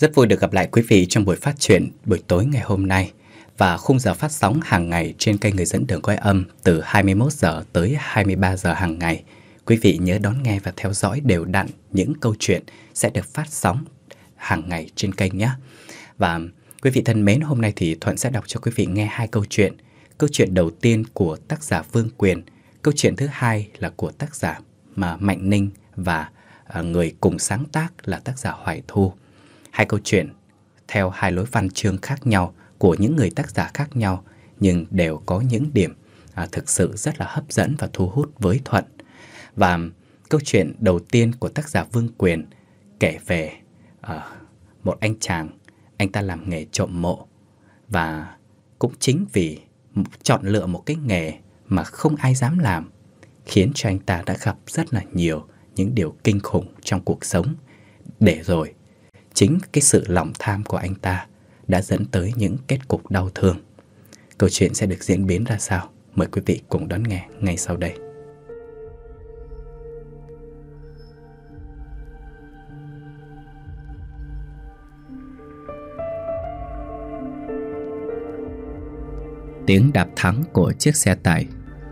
Rất vui được gặp lại quý vị trong buổi phát truyện buổi tối ngày hôm nay và khung giờ phát sóng hàng ngày trên kênh Người dẫn đường quay âm từ 21 giờ tới 23 giờ hàng ngày. Quý vị nhớ đón nghe và theo dõi đều đặn những câu chuyện sẽ được phát sóng hàng ngày trên kênh nhé. Và quý vị thân mến, hôm nay thì Thuận sẽ đọc cho quý vị nghe hai câu chuyện. Câu chuyện đầu tiên của tác giả Vương Quyền, câu chuyện thứ hai là của tác giả mà Mạnh Ninh và à, người cùng sáng tác là tác giả Hoài Thu. Hai câu chuyện theo hai lối văn chương khác nhau của những người tác giả khác nhau nhưng đều có những điểm à, thực sự rất là hấp dẫn và thu hút với Thuận. Và câu chuyện đầu tiên của tác giả Vương Quyền kể về à, một anh chàng, anh ta làm nghề trộm mộ và cũng chính vì chọn lựa một cái nghề mà không ai dám làm khiến cho anh ta đã gặp rất là nhiều những điều kinh khủng trong cuộc sống để rồi Chính cái sự lòng tham của anh ta đã dẫn tới những kết cục đau thương. Câu chuyện sẽ được diễn biến ra sao? Mời quý vị cùng đón nghe ngay sau đây. Tiếng đạp thắng của chiếc xe tải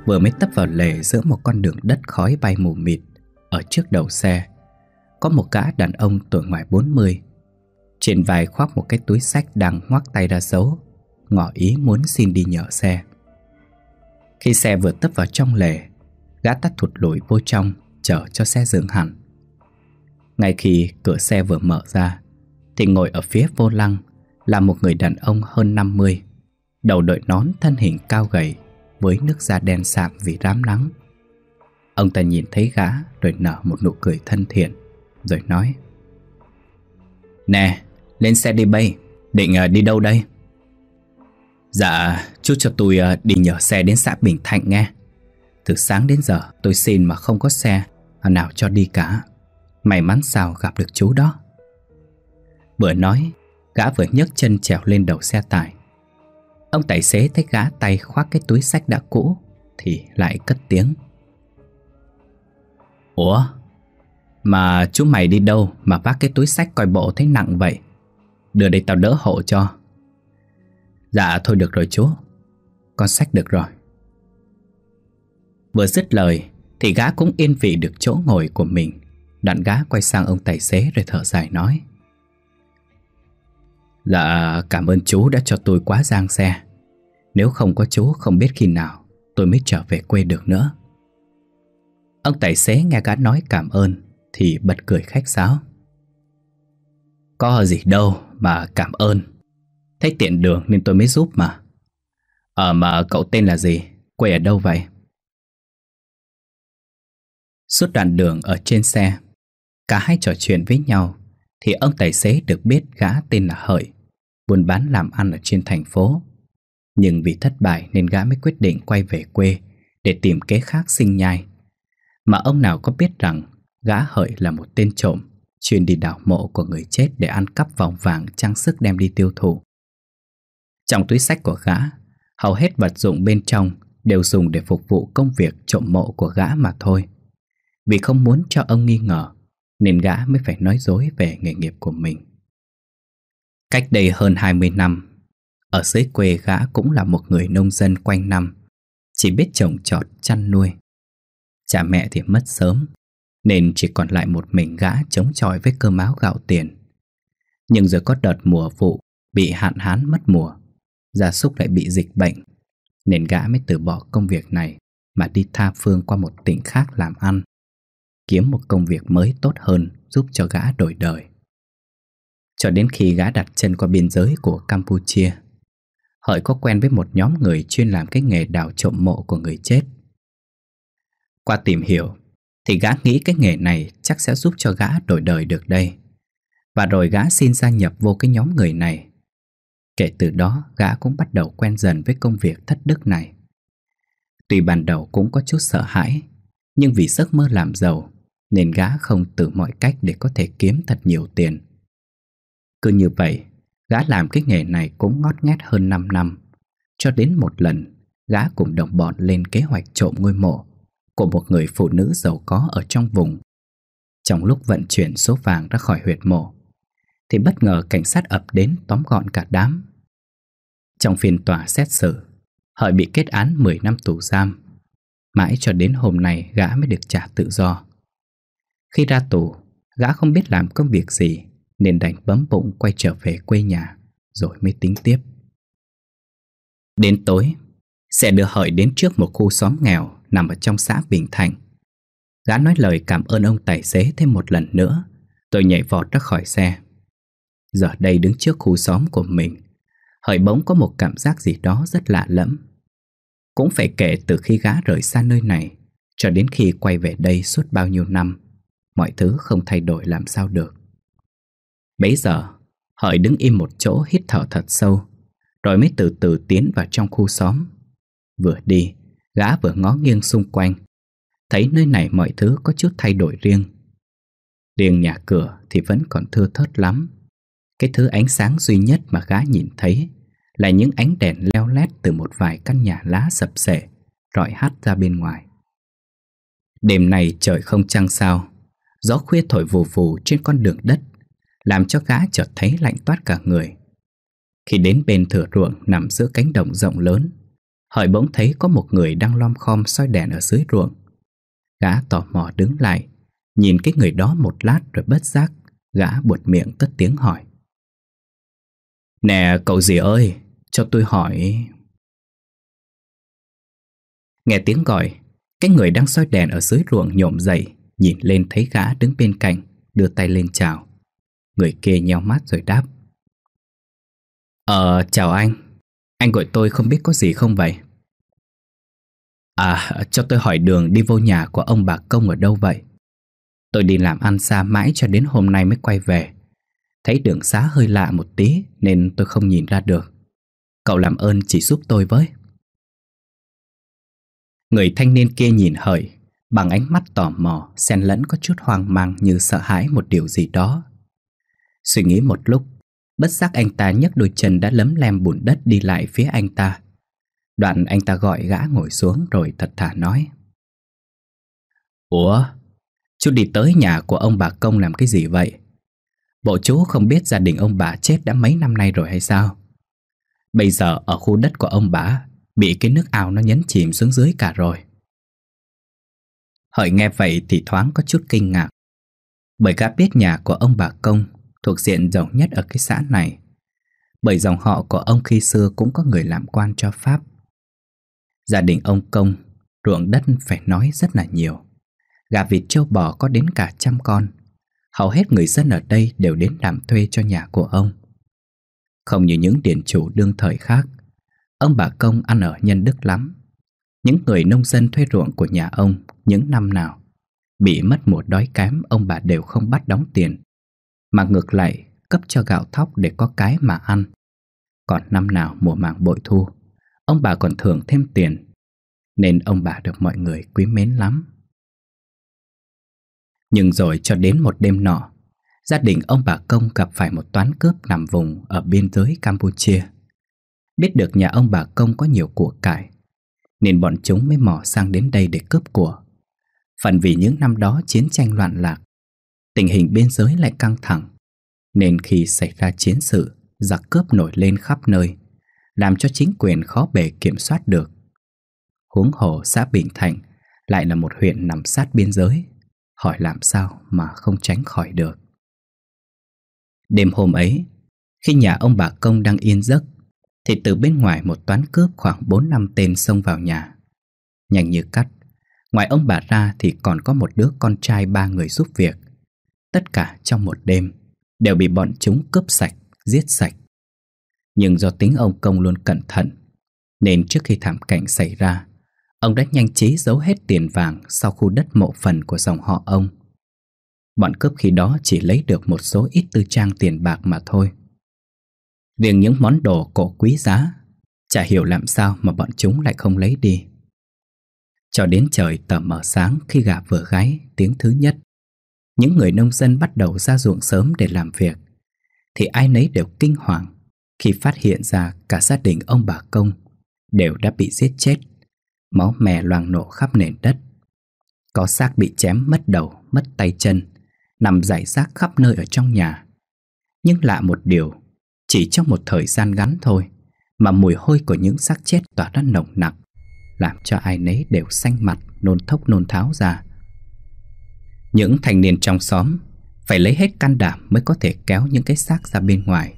vừa mới tấp vào lề giữa một con đường đất khói bay mù mịt ở trước đầu xe. Có một gã đàn ông tuổi ngoài 40 trên vai khoác một cái túi sách đang ngoắc tay ra dấu Ngỏ ý muốn xin đi nhờ xe Khi xe vừa tấp vào trong lề Gã tắt thụt lùi vô trong Chờ cho xe dừng hẳn Ngay khi cửa xe vừa mở ra Thì ngồi ở phía vô lăng Là một người đàn ông hơn 50 Đầu đội nón thân hình cao gầy Với nước da đen sạm vì rám nắng Ông ta nhìn thấy gã Rồi nở một nụ cười thân thiện Rồi nói Nè lên xe đi bay Định ờ, đi đâu đây Dạ chú cho tôi ờ, đi nhờ xe đến xã Bình Thạnh nghe Từ sáng đến giờ tôi xin mà không có xe à, Nào cho đi cả May mắn sao gặp được chú đó Vừa nói Gã vừa nhấc chân trèo lên đầu xe tải Ông tài xế thấy gã tay khoác cái túi sách đã cũ Thì lại cất tiếng Ủa Mà chú mày đi đâu mà vác cái túi sách coi bộ thấy nặng vậy Đưa đây tao đỡ hộ cho Dạ thôi được rồi chú Con sách được rồi Vừa dứt lời Thì gã cũng yên vị được chỗ ngồi của mình Đoạn gã quay sang ông tài xế Rồi thở dài nói Dạ cảm ơn chú đã cho tôi quá giang xe Nếu không có chú không biết khi nào Tôi mới trở về quê được nữa Ông tài xế nghe gã nói cảm ơn Thì bật cười khách sáo có gì đâu mà cảm ơn Thấy tiện đường nên tôi mới giúp mà Ờ mà cậu tên là gì? Quê ở đâu vậy? Suốt đoạn đường ở trên xe Cả hai trò chuyện với nhau Thì ông tài xế được biết gã tên là Hợi Buôn bán làm ăn ở trên thành phố Nhưng vì thất bại nên gã mới quyết định quay về quê Để tìm kế khác sinh nhai Mà ông nào có biết rằng gã Hợi là một tên trộm chuyên đi đào mộ của người chết để ăn cắp vòng vàng trang sức đem đi tiêu thụ. Trong túi sách của gã, hầu hết vật dụng bên trong đều dùng để phục vụ công việc trộm mộ của gã mà thôi. Vì không muốn cho ông nghi ngờ, nên gã mới phải nói dối về nghề nghiệp của mình. Cách đây hơn 20 năm, ở dưới quê gã cũng là một người nông dân quanh năm, chỉ biết trồng trọt chăn nuôi. Cha mẹ thì mất sớm, nên chỉ còn lại một mình gã chống chọi với cơm áo gạo tiền Nhưng rồi có đợt mùa vụ bị hạn hán mất mùa Gia súc lại bị dịch bệnh Nên gã mới từ bỏ công việc này Mà đi tha phương qua một tỉnh khác làm ăn Kiếm một công việc mới tốt hơn giúp cho gã đổi đời Cho đến khi gã đặt chân qua biên giới của Campuchia Hợi có quen với một nhóm người chuyên làm cái nghề đào trộm mộ của người chết Qua tìm hiểu thì gã nghĩ cái nghề này chắc sẽ giúp cho gã đổi đời được đây Và rồi gã xin gia nhập vô cái nhóm người này Kể từ đó gã cũng bắt đầu quen dần với công việc thất đức này Tuy ban đầu cũng có chút sợ hãi Nhưng vì giấc mơ làm giàu Nên gã không từ mọi cách để có thể kiếm thật nhiều tiền Cứ như vậy Gã làm cái nghề này cũng ngót nghét hơn 5 năm Cho đến một lần Gã cùng đồng bọn lên kế hoạch trộm ngôi mộ của một người phụ nữ giàu có ở trong vùng. Trong lúc vận chuyển số vàng ra khỏi huyệt mộ, thì bất ngờ cảnh sát ập đến tóm gọn cả đám. Trong phiên tòa xét xử, Hợi bị kết án 10 năm tù giam. Mãi cho đến hôm nay gã mới được trả tự do. Khi ra tù, gã không biết làm công việc gì nên đành bấm bụng quay trở về quê nhà rồi mới tính tiếp. Đến tối, sẽ đưa Hợi đến trước một khu xóm nghèo nằm ở trong xã Bình Thạnh. Gã nói lời cảm ơn ông tài xế thêm một lần nữa, Tôi nhảy vọt ra khỏi xe. Giờ đây đứng trước khu xóm của mình, hởi bỗng có một cảm giác gì đó rất lạ lẫm. Cũng phải kể từ khi gã rời xa nơi này, cho đến khi quay về đây suốt bao nhiêu năm, mọi thứ không thay đổi làm sao được. Bấy giờ, hởi đứng im một chỗ hít thở thật sâu, rồi mới từ từ tiến vào trong khu xóm. Vừa đi, Gã vừa ngó nghiêng xung quanh Thấy nơi này mọi thứ có chút thay đổi riêng Liền nhà cửa thì vẫn còn thưa thớt lắm Cái thứ ánh sáng duy nhất mà gã nhìn thấy Là những ánh đèn leo lét từ một vài căn nhà lá sập sệ Rọi hắt ra bên ngoài Đêm này trời không trăng sao Gió khuya thổi vù vù trên con đường đất Làm cho gã chợt thấy lạnh toát cả người Khi đến bên thửa ruộng nằm giữa cánh đồng rộng lớn Hỏi bỗng thấy có một người đang lom khom soi đèn ở dưới ruộng Gã tò mò đứng lại Nhìn cái người đó một lát rồi bất giác Gã buột miệng tất tiếng hỏi Nè cậu gì ơi Cho tôi hỏi Nghe tiếng gọi Cái người đang soi đèn ở dưới ruộng nhổm dậy Nhìn lên thấy gã đứng bên cạnh Đưa tay lên chào Người kia nheo mắt rồi đáp Ờ chào anh anh gọi tôi không biết có gì không vậy? À, cho tôi hỏi đường đi vô nhà của ông bà Công ở đâu vậy? Tôi đi làm ăn xa mãi cho đến hôm nay mới quay về. Thấy đường xá hơi lạ một tí nên tôi không nhìn ra được. Cậu làm ơn chỉ giúp tôi với. Người thanh niên kia nhìn hởi bằng ánh mắt tò mò, xen lẫn có chút hoang mang như sợ hãi một điều gì đó. Suy nghĩ một lúc, Bất giác anh ta nhấc đôi chân đã lấm lem bùn đất đi lại phía anh ta Đoạn anh ta gọi gã ngồi xuống rồi thật thà nói Ủa, chú đi tới nhà của ông bà Công làm cái gì vậy? Bộ chú không biết gia đình ông bà chết đã mấy năm nay rồi hay sao? Bây giờ ở khu đất của ông bà Bị cái nước ao nó nhấn chìm xuống dưới cả rồi Hợi nghe vậy thì thoáng có chút kinh ngạc Bởi gã biết nhà của ông bà Công thuộc diện giàu nhất ở cái xã này. Bởi dòng họ của ông khi xưa cũng có người làm quan cho Pháp. Gia đình ông Công, ruộng đất phải nói rất là nhiều. Gà vịt châu bò có đến cả trăm con. Hầu hết người dân ở đây đều đến làm thuê cho nhà của ông. Không như những điển chủ đương thời khác, ông bà Công ăn ở nhân đức lắm. Những người nông dân thuê ruộng của nhà ông những năm nào bị mất mùa đói kém ông bà đều không bắt đóng tiền mà ngược lại cấp cho gạo thóc để có cái mà ăn. Còn năm nào mùa màng bội thu, ông bà còn thưởng thêm tiền, nên ông bà được mọi người quý mến lắm. Nhưng rồi cho đến một đêm nọ, gia đình ông bà Công gặp phải một toán cướp nằm vùng ở biên giới Campuchia. Biết được nhà ông bà Công có nhiều của cải, nên bọn chúng mới mò sang đến đây để cướp của. Phần vì những năm đó chiến tranh loạn lạc, tình hình biên giới lại căng thẳng, nên khi xảy ra chiến sự, giặc cướp nổi lên khắp nơi, làm cho chính quyền khó bề kiểm soát được. Huống hồ xã Bình Thạnh lại là một huyện nằm sát biên giới, hỏi làm sao mà không tránh khỏi được. Đêm hôm ấy, khi nhà ông bà Công đang yên giấc, thì từ bên ngoài một toán cướp khoảng bốn năm tên xông vào nhà. Nhanh như cắt, ngoài ông bà ra thì còn có một đứa con trai ba người giúp việc tất cả trong một đêm đều bị bọn chúng cướp sạch, giết sạch. Nhưng do tính ông Công luôn cẩn thận, nên trước khi thảm cảnh xảy ra, ông đã nhanh trí giấu hết tiền vàng sau khu đất mộ phần của dòng họ ông. Bọn cướp khi đó chỉ lấy được một số ít tư trang tiền bạc mà thôi. Riêng những món đồ cổ quý giá, chả hiểu làm sao mà bọn chúng lại không lấy đi. Cho đến trời tờ mở sáng khi gà vừa gáy tiếng thứ nhất những người nông dân bắt đầu ra ruộng sớm để làm việc, thì ai nấy đều kinh hoàng khi phát hiện ra cả gia đình ông bà Công đều đã bị giết chết, máu mè loang nổ khắp nền đất. Có xác bị chém mất đầu, mất tay chân, nằm rải rác khắp nơi ở trong nhà. Nhưng lạ một điều, chỉ trong một thời gian ngắn thôi mà mùi hôi của những xác chết tỏa ra nồng nặc, làm cho ai nấy đều xanh mặt, nôn thốc nôn tháo ra. Những thanh niên trong xóm phải lấy hết can đảm mới có thể kéo những cái xác ra bên ngoài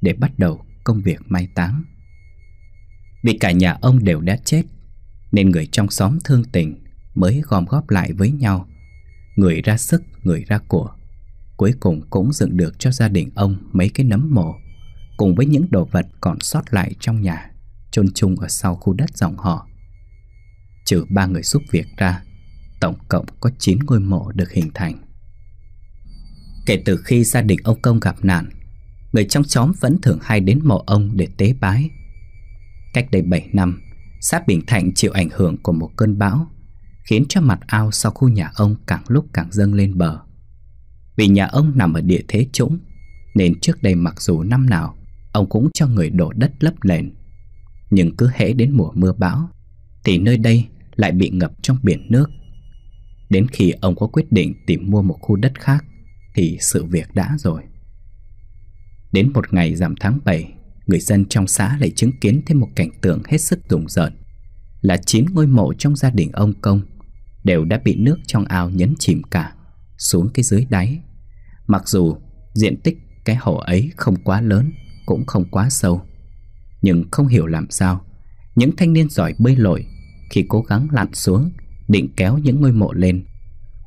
để bắt đầu công việc mai táng. Vì cả nhà ông đều đã chết, nên người trong xóm thương tình mới gom góp lại với nhau. Người ra sức, người ra của. Cuối cùng cũng dựng được cho gia đình ông mấy cái nấm mồ, cùng với những đồ vật còn sót lại trong nhà, chôn chung ở sau khu đất dòng họ. Trừ ba người giúp việc ra, Tổng cộng có 9 ngôi mộ được hình thành Kể từ khi gia đình ông Công gặp nạn Người trong xóm vẫn thường hay đến mộ ông để tế bái Cách đây 7 năm sát Bình Thạnh chịu ảnh hưởng của một cơn bão Khiến cho mặt ao sau khu nhà ông càng lúc càng dâng lên bờ Vì nhà ông nằm ở địa thế trũng Nên trước đây mặc dù năm nào Ông cũng cho người đổ đất lấp nền Nhưng cứ hễ đến mùa mưa bão Thì nơi đây lại bị ngập trong biển nước Đến khi ông có quyết định tìm mua một khu đất khác Thì sự việc đã rồi Đến một ngày rằm tháng 7 Người dân trong xã lại chứng kiến thêm một cảnh tượng hết sức rùng rợn Là 9 ngôi mộ trong gia đình ông Công Đều đã bị nước trong ao nhấn chìm cả Xuống cái dưới đáy Mặc dù diện tích cái hồ ấy không quá lớn Cũng không quá sâu Nhưng không hiểu làm sao Những thanh niên giỏi bơi lội Khi cố gắng lặn xuống định kéo những ngôi mộ lên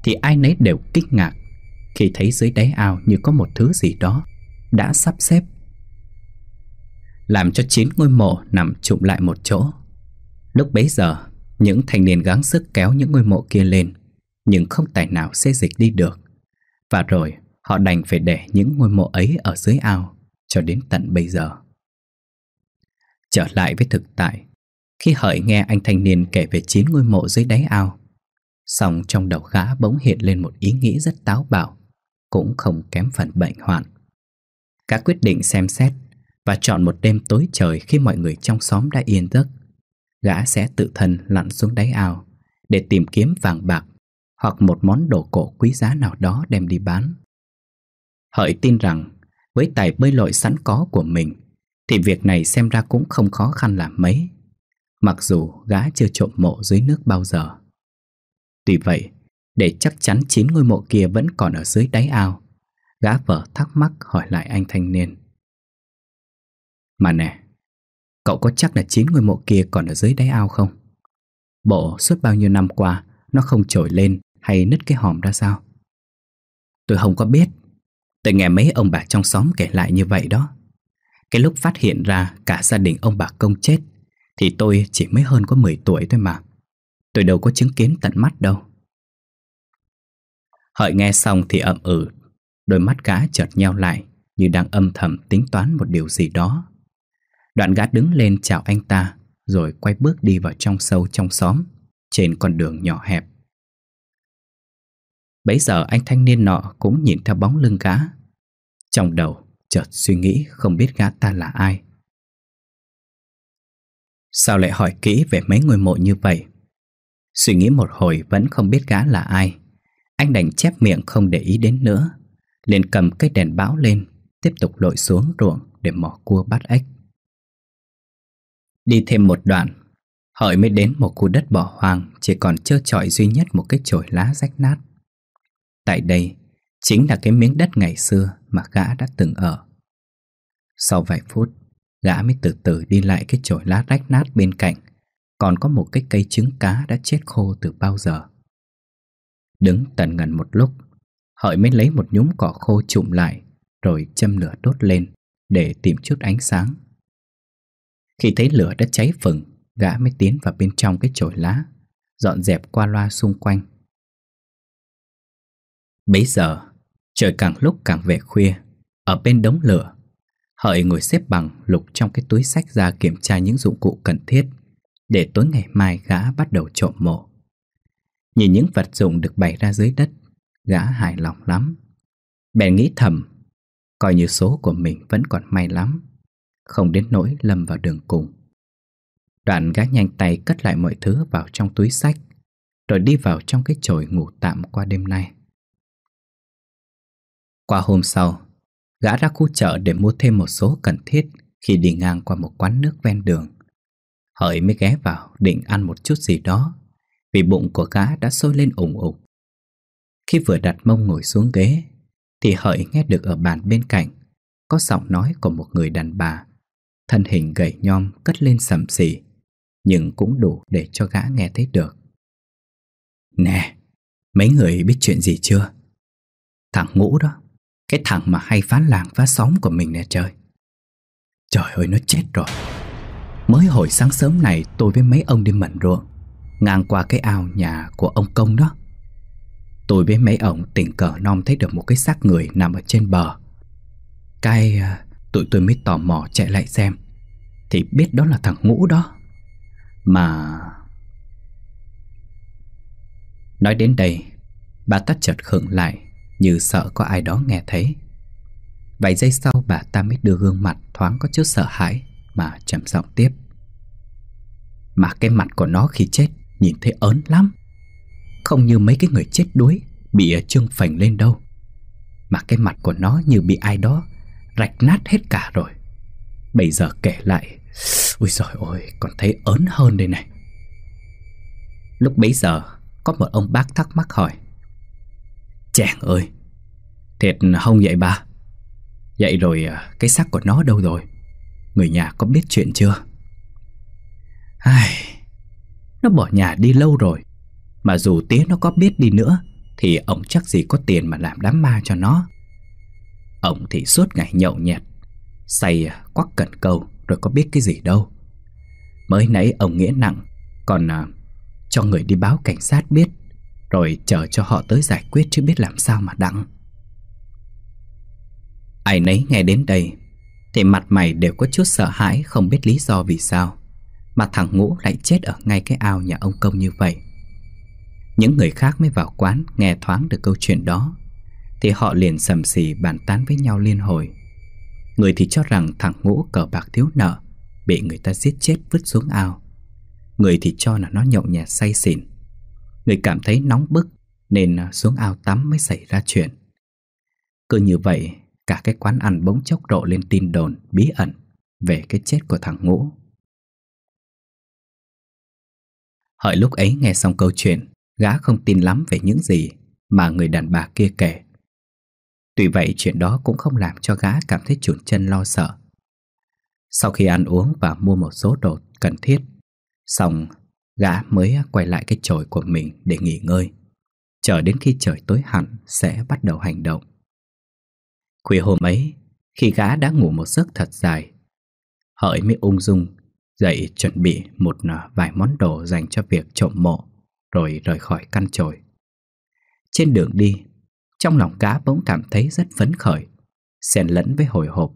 thì ai nấy đều kinh ngạc khi thấy dưới đáy ao như có một thứ gì đó đã sắp xếp làm cho chín ngôi mộ nằm chụm lại một chỗ. Lúc bấy giờ, những thanh niên gắng sức kéo những ngôi mộ kia lên, nhưng không tài nào xê dịch đi được. Và rồi, họ đành phải để những ngôi mộ ấy ở dưới ao cho đến tận bây giờ. Trở lại với thực tại, khi hợi nghe anh thanh niên kể về chín ngôi mộ dưới đáy ao song trong đầu gã bỗng hiện lên một ý nghĩ rất táo bạo Cũng không kém phần bệnh hoạn Gã quyết định xem xét Và chọn một đêm tối trời khi mọi người trong xóm đã yên giấc Gã sẽ tự thân lặn xuống đáy ao Để tìm kiếm vàng bạc Hoặc một món đồ cổ quý giá nào đó đem đi bán Hợi tin rằng với tài bơi lội sẵn có của mình Thì việc này xem ra cũng không khó khăn là mấy mặc dù gã chưa trộm mộ dưới nước bao giờ. Tuy vậy, để chắc chắn chín ngôi mộ kia vẫn còn ở dưới đáy ao, gã vợ thắc mắc hỏi lại anh thanh niên. Mà nè, cậu có chắc là chín ngôi mộ kia còn ở dưới đáy ao không? Bộ suốt bao nhiêu năm qua nó không trồi lên hay nứt cái hòm ra sao? Tôi không có biết. Tôi nghe mấy ông bà trong xóm kể lại như vậy đó. Cái lúc phát hiện ra cả gia đình ông bà công chết thì tôi chỉ mới hơn có 10 tuổi thôi mà Tôi đâu có chứng kiến tận mắt đâu Hợi nghe xong thì ậm ừ Đôi mắt gã chợt nhau lại Như đang âm thầm tính toán một điều gì đó Đoạn gã đứng lên chào anh ta Rồi quay bước đi vào trong sâu trong xóm Trên con đường nhỏ hẹp Bấy giờ anh thanh niên nọ cũng nhìn theo bóng lưng gã Trong đầu chợt suy nghĩ không biết gã ta là ai Sao lại hỏi kỹ về mấy ngôi mộ như vậy? Suy nghĩ một hồi vẫn không biết gã là ai. Anh đành chép miệng không để ý đến nữa. Liền cầm cây đèn báo lên, tiếp tục lội xuống ruộng để mò cua bắt ếch. Đi thêm một đoạn, hợi mới đến một khu đất bỏ hoang chỉ còn trơ trọi duy nhất một cái chổi lá rách nát. Tại đây, chính là cái miếng đất ngày xưa mà gã đã từng ở. Sau vài phút, Gã mới từ từ đi lại cái chổi lá rách nát bên cạnh Còn có một cái cây trứng cá đã chết khô từ bao giờ Đứng tần ngần một lúc Hợi mới lấy một nhúm cỏ khô trụm lại Rồi châm lửa đốt lên Để tìm chút ánh sáng Khi thấy lửa đã cháy phừng Gã mới tiến vào bên trong cái chổi lá Dọn dẹp qua loa xung quanh Bấy giờ Trời càng lúc càng về khuya Ở bên đống lửa Hợi ngồi xếp bằng lục trong cái túi sách ra kiểm tra những dụng cụ cần thiết để tối ngày mai gã bắt đầu trộm mộ. Nhìn những vật dụng được bày ra dưới đất, gã hài lòng lắm. Bèn nghĩ thầm, coi như số của mình vẫn còn may lắm, không đến nỗi lâm vào đường cùng. Đoạn gã nhanh tay cất lại mọi thứ vào trong túi sách, rồi đi vào trong cái chổi ngủ tạm qua đêm nay. Qua hôm sau, gã ra khu chợ để mua thêm một số cần thiết khi đi ngang qua một quán nước ven đường. Hợi mới ghé vào định ăn một chút gì đó, vì bụng của gã đã sôi lên ủng ục. Khi vừa đặt mông ngồi xuống ghế, thì Hợi nghe được ở bàn bên cạnh có giọng nói của một người đàn bà. Thân hình gầy nhom cất lên sầm xì, nhưng cũng đủ để cho gã nghe thấy được. Nè, mấy người biết chuyện gì chưa? Thằng Ngũ đó, cái thằng mà hay phá làng phá sóng của mình nè trời Trời ơi nó chết rồi Mới hồi sáng sớm này tôi với mấy ông đi mận ruộng Ngang qua cái ao nhà của ông Công đó Tôi với mấy ông tình cờ non thấy được một cái xác người nằm ở trên bờ Cái à, tụi tôi mới tò mò chạy lại xem Thì biết đó là thằng Ngũ đó Mà... Nói đến đây Bà tắt chợt khựng lại như sợ có ai đó nghe thấy Vài giây sau bà ta mới đưa gương mặt thoáng có chút sợ hãi Mà trầm giọng tiếp Mà cái mặt của nó khi chết nhìn thấy ớn lắm Không như mấy cái người chết đuối Bị ờ, trương phành lên đâu Mà cái mặt của nó như bị ai đó Rạch nát hết cả rồi Bây giờ kể lại Ui giời ôi còn thấy ớn hơn đây này Lúc bấy giờ Có một ông bác thắc mắc hỏi Chàng ơi Thiệt không vậy ba Vậy rồi à, cái xác của nó đâu rồi Người nhà có biết chuyện chưa Ai Nó bỏ nhà đi lâu rồi Mà dù tía nó có biết đi nữa Thì ông chắc gì có tiền mà làm đám ma cho nó Ông thì suốt ngày nhậu nhẹt Say à, quắc cần câu Rồi có biết cái gì đâu Mới nãy ông nghĩa nặng Còn à, cho người đi báo cảnh sát biết rồi chờ cho họ tới giải quyết chứ biết làm sao mà đặng Ai nấy nghe đến đây Thì mặt mày đều có chút sợ hãi không biết lý do vì sao Mà thằng Ngũ lại chết ở ngay cái ao nhà ông Công như vậy Những người khác mới vào quán nghe thoáng được câu chuyện đó Thì họ liền sầm xì bàn tán với nhau liên hồi Người thì cho rằng thằng Ngũ cờ bạc thiếu nợ Bị người ta giết chết vứt xuống ao Người thì cho là nó nhậu nhẹt say xỉn Người cảm thấy nóng bức nên à, xuống ao tắm mới xảy ra chuyện. Cứ như vậy, cả cái quán ăn bỗng chốc rộ lên tin đồn bí ẩn về cái chết của thằng Ngũ. Hỏi lúc ấy nghe xong câu chuyện, gã không tin lắm về những gì mà người đàn bà kia kể. Tuy vậy chuyện đó cũng không làm cho gã cảm thấy chùn chân lo sợ. Sau khi ăn uống và mua một số đồ cần thiết, xong Gã mới quay lại cái chổi của mình để nghỉ ngơi Chờ đến khi trời tối hẳn sẽ bắt đầu hành động Khuya hôm ấy, khi gã đã ngủ một giấc thật dài Hợi mới ung dung dậy chuẩn bị một à, vài món đồ dành cho việc trộm mộ Rồi rời khỏi căn chổi Trên đường đi, trong lòng gã bỗng cảm thấy rất phấn khởi xen lẫn với hồi hộp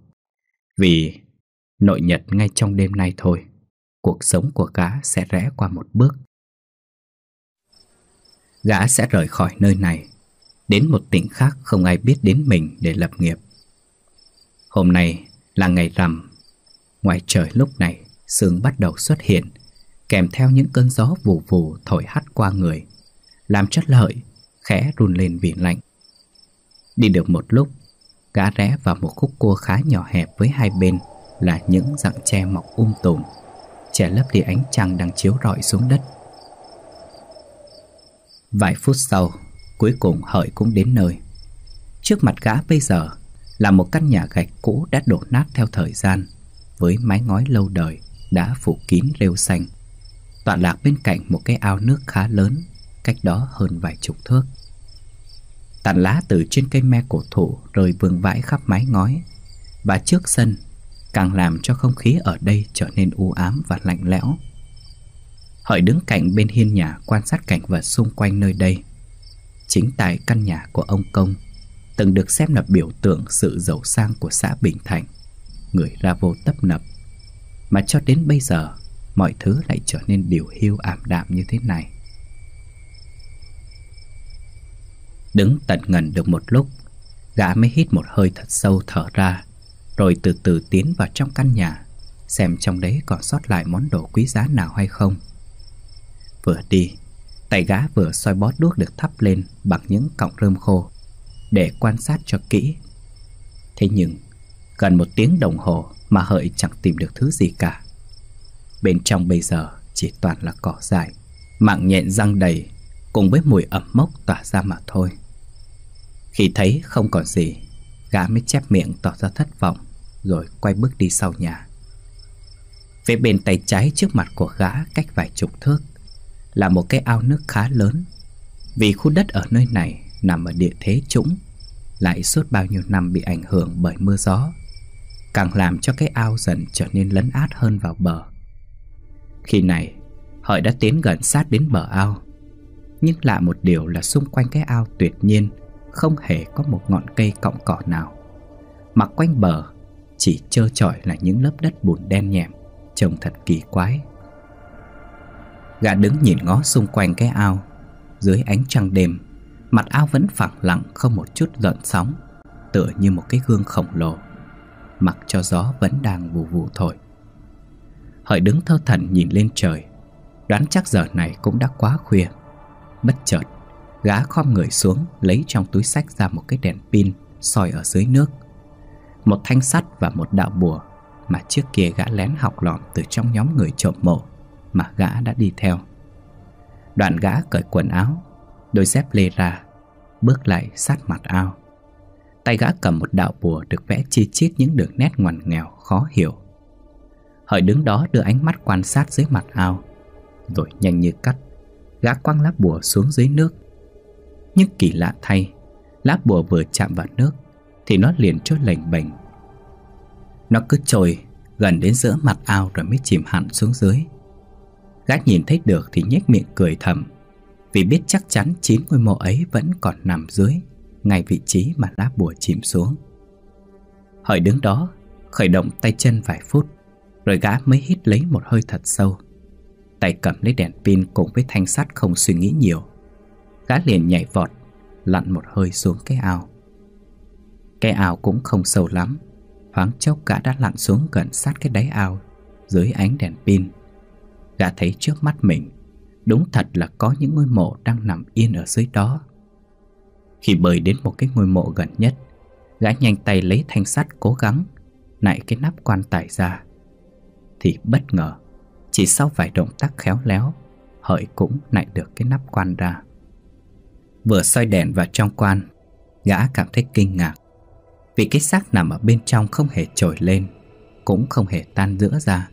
Vì nội nhật ngay trong đêm nay thôi cuộc sống của gã sẽ rẽ qua một bước. Gã sẽ rời khỏi nơi này, đến một tỉnh khác không ai biết đến mình để lập nghiệp. Hôm nay là ngày rằm, ngoài trời lúc này sương bắt đầu xuất hiện, kèm theo những cơn gió vù vù thổi hắt qua người, làm chất lợi khẽ run lên vì lạnh. Đi được một lúc, gã rẽ vào một khúc cua khá nhỏ hẹp với hai bên là những rặng tre mọc um tùm Trẻ lấp lìa ánh trăng đang chiếu rọi xuống đất Vài phút sau Cuối cùng hợi cũng đến nơi Trước mặt gã bây giờ Là một căn nhà gạch cũ đã đổ nát theo thời gian Với mái ngói lâu đời Đã phủ kín rêu xanh Tọa lạc bên cạnh một cái ao nước khá lớn Cách đó hơn vài chục thước Tàn lá từ trên cây me cổ thụ rơi vương vãi khắp mái ngói Và trước sân càng làm cho không khí ở đây trở nên u ám và lạnh lẽo. Hợi đứng cạnh bên hiên nhà quan sát cảnh vật xung quanh nơi đây. Chính tại căn nhà của ông Công từng được xem là biểu tượng sự giàu sang của xã Bình Thạnh, người ra vô tấp nập. Mà cho đến bây giờ, mọi thứ lại trở nên điều hưu ảm đạm như thế này. Đứng tận ngần được một lúc, gã mới hít một hơi thật sâu thở ra rồi từ từ tiến vào trong căn nhà Xem trong đấy còn sót lại món đồ quý giá nào hay không Vừa đi Tay gã vừa soi bó đuốc được thắp lên Bằng những cọng rơm khô Để quan sát cho kỹ Thế nhưng Gần một tiếng đồng hồ Mà hợi chẳng tìm được thứ gì cả Bên trong bây giờ chỉ toàn là cỏ dại Mạng nhện răng đầy Cùng với mùi ẩm mốc tỏa ra mà thôi Khi thấy không còn gì Gã mới chép miệng tỏ ra thất vọng rồi quay bước đi sau nhà. Về bên tay trái trước mặt của gã cách vài chục thước là một cái ao nước khá lớn. Vì khu đất ở nơi này nằm ở địa thế trũng, lại suốt bao nhiêu năm bị ảnh hưởng bởi mưa gió, càng làm cho cái ao dần trở nên lấn át hơn vào bờ. Khi này, Hợi đã tiến gần sát đến bờ ao, nhưng lạ một điều là xung quanh cái ao tuyệt nhiên không hề có một ngọn cây cọng cỏ nào. Mà quanh bờ chỉ trơ trọi là những lớp đất bùn đen nhẹm Trông thật kỳ quái Gã đứng nhìn ngó xung quanh cái ao Dưới ánh trăng đêm Mặt ao vẫn phẳng lặng không một chút gợn sóng Tựa như một cái gương khổng lồ Mặc cho gió vẫn đang vù vù thổi Hợi đứng thơ thần nhìn lên trời Đoán chắc giờ này cũng đã quá khuya Bất chợt Gã khom người xuống Lấy trong túi sách ra một cái đèn pin soi ở dưới nước một thanh sắt và một đạo bùa Mà trước kia gã lén học lỏm từ trong nhóm người trộm mộ Mà gã đã đi theo Đoạn gã cởi quần áo Đôi dép lê ra Bước lại sát mặt ao Tay gã cầm một đạo bùa được vẽ chi chít những đường nét ngoằn nghèo khó hiểu Hợi đứng đó đưa ánh mắt quan sát dưới mặt ao Rồi nhanh như cắt Gã quăng lá bùa xuống dưới nước Nhưng kỳ lạ thay Lá bùa vừa chạm vào nước thì nó liền trôi lềnh bệnh. Nó cứ trồi gần đến giữa mặt ao rồi mới chìm hẳn xuống dưới Gác nhìn thấy được thì nhếch miệng cười thầm Vì biết chắc chắn chín ngôi mộ ấy vẫn còn nằm dưới Ngay vị trí mà lá bùa chìm xuống Hợi đứng đó khởi động tay chân vài phút Rồi gã mới hít lấy một hơi thật sâu Tay cầm lấy đèn pin cùng với thanh sắt không suy nghĩ nhiều Gã liền nhảy vọt Lặn một hơi xuống cái ao cái ao cũng không sâu lắm Thoáng chốc gã đã lặn xuống gần sát cái đáy ao Dưới ánh đèn pin Gã thấy trước mắt mình Đúng thật là có những ngôi mộ đang nằm yên ở dưới đó Khi bơi đến một cái ngôi mộ gần nhất Gã nhanh tay lấy thanh sắt cố gắng nạy cái nắp quan tài ra Thì bất ngờ Chỉ sau vài động tác khéo léo Hợi cũng nạy được cái nắp quan ra Vừa soi đèn vào trong quan Gã cảm thấy kinh ngạc vì cái xác nằm ở bên trong không hề trồi lên Cũng không hề tan rữa ra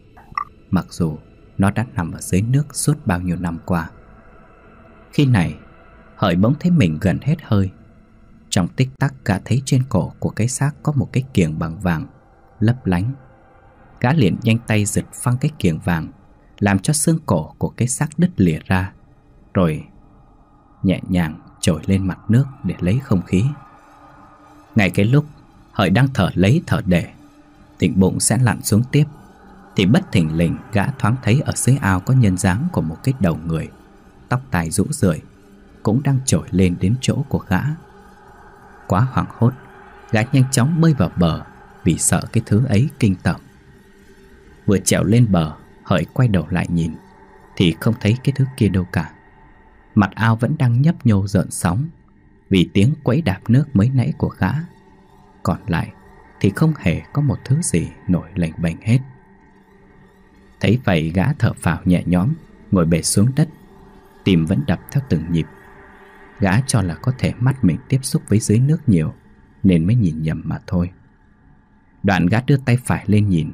Mặc dù nó đã nằm ở dưới nước suốt bao nhiêu năm qua Khi này Hợi bỗng thấy mình gần hết hơi Trong tích tắc gã thấy trên cổ của cái xác có một cái kiềng bằng vàng Lấp lánh Gã liền nhanh tay giật phăng cái kiềng vàng Làm cho xương cổ của cái xác đứt lìa ra Rồi nhẹ nhàng trồi lên mặt nước để lấy không khí Ngay cái lúc Hợi đang thở lấy thở để Thịnh bụng sẽ lặn xuống tiếp Thì bất thình lình gã thoáng thấy ở dưới ao có nhân dáng của một cái đầu người Tóc tai rũ rượi Cũng đang trồi lên đến chỗ của gã Quá hoảng hốt Gã nhanh chóng bơi vào bờ Vì sợ cái thứ ấy kinh tởm Vừa trèo lên bờ Hợi quay đầu lại nhìn Thì không thấy cái thứ kia đâu cả Mặt ao vẫn đang nhấp nhô rợn sóng Vì tiếng quấy đạp nước mới nãy của gã còn lại Thì không hề có một thứ gì nổi lệnh bệnh hết Thấy vậy gã thở phào nhẹ nhõm Ngồi bệt xuống đất Tim vẫn đập theo từng nhịp Gã cho là có thể mắt mình tiếp xúc với dưới nước nhiều Nên mới nhìn nhầm mà thôi Đoạn gã đưa tay phải lên nhìn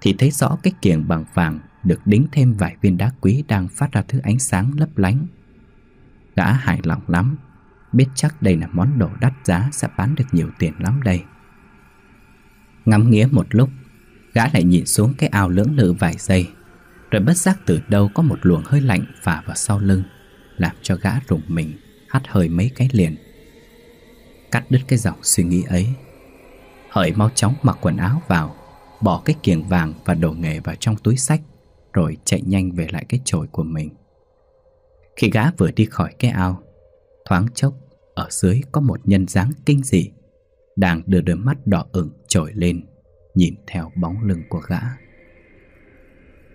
Thì thấy rõ cái kiềng bằng vàng Được đính thêm vài viên đá quý Đang phát ra thứ ánh sáng lấp lánh Gã hài lòng lắm Biết chắc đây là món đồ đắt giá sẽ bán được nhiều tiền lắm đây Ngắm nghía một lúc Gã lại nhìn xuống cái ao lưỡng lự vài giây Rồi bất giác từ đâu có một luồng hơi lạnh phả vào sau lưng Làm cho gã rùng mình Hắt hơi mấy cái liền Cắt đứt cái dòng suy nghĩ ấy Hợi mau chóng mặc quần áo vào Bỏ cái kiềng vàng và đồ nghề vào trong túi sách Rồi chạy nhanh về lại cái chổi của mình Khi gã vừa đi khỏi cái ao Thoáng chốc, ở dưới có một nhân dáng kinh dị, đang đưa đôi mắt đỏ ửng trồi lên, nhìn theo bóng lưng của gã.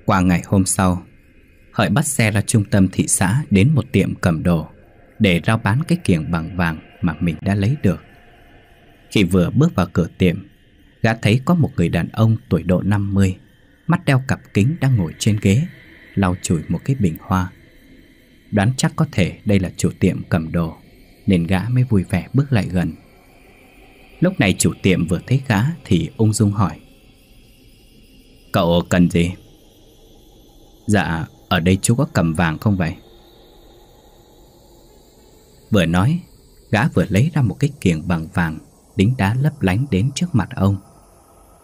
Qua ngày hôm sau, Hợi bắt xe ra trung tâm thị xã đến một tiệm cầm đồ để rao bán cái kiềng bằng vàng mà mình đã lấy được. Khi vừa bước vào cửa tiệm, gã thấy có một người đàn ông tuổi độ 50, mắt đeo cặp kính đang ngồi trên ghế, lau chùi một cái bình hoa. Đoán chắc có thể đây là chủ tiệm cầm đồ Nên gã mới vui vẻ bước lại gần Lúc này chủ tiệm vừa thấy gã Thì ung dung hỏi Cậu cần gì? Dạ, ở đây chú có cầm vàng không vậy? Vừa nói, gã vừa lấy ra một cái kiềng bằng vàng Đính đá lấp lánh đến trước mặt ông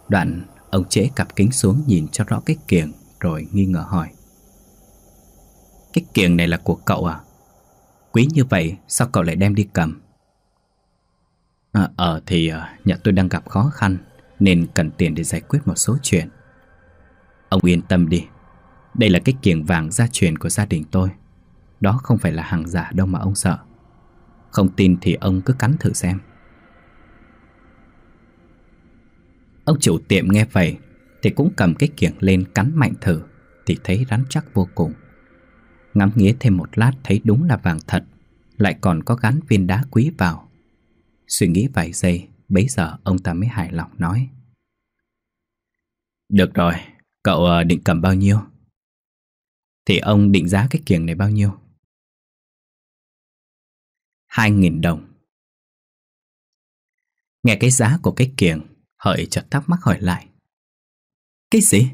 Đoạn, ông trễ cặp kính xuống nhìn cho rõ cái kiềng Rồi nghi ngờ hỏi cái kiềng này là của cậu à? Quý như vậy sao cậu lại đem đi cầm? À, ờ thì ờ, nhà tôi đang gặp khó khăn Nên cần tiền để giải quyết một số chuyện Ông yên tâm đi Đây là cái kiềng vàng gia truyền của gia đình tôi Đó không phải là hàng giả đâu mà ông sợ Không tin thì ông cứ cắn thử xem Ông chủ tiệm nghe vậy Thì cũng cầm cái kiềng lên cắn mạnh thử Thì thấy rắn chắc vô cùng Ngắm nghía thêm một lát thấy đúng là vàng thật Lại còn có gắn viên đá quý vào Suy nghĩ vài giây Bấy giờ ông ta mới hài lòng nói Được rồi Cậu ờ, định cầm bao nhiêu Thì ông định giá cái kiềng này bao nhiêu Hai nghìn đồng Nghe cái giá của cái kiềng Hợi chợt thắc mắc hỏi lại Cái gì?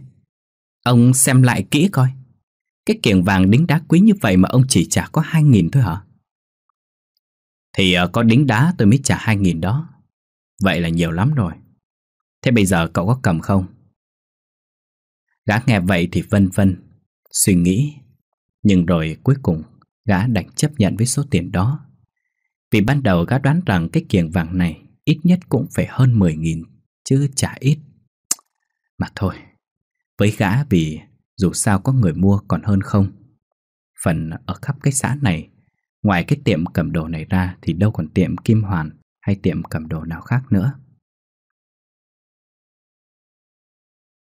Ông xem lại kỹ coi cái kiềng vàng đính đá quý như vậy mà ông chỉ trả có 2.000 thôi hả? Thì ờ, có đính đá tôi mới trả 2.000 đó. Vậy là nhiều lắm rồi. Thế bây giờ cậu có cầm không? Gã nghe vậy thì vân vân, suy nghĩ. Nhưng rồi cuối cùng gã đành chấp nhận với số tiền đó. Vì ban đầu gã đoán rằng cái kiềng vàng này ít nhất cũng phải hơn 10.000 chứ trả ít. Mà thôi, với gã vì dù sao có người mua còn hơn không Phần ở khắp cái xã này Ngoài cái tiệm cầm đồ này ra Thì đâu còn tiệm kim hoàn Hay tiệm cầm đồ nào khác nữa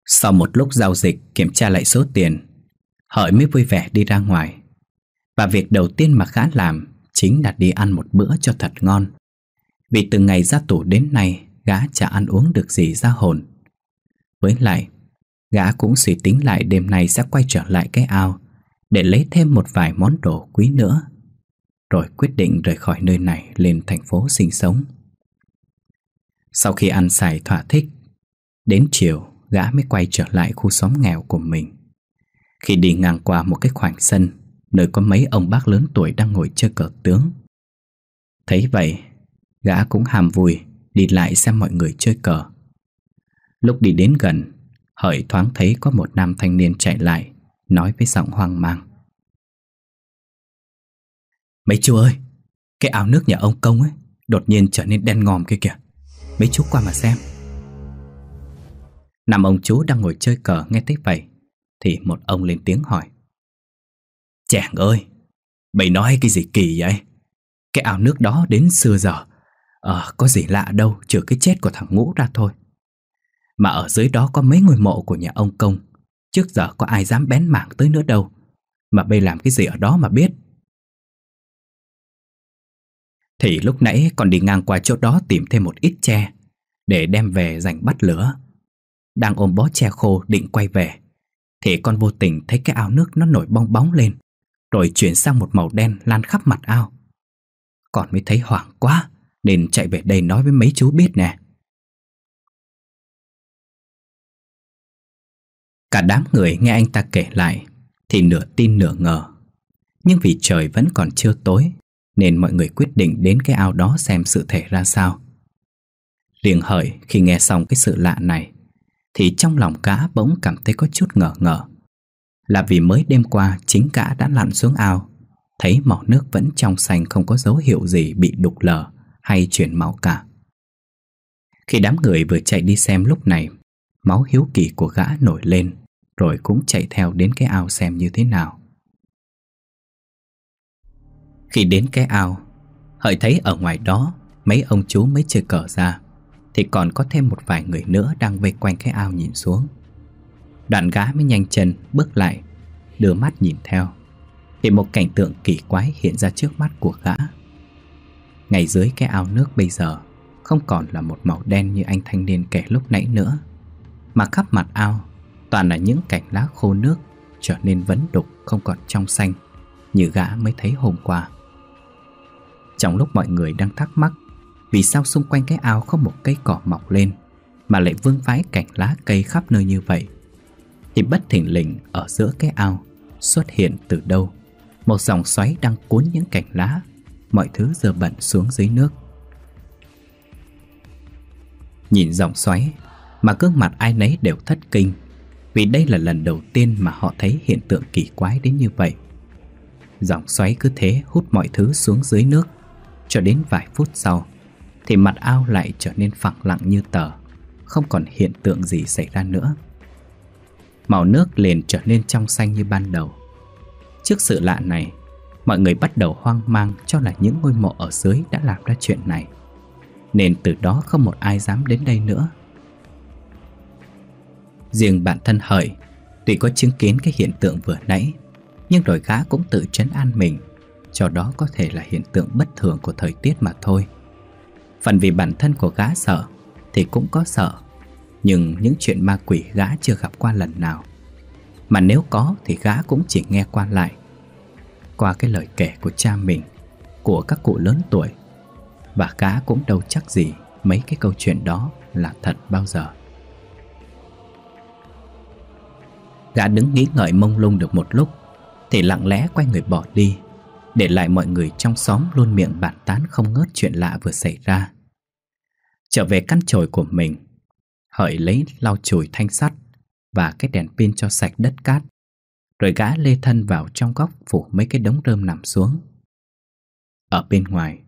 Sau một lúc giao dịch Kiểm tra lại số tiền Hợi mới vui vẻ đi ra ngoài Và việc đầu tiên mà Khả làm Chính là đi ăn một bữa cho thật ngon Vì từ ngày ra tù đến nay Gã chả ăn uống được gì ra hồn Với lại Gã cũng suy tính lại đêm nay sẽ quay trở lại cái ao Để lấy thêm một vài món đồ quý nữa Rồi quyết định rời khỏi nơi này lên thành phố sinh sống Sau khi ăn xài thỏa thích Đến chiều gã mới quay trở lại khu xóm nghèo của mình Khi đi ngang qua một cái khoảng sân Nơi có mấy ông bác lớn tuổi đang ngồi chơi cờ tướng Thấy vậy Gã cũng hàm vui Đi lại xem mọi người chơi cờ Lúc đi đến gần Hợi thoáng thấy có một nam thanh niên chạy lại Nói với giọng hoang mang Mấy chú ơi Cái áo nước nhà ông Công ấy Đột nhiên trở nên đen ngòm kia kìa Mấy chú qua mà xem Năm ông chú đang ngồi chơi cờ nghe thấy vậy Thì một ông lên tiếng hỏi Chàng ơi Mày nói cái gì kỳ vậy Cái ảo nước đó đến xưa giờ à, có gì lạ đâu Trừ cái chết của thằng Ngũ ra thôi mà ở dưới đó có mấy ngôi mộ của nhà ông Công Trước giờ có ai dám bén mảng tới nữa đâu Mà bây làm cái gì ở đó mà biết Thì lúc nãy còn đi ngang qua chỗ đó tìm thêm một ít tre Để đem về dành bắt lửa Đang ôm bó tre khô định quay về Thì con vô tình thấy cái ao nước nó nổi bong bóng lên Rồi chuyển sang một màu đen lan khắp mặt ao Còn mới thấy hoảng quá Nên chạy về đây nói với mấy chú biết nè Cả đám người nghe anh ta kể lại Thì nửa tin nửa ngờ Nhưng vì trời vẫn còn chưa tối Nên mọi người quyết định đến cái ao đó xem sự thể ra sao Liền hợi khi nghe xong cái sự lạ này Thì trong lòng cá bỗng cảm thấy có chút ngờ ngờ Là vì mới đêm qua chính cá đã lặn xuống ao Thấy mỏ nước vẫn trong xanh không có dấu hiệu gì bị đục lờ hay chuyển máu cả Khi đám người vừa chạy đi xem lúc này Máu hiếu kỳ của gã nổi lên rồi cũng chạy theo đến cái ao xem như thế nào Khi đến cái ao Hợi thấy ở ngoài đó Mấy ông chú mới chơi cờ ra Thì còn có thêm một vài người nữa Đang vây quanh cái ao nhìn xuống Đoạn gá mới nhanh chân bước lại Đưa mắt nhìn theo Thì một cảnh tượng kỳ quái hiện ra trước mắt của gã ngày dưới cái ao nước bây giờ Không còn là một màu đen như anh thanh niên kể lúc nãy nữa Mà khắp mặt ao toàn là những cành lá khô nước trở nên vấn đục không còn trong xanh như gã mới thấy hôm qua. Trong lúc mọi người đang thắc mắc vì sao xung quanh cái ao không một cây cỏ mọc lên mà lại vương vãi cành lá cây khắp nơi như vậy thì bất thình lình ở giữa cái ao xuất hiện từ đâu một dòng xoáy đang cuốn những cành lá mọi thứ dơ bẩn xuống dưới nước. Nhìn dòng xoáy mà gương mặt ai nấy đều thất kinh vì đây là lần đầu tiên mà họ thấy hiện tượng kỳ quái đến như vậy. Dòng xoáy cứ thế hút mọi thứ xuống dưới nước, cho đến vài phút sau, thì mặt ao lại trở nên phẳng lặng như tờ, không còn hiện tượng gì xảy ra nữa. Màu nước liền trở nên trong xanh như ban đầu. Trước sự lạ này, mọi người bắt đầu hoang mang cho là những ngôi mộ ở dưới đã làm ra chuyện này. Nên từ đó không một ai dám đến đây nữa Riêng bản thân Hợi Tuy có chứng kiến cái hiện tượng vừa nãy Nhưng rồi gã cũng tự trấn an mình Cho đó có thể là hiện tượng bất thường của thời tiết mà thôi Phần vì bản thân của gã sợ Thì cũng có sợ Nhưng những chuyện ma quỷ gã chưa gặp qua lần nào Mà nếu có thì gã cũng chỉ nghe qua lại Qua cái lời kể của cha mình Của các cụ lớn tuổi Và gã cũng đâu chắc gì mấy cái câu chuyện đó là thật bao giờ Gã đứng nghĩ ngợi mông lung được một lúc Thì lặng lẽ quay người bỏ đi Để lại mọi người trong xóm luôn miệng bàn tán không ngớt chuyện lạ vừa xảy ra Trở về căn chổi của mình Hợi lấy lau chùi thanh sắt Và cái đèn pin cho sạch đất cát Rồi gã lê thân vào trong góc phủ mấy cái đống rơm nằm xuống Ở bên ngoài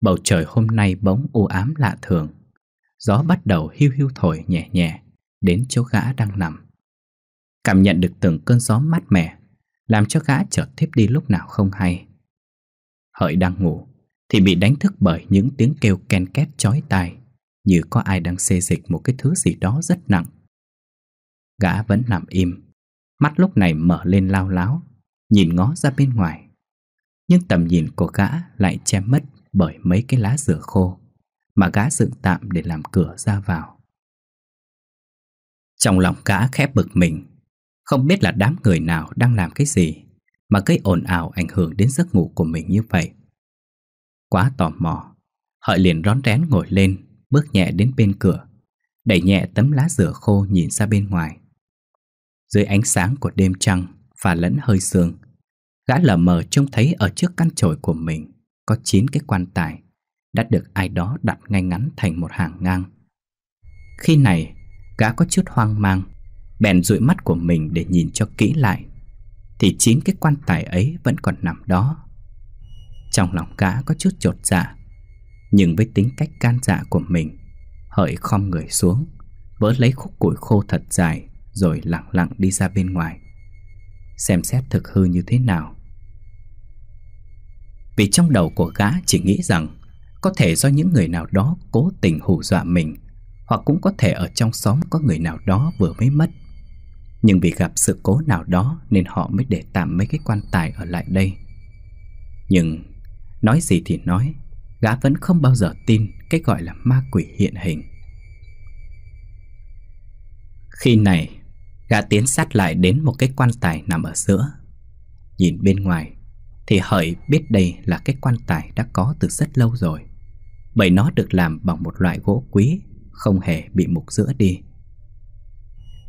Bầu trời hôm nay bóng u ám lạ thường Gió bắt đầu hưu hưu thổi nhẹ nhẹ Đến chỗ gã đang nằm Cảm nhận được từng cơn gió mát mẻ Làm cho gã chợt thiếp đi lúc nào không hay Hợi đang ngủ Thì bị đánh thức bởi những tiếng kêu ken két chói tai Như có ai đang xê dịch một cái thứ gì đó rất nặng Gã vẫn nằm im Mắt lúc này mở lên lao láo Nhìn ngó ra bên ngoài Nhưng tầm nhìn của gã lại che mất bởi mấy cái lá rửa khô Mà gã dựng tạm để làm cửa ra vào Trong lòng gã khép bực mình không biết là đám người nào đang làm cái gì mà gây ồn ào ảnh hưởng đến giấc ngủ của mình như vậy. Quá tò mò, Hợi liền rón rén ngồi lên, bước nhẹ đến bên cửa, đẩy nhẹ tấm lá rửa khô nhìn ra bên ngoài. Dưới ánh sáng của đêm trăng và lẫn hơi sương, gã lờ mờ trông thấy ở trước căn chổi của mình có 9 cái quan tài đã được ai đó đặt ngay ngắn thành một hàng ngang. Khi này, gã có chút hoang mang Bèn dụi mắt của mình để nhìn cho kỹ lại Thì chính cái quan tài ấy vẫn còn nằm đó Trong lòng gã có chút chột dạ Nhưng với tính cách can dạ của mình Hợi khom người xuống Vỡ lấy khúc củi khô thật dài Rồi lặng lặng đi ra bên ngoài Xem xét thực hư như thế nào Vì trong đầu của gã chỉ nghĩ rằng Có thể do những người nào đó cố tình hù dọa mình Hoặc cũng có thể ở trong xóm có người nào đó vừa mới mất nhưng vì gặp sự cố nào đó nên họ mới để tạm mấy cái quan tài ở lại đây Nhưng nói gì thì nói Gã vẫn không bao giờ tin cái gọi là ma quỷ hiện hình Khi này gã tiến sát lại đến một cái quan tài nằm ở giữa Nhìn bên ngoài thì hợi biết đây là cái quan tài đã có từ rất lâu rồi bởi nó được làm bằng một loại gỗ quý không hề bị mục giữa đi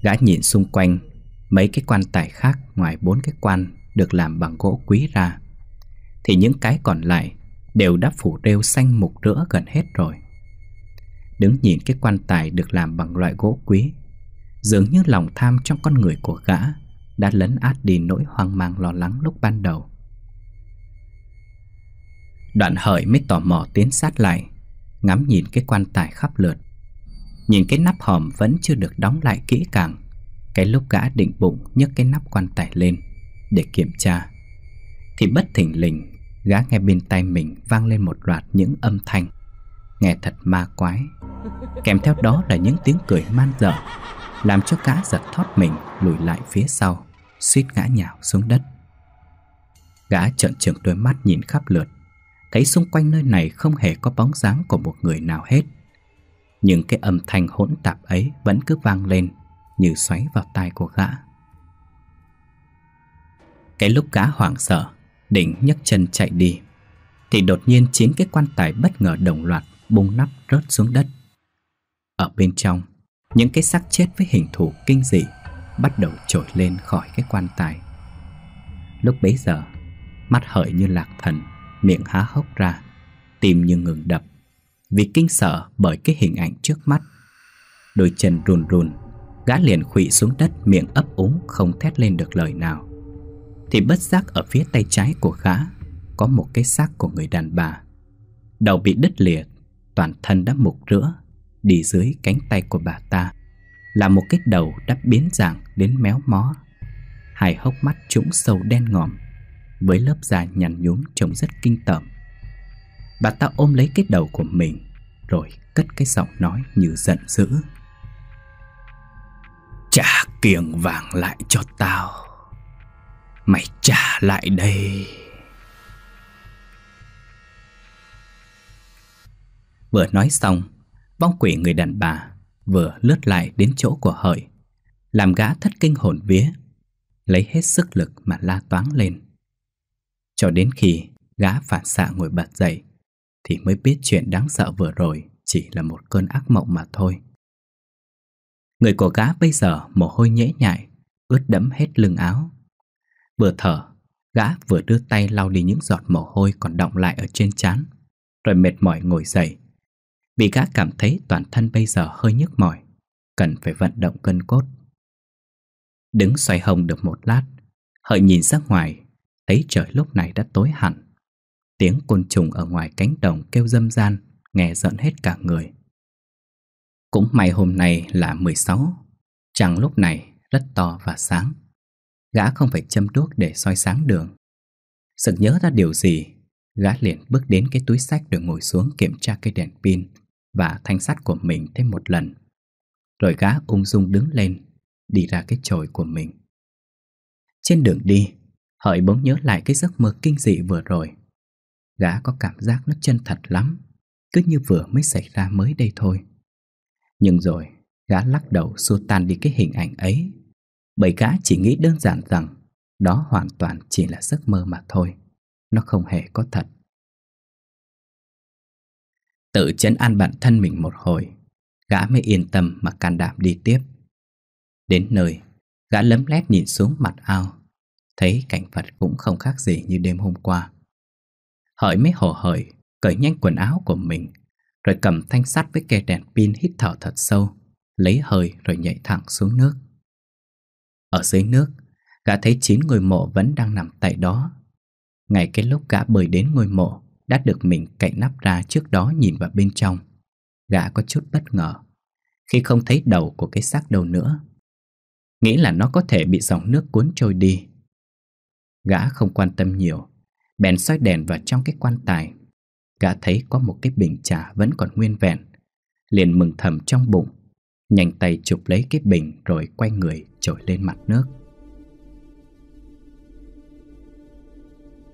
Gã nhìn xung quanh Mấy cái quan tài khác ngoài bốn cái quan Được làm bằng gỗ quý ra Thì những cái còn lại Đều đã phủ rêu xanh mục rỡ gần hết rồi Đứng nhìn cái quan tài được làm bằng loại gỗ quý Dường như lòng tham trong con người của gã Đã lấn át đi nỗi hoang mang lo lắng lúc ban đầu Đoạn hợi mới tò mò tiến sát lại Ngắm nhìn cái quan tài khắp lượt Nhìn cái nắp hòm vẫn chưa được đóng lại kỹ càng Cái lúc gã định bụng nhấc cái nắp quan tài lên Để kiểm tra Thì bất thình lình Gã nghe bên tay mình vang lên một loạt những âm thanh Nghe thật ma quái Kèm theo đó là những tiếng cười man dở Làm cho gã giật thoát mình lùi lại phía sau Suýt ngã nhào xuống đất Gã trợn trừng đôi mắt nhìn khắp lượt Thấy xung quanh nơi này không hề có bóng dáng của một người nào hết những cái âm thanh hỗn tạp ấy vẫn cứ vang lên Như xoáy vào tai của gã Cái lúc gã hoảng sợ định nhấc chân chạy đi Thì đột nhiên chín cái quan tài bất ngờ đồng loạt Bung nắp rớt xuống đất Ở bên trong Những cái xác chết với hình thù kinh dị Bắt đầu trồi lên khỏi cái quan tài Lúc bấy giờ Mắt hợi như lạc thần Miệng há hốc ra Tim như ngừng đập vì kinh sợ bởi cái hình ảnh trước mắt. Đôi chân run run, gã liền khụy xuống đất miệng ấp úng không thét lên được lời nào. Thì bất giác ở phía tay trái của gã có một cái xác của người đàn bà. Đầu bị đứt liệt, toàn thân đã mục rữa, đi dưới cánh tay của bà ta là một cái đầu đã biến dạng đến méo mó. Hai hốc mắt trũng sâu đen ngòm với lớp da nhằn nhúm trông rất kinh tởm. Bà ta ôm lấy cái đầu của mình Rồi cất cái giọng nói như giận dữ Trả kiềng vàng lại cho tao Mày trả lại đây Vừa nói xong Vong quỷ người đàn bà Vừa lướt lại đến chỗ của hợi Làm gã thất kinh hồn vía Lấy hết sức lực mà la toáng lên Cho đến khi gã phản xạ ngồi bật dậy thì mới biết chuyện đáng sợ vừa rồi chỉ là một cơn ác mộng mà thôi. Người của gã bây giờ mồ hôi nhễ nhại, ướt đẫm hết lưng áo. Vừa thở, gã vừa đưa tay lau đi những giọt mồ hôi còn đọng lại ở trên trán, rồi mệt mỏi ngồi dậy. Vì gã cảm thấy toàn thân bây giờ hơi nhức mỏi, cần phải vận động cân cốt. Đứng xoay hồng được một lát, hợi nhìn ra ngoài, thấy trời lúc này đã tối hẳn. Tiếng côn trùng ở ngoài cánh đồng kêu dâm gian, nghe giận hết cả người. Cũng may hôm nay là 16, chẳng lúc này rất to và sáng. Gã không phải châm đuốc để soi sáng đường. Sực nhớ ra điều gì, gã liền bước đến cái túi sách rồi ngồi xuống kiểm tra cái đèn pin và thanh sắt của mình thêm một lần. Rồi gã ung dung đứng lên, đi ra cái chổi của mình. Trên đường đi, Hợi bỗng nhớ lại cái giấc mơ kinh dị vừa rồi gã có cảm giác nó chân thật lắm, cứ như vừa mới xảy ra mới đây thôi. Nhưng rồi, gã lắc đầu xua tan đi cái hình ảnh ấy, bởi gã chỉ nghĩ đơn giản rằng đó hoàn toàn chỉ là giấc mơ mà thôi, nó không hề có thật. Tự chấn an bản thân mình một hồi, gã mới yên tâm mà can đảm đi tiếp. Đến nơi, gã lấm lét nhìn xuống mặt ao, thấy cảnh vật cũng không khác gì như đêm hôm qua. Hợi mới hồ hởi, cởi nhanh quần áo của mình, rồi cầm thanh sắt với cây đèn pin hít thở thật sâu, lấy hơi rồi nhảy thẳng xuống nước. Ở dưới nước, gã thấy chín ngôi mộ vẫn đang nằm tại đó. Ngay cái lúc gã bơi đến ngôi mộ, đã được mình cậy nắp ra trước đó nhìn vào bên trong. Gã có chút bất ngờ, khi không thấy đầu của cái xác đâu nữa. Nghĩ là nó có thể bị dòng nước cuốn trôi đi. Gã không quan tâm nhiều, Bèn soi đèn vào trong cái quan tài Gã thấy có một cái bình trà vẫn còn nguyên vẹn Liền mừng thầm trong bụng Nhanh tay chụp lấy cái bình rồi quay người trồi lên mặt nước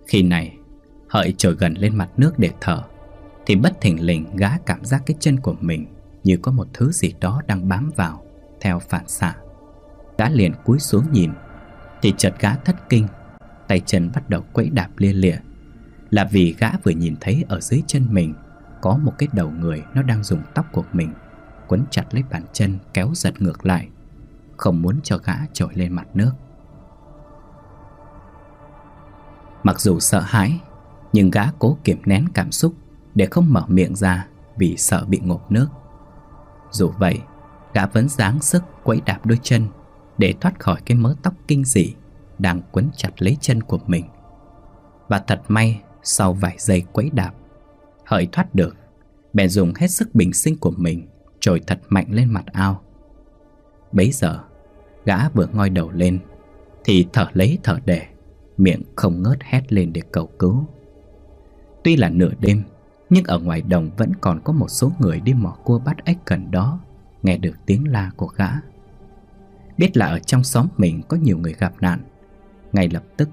Khi này Hợi trồi gần lên mặt nước để thở Thì bất thình lình gã cảm giác cái chân của mình Như có một thứ gì đó đang bám vào Theo phản xạ Gã liền cúi xuống nhìn Thì chợt gã thất kinh tay chân bắt đầu quẫy đạp lia lịa là vì gã vừa nhìn thấy ở dưới chân mình có một cái đầu người nó đang dùng tóc của mình quấn chặt lấy bàn chân kéo giật ngược lại không muốn cho gã trồi lên mặt nước mặc dù sợ hãi nhưng gã cố kiềm nén cảm xúc để không mở miệng ra vì sợ bị ngộp nước dù vậy gã vẫn dáng sức quẫy đạp đôi chân để thoát khỏi cái mớ tóc kinh dị đang quấn chặt lấy chân của mình. Và thật may, sau vài giây quấy đạp, hợi thoát được, bèn dùng hết sức bình sinh của mình trồi thật mạnh lên mặt ao. Bấy giờ, gã vừa ngoi đầu lên, thì thở lấy thở để, miệng không ngớt hét lên để cầu cứu. Tuy là nửa đêm, nhưng ở ngoài đồng vẫn còn có một số người đi mò cua bắt ếch gần đó, nghe được tiếng la của gã. Biết là ở trong xóm mình có nhiều người gặp nạn, ngay lập tức,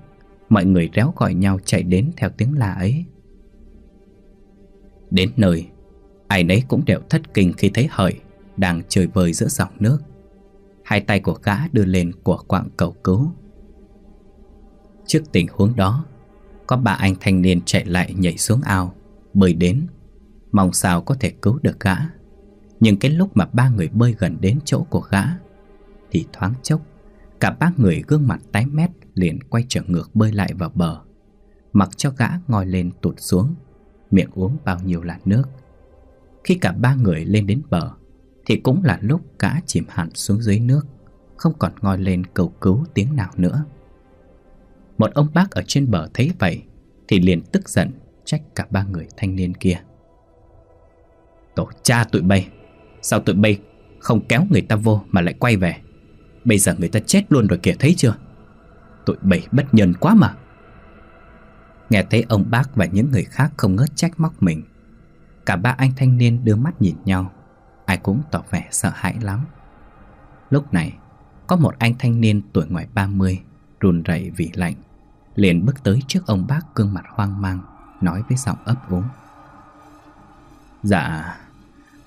mọi người réo gọi nhau chạy đến theo tiếng la ấy. Đến nơi, ai nấy cũng đều thất kinh khi thấy hợi đang chơi vơi giữa dòng nước. Hai tay của gã đưa lên của quạng cầu cứu. Trước tình huống đó, có ba anh thanh niên chạy lại nhảy xuống ao, bơi đến, mong sao có thể cứu được gã. Nhưng cái lúc mà ba người bơi gần đến chỗ của gã, thì thoáng chốc, cả ba người gương mặt tái mét liền quay trở ngược bơi lại vào bờ Mặc cho gã ngồi lên tụt xuống Miệng uống bao nhiêu là nước Khi cả ba người lên đến bờ Thì cũng là lúc gã chìm hẳn xuống dưới nước Không còn ngồi lên cầu cứu tiếng nào nữa Một ông bác ở trên bờ thấy vậy Thì liền tức giận trách cả ba người thanh niên kia Tổ cha tụi bay Sao tụi bay không kéo người ta vô mà lại quay về Bây giờ người ta chết luôn rồi kìa thấy chưa Tụi bày bất nhân quá mà Nghe thấy ông bác và những người khác không ngớt trách móc mình Cả ba anh thanh niên đưa mắt nhìn nhau Ai cũng tỏ vẻ sợ hãi lắm Lúc này Có một anh thanh niên tuổi ngoài 30 Run rẩy vì lạnh Liền bước tới trước ông bác gương mặt hoang mang Nói với giọng ấp úng Dạ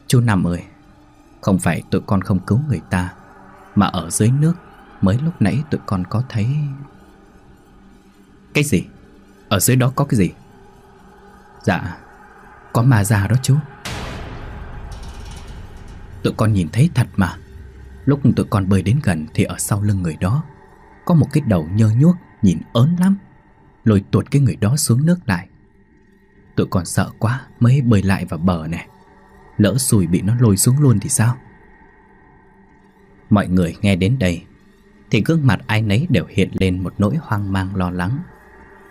Chú Năm ơi Không phải tụi con không cứu người ta Mà ở dưới nước Mới lúc nãy tụi con có thấy Cái gì? Ở dưới đó có cái gì? Dạ Có ma già đó chú Tụi con nhìn thấy thật mà Lúc tụi con bơi đến gần Thì ở sau lưng người đó Có một cái đầu nhơ nhuốc Nhìn ớn lắm Lôi tuột cái người đó xuống nước lại Tụi con sợ quá Mới bơi lại vào bờ nè Lỡ sùi bị nó lôi xuống luôn thì sao Mọi người nghe đến đây thì gương mặt ai nấy đều hiện lên một nỗi hoang mang lo lắng.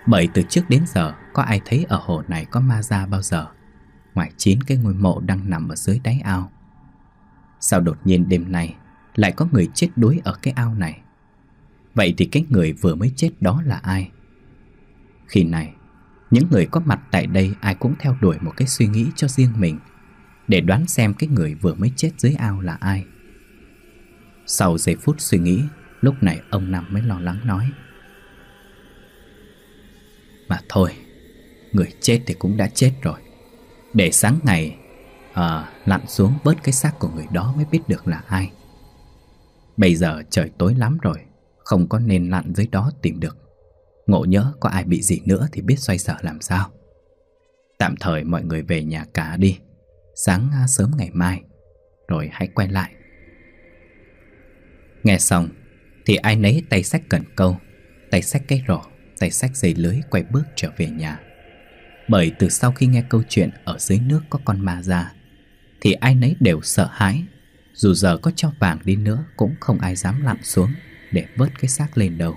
Bởi từ trước đến giờ có ai thấy ở hồ này có ma ra bao giờ, ngoài chín cái ngôi mộ đang nằm ở dưới đáy ao. Sao đột nhiên đêm nay lại có người chết đuối ở cái ao này? Vậy thì cái người vừa mới chết đó là ai? Khi này, những người có mặt tại đây ai cũng theo đuổi một cái suy nghĩ cho riêng mình để đoán xem cái người vừa mới chết dưới ao là ai. Sau giây phút suy nghĩ, Lúc này ông Năm mới lo lắng nói Mà thôi Người chết thì cũng đã chết rồi Để sáng ngày à, Lặn xuống bớt cái xác của người đó Mới biết được là ai Bây giờ trời tối lắm rồi Không có nên lặn dưới đó tìm được Ngộ nhớ có ai bị gì nữa Thì biết xoay sở làm sao Tạm thời mọi người về nhà cả đi Sáng à, sớm ngày mai Rồi hãy quay lại Nghe xong thì ai nấy tay sách cần câu Tay sách cái rổ Tay sách dây lưới quay bước trở về nhà Bởi từ sau khi nghe câu chuyện Ở dưới nước có con ma ra Thì ai nấy đều sợ hãi Dù giờ có cho vàng đi nữa Cũng không ai dám lặn xuống Để vớt cái xác lên đâu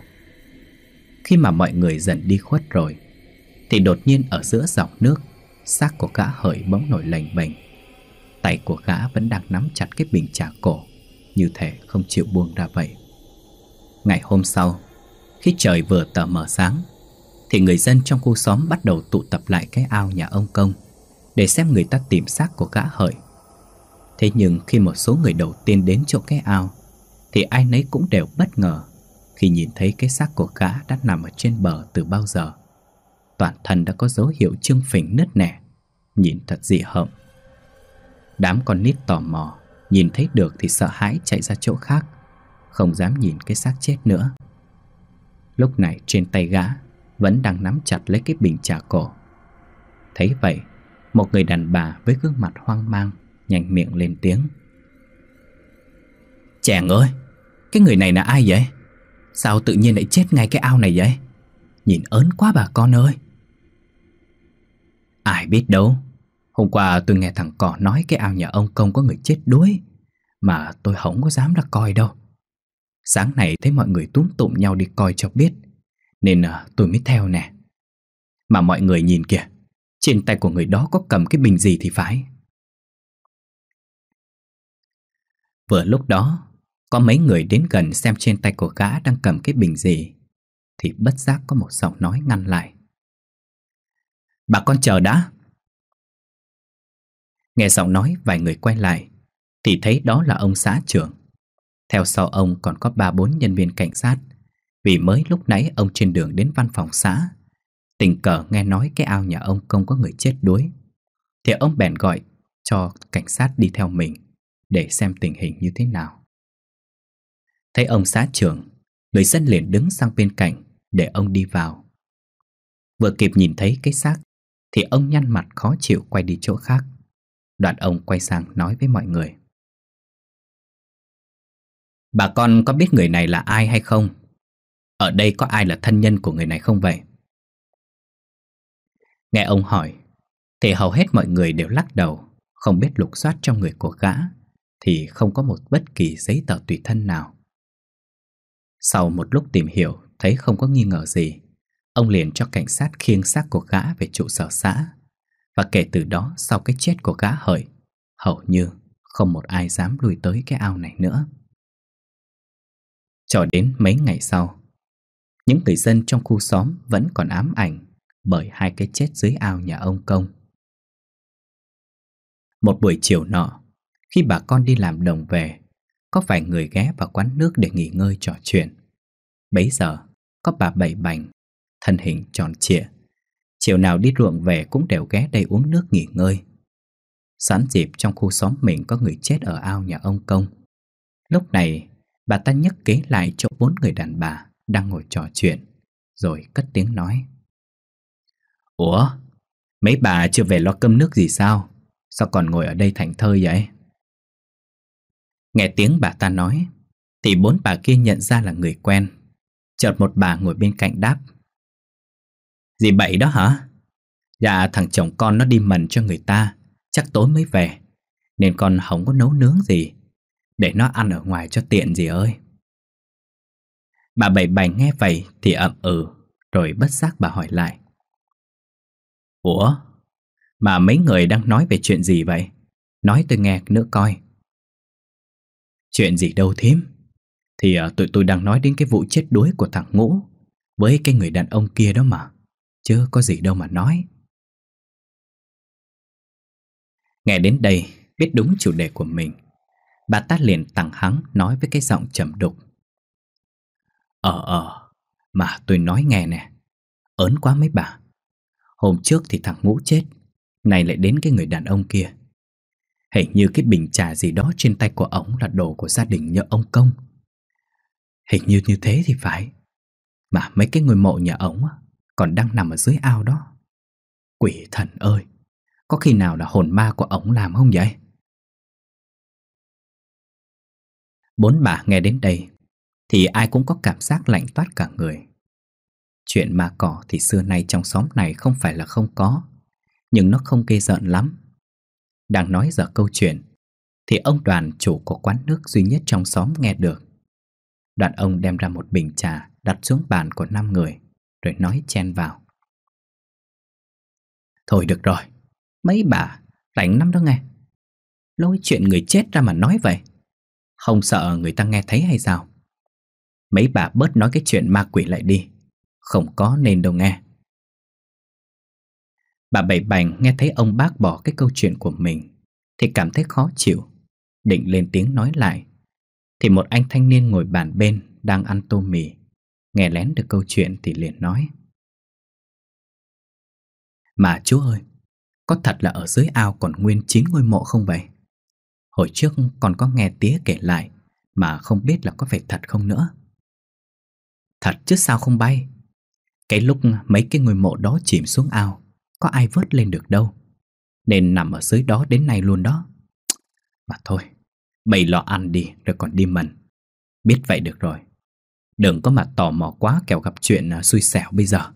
Khi mà mọi người dần đi khuất rồi Thì đột nhiên ở giữa dòng nước Xác của gã hởi bóng nổi lành bềnh Tay của gã vẫn đang nắm chặt cái bình trà cổ Như thể không chịu buông ra vậy Ngày hôm sau, khi trời vừa tờ mờ sáng, thì người dân trong khu xóm bắt đầu tụ tập lại cái ao nhà ông Công để xem người ta tìm xác của gã hợi. Thế nhưng khi một số người đầu tiên đến chỗ cái ao, thì ai nấy cũng đều bất ngờ khi nhìn thấy cái xác của gã đã nằm ở trên bờ từ bao giờ. Toàn thân đã có dấu hiệu trương phình nứt nẻ, nhìn thật dị hợm. Đám con nít tò mò, nhìn thấy được thì sợ hãi chạy ra chỗ khác không dám nhìn cái xác chết nữa. Lúc này trên tay gã vẫn đang nắm chặt lấy cái bình trà cổ. Thấy vậy, một người đàn bà với gương mặt hoang mang nhanh miệng lên tiếng. Chàng ơi, cái người này là ai vậy? Sao tự nhiên lại chết ngay cái ao này vậy? Nhìn ớn quá bà con ơi. Ai biết đâu, hôm qua tôi nghe thằng cỏ nói cái ao nhà ông công có người chết đuối, mà tôi không có dám ra coi đâu. Sáng này thấy mọi người túm tụm nhau đi coi cho biết Nên à, tôi mới theo nè Mà mọi người nhìn kìa Trên tay của người đó có cầm cái bình gì thì phải Vừa lúc đó Có mấy người đến gần xem trên tay của gã đang cầm cái bình gì Thì bất giác có một giọng nói ngăn lại Bà con chờ đã Nghe giọng nói vài người quay lại Thì thấy đó là ông xã trưởng theo sau ông còn có ba bốn nhân viên cảnh sát Vì mới lúc nãy ông trên đường đến văn phòng xã Tình cờ nghe nói cái ao nhà ông không có người chết đuối Thì ông bèn gọi cho cảnh sát đi theo mình Để xem tình hình như thế nào Thấy ông xã trưởng Người dân liền đứng sang bên cạnh Để ông đi vào Vừa kịp nhìn thấy cái xác Thì ông nhăn mặt khó chịu quay đi chỗ khác Đoạn ông quay sang nói với mọi người Bà con có biết người này là ai hay không? Ở đây có ai là thân nhân của người này không vậy? Nghe ông hỏi, thì hầu hết mọi người đều lắc đầu, không biết lục soát trong người của gã, thì không có một bất kỳ giấy tờ tùy thân nào. Sau một lúc tìm hiểu, thấy không có nghi ngờ gì, ông liền cho cảnh sát khiêng xác của gã về trụ sở xã. Và kể từ đó, sau cái chết của gã hợi, hầu như không một ai dám lùi tới cái ao này nữa. Cho đến mấy ngày sau Những người dân trong khu xóm vẫn còn ám ảnh Bởi hai cái chết dưới ao nhà ông Công Một buổi chiều nọ Khi bà con đi làm đồng về Có vài người ghé vào quán nước để nghỉ ngơi trò chuyện Bấy giờ có bà Bảy Bành Thân hình tròn trịa Chiều nào đi ruộng về cũng đều ghé đây uống nước nghỉ ngơi Sẵn dịp trong khu xóm mình có người chết ở ao nhà ông Công Lúc này Bà ta nhắc kế lại chỗ bốn người đàn bà đang ngồi trò chuyện, rồi cất tiếng nói. Ủa, mấy bà chưa về lo cơm nước gì sao? Sao còn ngồi ở đây thành thơi vậy? Nghe tiếng bà ta nói, thì bốn bà kia nhận ra là người quen. Chợt một bà ngồi bên cạnh đáp. Gì bậy đó hả? Dạ thằng chồng con nó đi mần cho người ta, chắc tối mới về, nên con không có nấu nướng gì để nó ăn ở ngoài cho tiện gì ơi Bà bảy bảy nghe vậy thì ậm ừ Rồi bất giác bà hỏi lại Ủa Mà mấy người đang nói về chuyện gì vậy Nói tôi nghe nữa coi Chuyện gì đâu thím Thì ờ, tụi tôi đang nói đến cái vụ chết đuối của thằng Ngũ Với cái người đàn ông kia đó mà Chứ có gì đâu mà nói Nghe đến đây Biết đúng chủ đề của mình Bà ta liền tặng hắn nói với cái giọng trầm đục Ờ ờ, mà tôi nói nghe nè Ớn quá mấy bà Hôm trước thì thằng ngũ chết nay lại đến cái người đàn ông kia Hình như cái bình trà gì đó trên tay của ổng là đồ của gia đình nhờ ông Công Hình như như thế thì phải Mà mấy cái ngôi mộ nhà ổng còn đang nằm ở dưới ao đó Quỷ thần ơi Có khi nào là hồn ma của ổng làm không vậy? Bốn bà nghe đến đây Thì ai cũng có cảm giác lạnh toát cả người Chuyện ma cỏ thì xưa nay trong xóm này không phải là không có Nhưng nó không gây giận lắm Đang nói giờ câu chuyện Thì ông đoàn chủ của quán nước duy nhất trong xóm nghe được Đoàn ông đem ra một bình trà đặt xuống bàn của năm người Rồi nói chen vào Thôi được rồi Mấy bà rảnh năm đó nghe Lôi chuyện người chết ra mà nói vậy không sợ người ta nghe thấy hay sao Mấy bà bớt nói cái chuyện ma quỷ lại đi Không có nên đâu nghe Bà Bảy Bành nghe thấy ông bác bỏ cái câu chuyện của mình Thì cảm thấy khó chịu Định lên tiếng nói lại Thì một anh thanh niên ngồi bàn bên Đang ăn tô mì Nghe lén được câu chuyện thì liền nói Mà chú ơi Có thật là ở dưới ao còn nguyên chín ngôi mộ không vậy? Hồi trước còn có nghe tía kể lại Mà không biết là có phải thật không nữa Thật chứ sao không bay Cái lúc mấy cái ngôi mộ đó chìm xuống ao Có ai vớt lên được đâu Nên nằm ở dưới đó đến nay luôn đó Mà thôi Bày lo ăn đi rồi còn đi mần Biết vậy được rồi Đừng có mà tò mò quá kẻo gặp chuyện à, xui xẻo bây giờ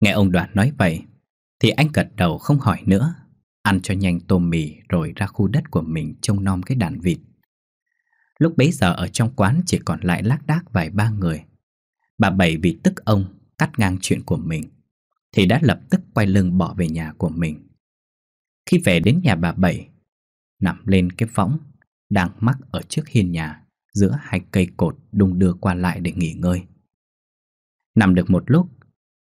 Nghe ông Đoàn nói vậy Thì anh gật đầu không hỏi nữa Ăn cho nhanh tô mì rồi ra khu đất của mình trông nom cái đàn vịt. Lúc bấy giờ ở trong quán chỉ còn lại lác đác vài ba người. Bà Bảy vì tức ông cắt ngang chuyện của mình thì đã lập tức quay lưng bỏ về nhà của mình. Khi về đến nhà bà Bảy nằm lên cái võng đang mắc ở trước hiên nhà giữa hai cây cột đung đưa qua lại để nghỉ ngơi. Nằm được một lúc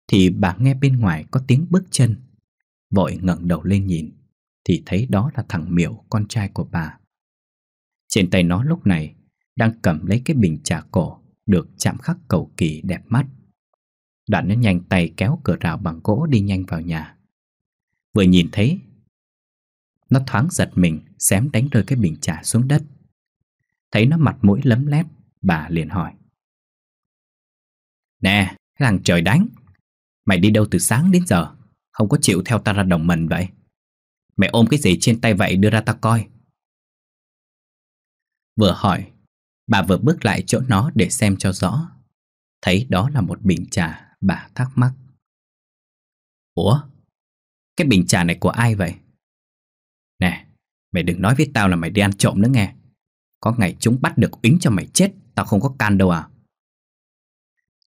thì bà nghe bên ngoài có tiếng bước chân vội ngẩng đầu lên nhìn thì thấy đó là thằng Miểu, con trai của bà. Trên tay nó lúc này đang cầm lấy cái bình trà cổ được chạm khắc cầu kỳ đẹp mắt. Đoạn nó nhanh tay kéo cửa rào bằng gỗ đi nhanh vào nhà. Vừa nhìn thấy, nó thoáng giật mình xém đánh rơi cái bình trà xuống đất. Thấy nó mặt mũi lấm lét, bà liền hỏi. Nè, làng trời đánh, mày đi đâu từ sáng đến giờ, không có chịu theo ta ra đồng mình vậy? Mẹ ôm cái gì trên tay vậy đưa ra ta coi Vừa hỏi Bà vừa bước lại chỗ nó để xem cho rõ Thấy đó là một bình trà Bà thắc mắc Ủa Cái bình trà này của ai vậy Nè Mày đừng nói với tao là mày đi ăn trộm nữa nghe Có ngày chúng bắt được ính cho mày chết Tao không có can đâu à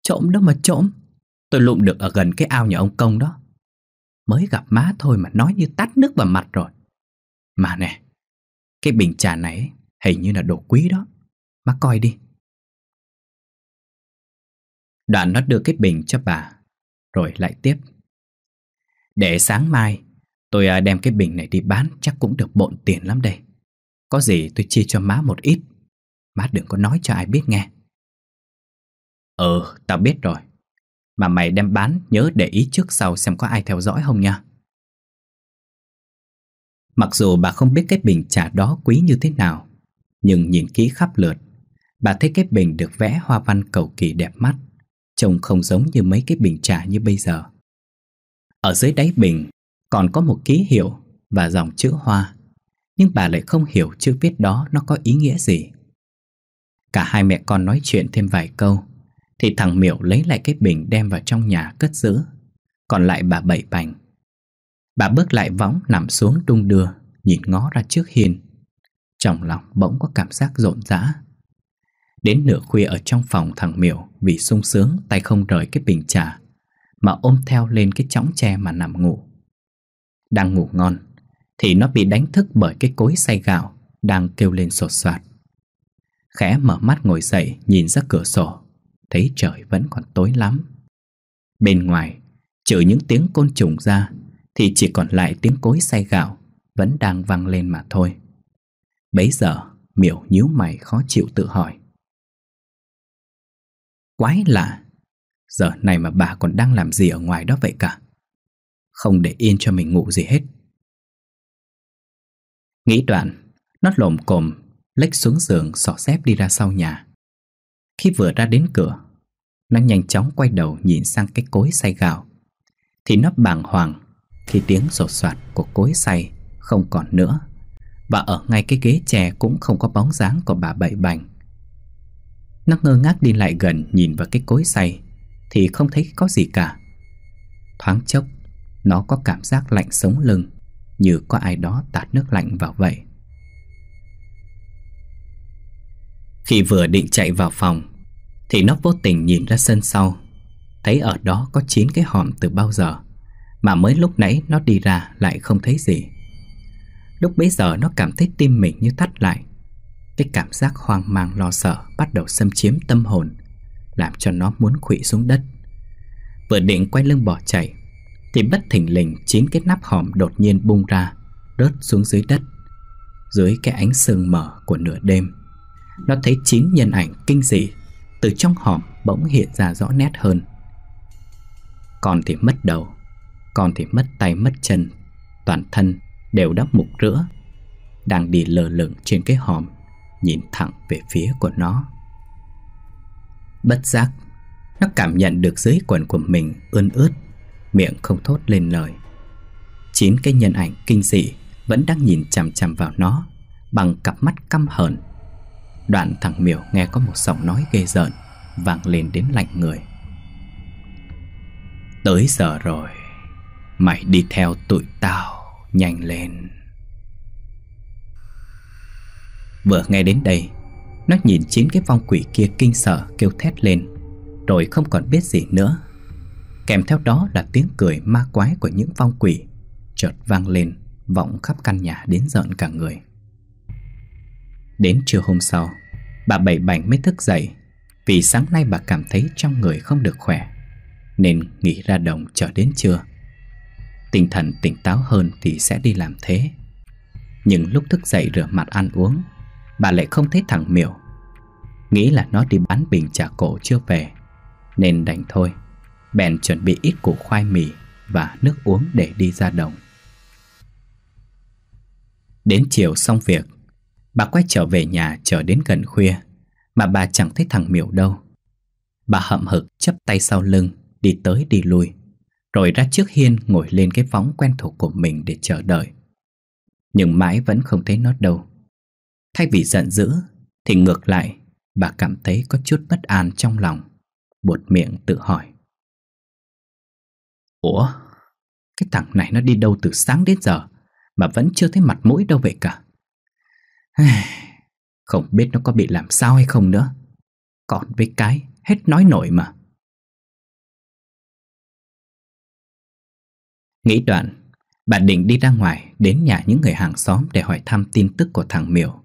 Trộm đâu mà trộm Tôi lụm được ở gần cái ao nhà ông Công đó Mới gặp má thôi mà nói như tát nước vào mặt rồi Mà nè Cái bình trà này hình như là đồ quý đó Má coi đi Đoạn nó đưa cái bình cho bà Rồi lại tiếp Để sáng mai Tôi à, đem cái bình này đi bán Chắc cũng được bộn tiền lắm đây Có gì tôi chia cho má một ít Má đừng có nói cho ai biết nghe Ừ, tao biết rồi mà mày đem bán nhớ để ý trước sau xem có ai theo dõi không nha Mặc dù bà không biết cái bình trà đó quý như thế nào Nhưng nhìn kỹ khắp lượt Bà thấy cái bình được vẽ hoa văn cầu kỳ đẹp mắt Trông không giống như mấy cái bình trà như bây giờ Ở dưới đáy bình còn có một ký hiệu và dòng chữ hoa Nhưng bà lại không hiểu chữ viết đó nó có ý nghĩa gì Cả hai mẹ con nói chuyện thêm vài câu thì thằng Miểu lấy lại cái bình đem vào trong nhà cất giữ Còn lại bà bảy bành Bà bước lại võng nằm xuống đung đưa Nhìn ngó ra trước hiên Trong lòng bỗng có cảm giác rộn rã Đến nửa khuya ở trong phòng thằng Miểu Vì sung sướng tay không rời cái bình trà Mà ôm theo lên cái chõng tre mà nằm ngủ Đang ngủ ngon Thì nó bị đánh thức bởi cái cối xay gạo Đang kêu lên sột soạt Khẽ mở mắt ngồi dậy nhìn ra cửa sổ thấy trời vẫn còn tối lắm. Bên ngoài, trừ những tiếng côn trùng ra, thì chỉ còn lại tiếng cối xay gạo vẫn đang vang lên mà thôi. Bấy giờ, miểu nhíu mày khó chịu tự hỏi. Quái lạ, giờ này mà bà còn đang làm gì ở ngoài đó vậy cả? Không để yên cho mình ngủ gì hết. Nghĩ đoạn, nó lồm cồm, lách xuống giường xỏ dép đi ra sau nhà. Khi vừa ra đến cửa, nó nhanh chóng quay đầu nhìn sang cái cối xay gạo. Thì nó bàng hoàng khi tiếng rột soạt của cối xay không còn nữa. Và ở ngay cái ghế chè cũng không có bóng dáng của bà bậy Bành. Nó ngơ ngác đi lại gần nhìn vào cái cối xay thì không thấy có gì cả. Thoáng chốc, nó có cảm giác lạnh sống lưng như có ai đó tạt nước lạnh vào vậy. Khi vừa định chạy vào phòng Thì nó vô tình nhìn ra sân sau Thấy ở đó có chín cái hòm từ bao giờ Mà mới lúc nãy nó đi ra lại không thấy gì Lúc bấy giờ nó cảm thấy tim mình như thắt lại Cái cảm giác hoang mang lo sợ bắt đầu xâm chiếm tâm hồn Làm cho nó muốn khụy xuống đất Vừa định quay lưng bỏ chạy Thì bất thình lình chín cái nắp hòm đột nhiên bung ra Rớt xuống dưới đất Dưới cái ánh sương mở của nửa đêm nó thấy chín nhân ảnh kinh dị Từ trong hòm bỗng hiện ra rõ nét hơn Còn thì mất đầu Còn thì mất tay mất chân Toàn thân đều đắp mục rữa Đang đi lờ lửng trên cái hòm Nhìn thẳng về phía của nó Bất giác Nó cảm nhận được dưới quần của mình ươn ướt Miệng không thốt lên lời Chín cái nhân ảnh kinh dị Vẫn đang nhìn chằm chằm vào nó Bằng cặp mắt căm hờn Đoạn thằng Miểu nghe có một giọng nói ghê rợn Vang lên đến lạnh người Tới giờ rồi Mày đi theo tụi tao Nhanh lên Vừa nghe đến đây Nó nhìn chín cái vong quỷ kia kinh sợ kêu thét lên Rồi không còn biết gì nữa Kèm theo đó là tiếng cười ma quái của những vong quỷ Chợt vang lên Vọng khắp căn nhà đến giận cả người Đến trưa hôm sau, bà Bảy Bảnh mới thức dậy vì sáng nay bà cảm thấy trong người không được khỏe nên nghỉ ra đồng chờ đến trưa. Tinh thần tỉnh táo hơn thì sẽ đi làm thế. Nhưng lúc thức dậy rửa mặt ăn uống, bà lại không thấy thằng Miểu. Nghĩ là nó đi bán bình trà cổ chưa về, nên đành thôi. Bèn chuẩn bị ít củ khoai mì và nước uống để đi ra đồng. Đến chiều xong việc, Bà quay trở về nhà chờ đến gần khuya Mà bà chẳng thấy thằng Miểu đâu Bà hậm hực chấp tay sau lưng Đi tới đi lui Rồi ra trước hiên ngồi lên cái võng quen thuộc của mình để chờ đợi Nhưng mãi vẫn không thấy nó đâu Thay vì giận dữ Thì ngược lại Bà cảm thấy có chút bất an trong lòng Buột miệng tự hỏi Ủa Cái thằng này nó đi đâu từ sáng đến giờ Mà vẫn chưa thấy mặt mũi đâu vậy cả Không biết nó có bị làm sao hay không nữa Còn với cái hết nói nổi mà Nghĩ đoạn Bà định đi ra ngoài Đến nhà những người hàng xóm để hỏi thăm tin tức của thằng Miểu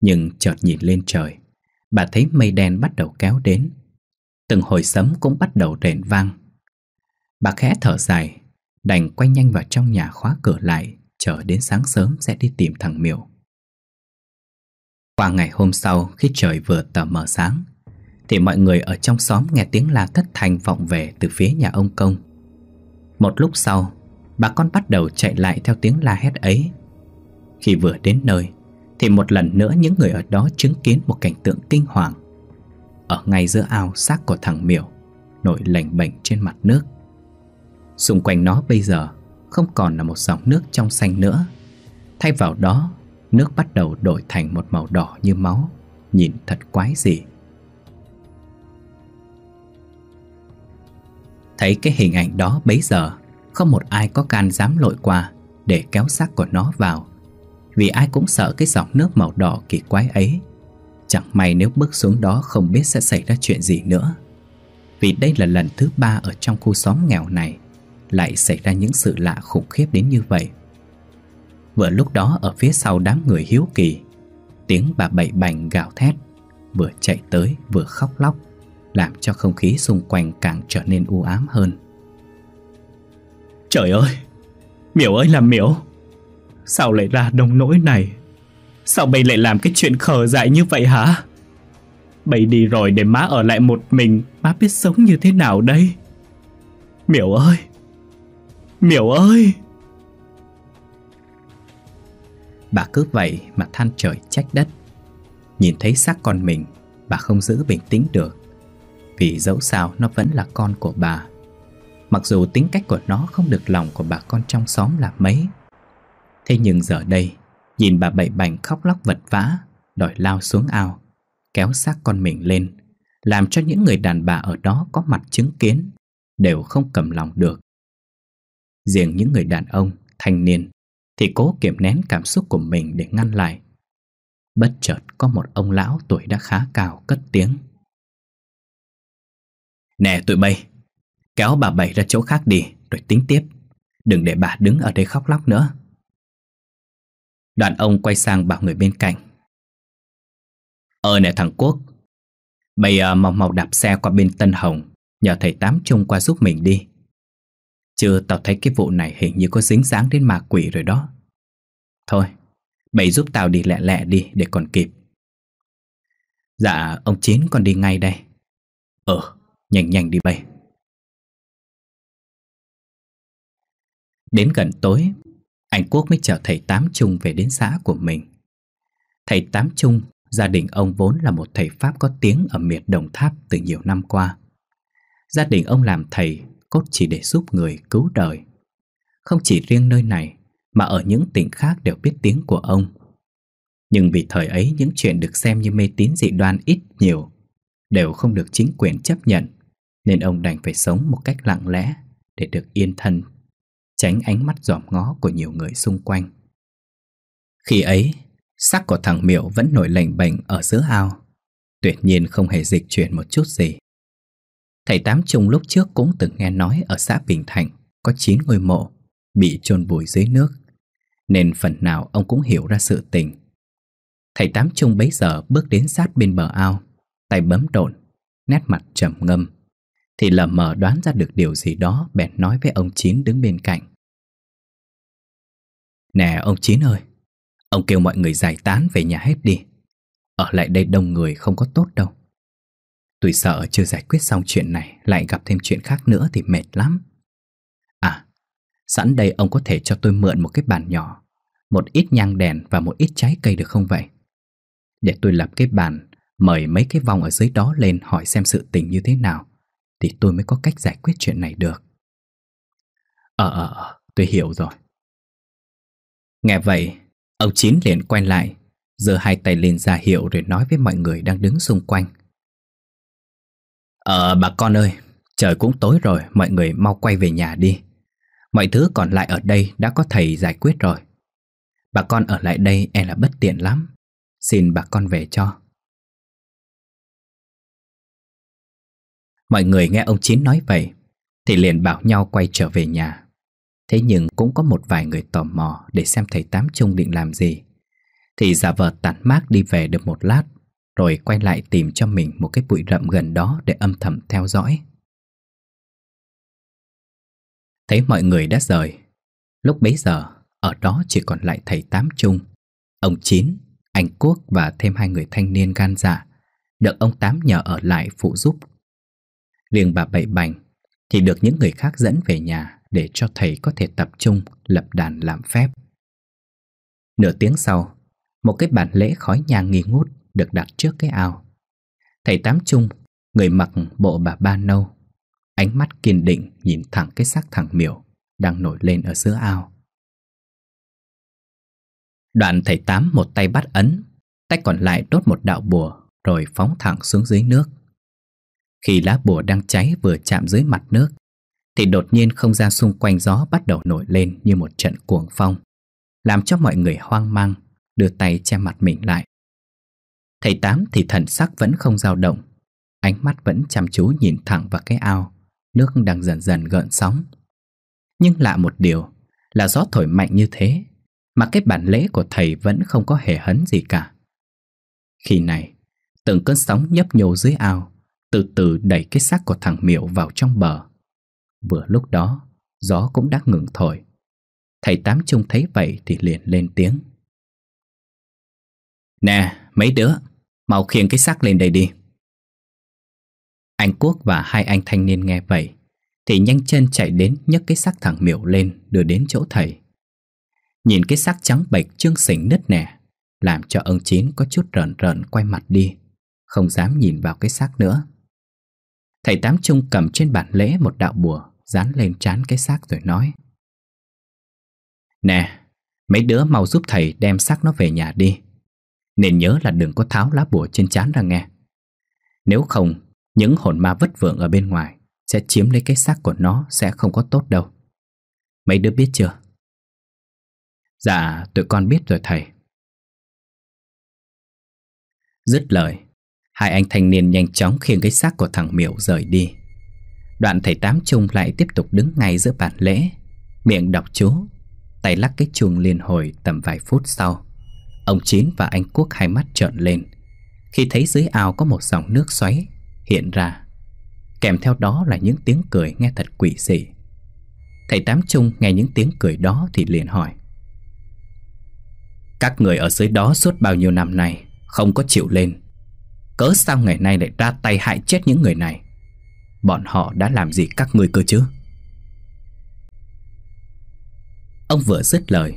Nhưng chợt nhìn lên trời Bà thấy mây đen bắt đầu kéo đến Từng hồi sấm cũng bắt đầu rền vang Bà khẽ thở dài Đành quay nhanh vào trong nhà khóa cửa lại Chờ đến sáng sớm sẽ đi tìm thằng Miểu qua ngày hôm sau khi trời vừa tờ mờ sáng Thì mọi người ở trong xóm nghe tiếng la thất thanh vọng về từ phía nhà ông Công Một lúc sau Bà con bắt đầu chạy lại theo tiếng la hét ấy Khi vừa đến nơi Thì một lần nữa những người ở đó chứng kiến một cảnh tượng kinh hoàng Ở ngay giữa ao xác của thằng Miểu Nổi lành bệnh trên mặt nước Xung quanh nó bây giờ Không còn là một dòng nước trong xanh nữa Thay vào đó nước bắt đầu đổi thành một màu đỏ như máu, nhìn thật quái gì? Thấy cái hình ảnh đó bấy giờ, không một ai có can dám lội qua để kéo xác của nó vào, vì ai cũng sợ cái dòng nước màu đỏ kỳ quái ấy. Chẳng may nếu bước xuống đó không biết sẽ xảy ra chuyện gì nữa. Vì đây là lần thứ ba ở trong khu xóm nghèo này lại xảy ra những sự lạ khủng khiếp đến như vậy. Vừa lúc đó ở phía sau đám người hiếu kỳ Tiếng bà bậy bành gào thét Vừa chạy tới vừa khóc lóc Làm cho không khí xung quanh càng trở nên u ám hơn Trời ơi Miểu ơi là miểu Sao lại ra đông nỗi này Sao bây lại làm cái chuyện khờ dại như vậy hả bây đi rồi để má ở lại một mình Má biết sống như thế nào đây Miểu ơi Miểu ơi Bà cứ vậy mà than trời trách đất Nhìn thấy xác con mình Bà không giữ bình tĩnh được Vì dẫu sao nó vẫn là con của bà Mặc dù tính cách của nó không được lòng của bà con trong xóm là mấy Thế nhưng giờ đây Nhìn bà bậy bành khóc lóc vật vã Đòi lao xuống ao Kéo xác con mình lên Làm cho những người đàn bà ở đó có mặt chứng kiến Đều không cầm lòng được Riêng những người đàn ông, thanh niên thì cố kiềm nén cảm xúc của mình để ngăn lại Bất chợt có một ông lão tuổi đã khá cao cất tiếng Nè tụi bay Kéo bà Bảy ra chỗ khác đi Rồi tính tiếp Đừng để bà đứng ở đây khóc lóc nữa Đoạn ông quay sang bảo người bên cạnh Ờ nè thằng Quốc Bây giờ uh, mau mau đạp xe qua bên Tân Hồng Nhờ thầy Tám chung qua giúp mình đi chưa tao thấy cái vụ này hình như có dính dáng đến ma quỷ rồi đó Thôi, bày giúp tao đi lẹ lẹ đi để còn kịp Dạ, ông Chín còn đi ngay đây Ờ, nhanh nhanh đi bày Đến gần tối, anh Quốc mới chở thầy Tám Trung về đến xã của mình Thầy Tám Trung, gia đình ông vốn là một thầy Pháp có tiếng ở miệt Đồng Tháp từ nhiều năm qua Gia đình ông làm thầy cốt chỉ để giúp người cứu đời. Không chỉ riêng nơi này, mà ở những tỉnh khác đều biết tiếng của ông. Nhưng vì thời ấy những chuyện được xem như mê tín dị đoan ít nhiều, đều không được chính quyền chấp nhận, nên ông đành phải sống một cách lặng lẽ để được yên thân, tránh ánh mắt giòm ngó của nhiều người xung quanh. Khi ấy, xác của thằng Miệu vẫn nổi lệnh bệnh ở giữa ao, tuyệt nhiên không hề dịch chuyển một chút gì. Thầy Tám Trung lúc trước cũng từng nghe nói ở xã Bình thành có 9 ngôi mộ bị chôn vùi dưới nước, nên phần nào ông cũng hiểu ra sự tình. Thầy Tám Trung bấy giờ bước đến sát bên bờ ao, tay bấm độn, nét mặt trầm ngâm, thì lờ mờ đoán ra được điều gì đó bèn nói với ông Chín đứng bên cạnh. Nè ông Chín ơi, ông kêu mọi người giải tán về nhà hết đi, ở lại đây đông người không có tốt đâu. Tôi sợ chưa giải quyết xong chuyện này Lại gặp thêm chuyện khác nữa thì mệt lắm À Sẵn đây ông có thể cho tôi mượn một cái bàn nhỏ Một ít nhang đèn và một ít trái cây được không vậy Để tôi lập cái bàn Mời mấy cái vòng ở dưới đó lên hỏi xem sự tình như thế nào Thì tôi mới có cách giải quyết chuyện này được Ờ ờ ờ, tôi hiểu rồi Nghe vậy, ông Chín liền quay lại giơ hai tay lên ra hiệu rồi nói với mọi người đang đứng xung quanh Ờ bà con ơi, trời cũng tối rồi, mọi người mau quay về nhà đi. Mọi thứ còn lại ở đây đã có thầy giải quyết rồi. Bà con ở lại đây e là bất tiện lắm. Xin bà con về cho. Mọi người nghe ông Chín nói vậy thì liền bảo nhau quay trở về nhà. Thế nhưng cũng có một vài người tò mò để xem thầy Tám Trung định làm gì. Thì giả vờ tản mát đi về được một lát rồi quay lại tìm cho mình một cái bụi rậm gần đó để âm thầm theo dõi. Thấy mọi người đã rời, lúc bấy giờ ở đó chỉ còn lại thầy Tám Trung, ông Chín, anh Quốc và thêm hai người thanh niên gan dạ, được ông Tám nhờ ở lại phụ giúp. liền bà bậy Bành thì được những người khác dẫn về nhà để cho thầy có thể tập trung lập đàn làm phép. Nửa tiếng sau, một cái bản lễ khói nhang nghi ngút được đặt trước cái ao. Thầy Tám Trung, người mặc bộ bà ba nâu, ánh mắt kiên định nhìn thẳng cái xác thằng miểu đang nổi lên ở giữa ao. Đoạn thầy Tám một tay bắt ấn, tay còn lại đốt một đạo bùa rồi phóng thẳng xuống dưới nước. Khi lá bùa đang cháy vừa chạm dưới mặt nước, thì đột nhiên không gian xung quanh gió bắt đầu nổi lên như một trận cuồng phong, làm cho mọi người hoang mang, đưa tay che mặt mình lại Thầy Tám thì thần sắc vẫn không dao động Ánh mắt vẫn chăm chú nhìn thẳng vào cái ao Nước đang dần dần gợn sóng Nhưng lạ một điều Là gió thổi mạnh như thế Mà cái bản lễ của thầy vẫn không có hề hấn gì cả Khi này Từng cơn sóng nhấp nhô dưới ao Từ từ đẩy cái xác của thằng Miệu vào trong bờ Vừa lúc đó Gió cũng đã ngừng thổi Thầy Tám Trung thấy vậy thì liền lên tiếng Nè mấy đứa Mau khiêng cái xác lên đây đi Anh Quốc và hai anh thanh niên nghe vậy Thì nhanh chân chạy đến nhấc cái xác thằng miểu lên Đưa đến chỗ thầy Nhìn cái xác trắng bệch trương sỉnh nứt nẻ Làm cho ông Chín có chút rợn rợn quay mặt đi Không dám nhìn vào cái xác nữa Thầy Tám Trung cầm trên bàn lễ một đạo bùa Dán lên trán cái xác rồi nói Nè, mấy đứa mau giúp thầy đem xác nó về nhà đi nên nhớ là đừng có tháo lá bùa trên chán ra nghe Nếu không Những hồn ma vất vưởng ở bên ngoài Sẽ chiếm lấy cái xác của nó Sẽ không có tốt đâu Mấy đứa biết chưa Dạ tụi con biết rồi thầy Dứt lời Hai anh thanh niên nhanh chóng khiêng cái xác của thằng Miểu rời đi Đoạn thầy Tám chung lại tiếp tục đứng ngay giữa bàn lễ Miệng đọc chú Tay lắc cái chuông liên hồi tầm vài phút sau Ông Chín và anh Quốc hai mắt trợn lên Khi thấy dưới ao có một dòng nước xoáy Hiện ra Kèm theo đó là những tiếng cười nghe thật quỷ dị Thầy Tám Trung nghe những tiếng cười đó thì liền hỏi Các người ở dưới đó suốt bao nhiêu năm nay Không có chịu lên Cớ sao ngày nay lại ra tay hại chết những người này Bọn họ đã làm gì các người cơ chứ Ông vừa dứt lời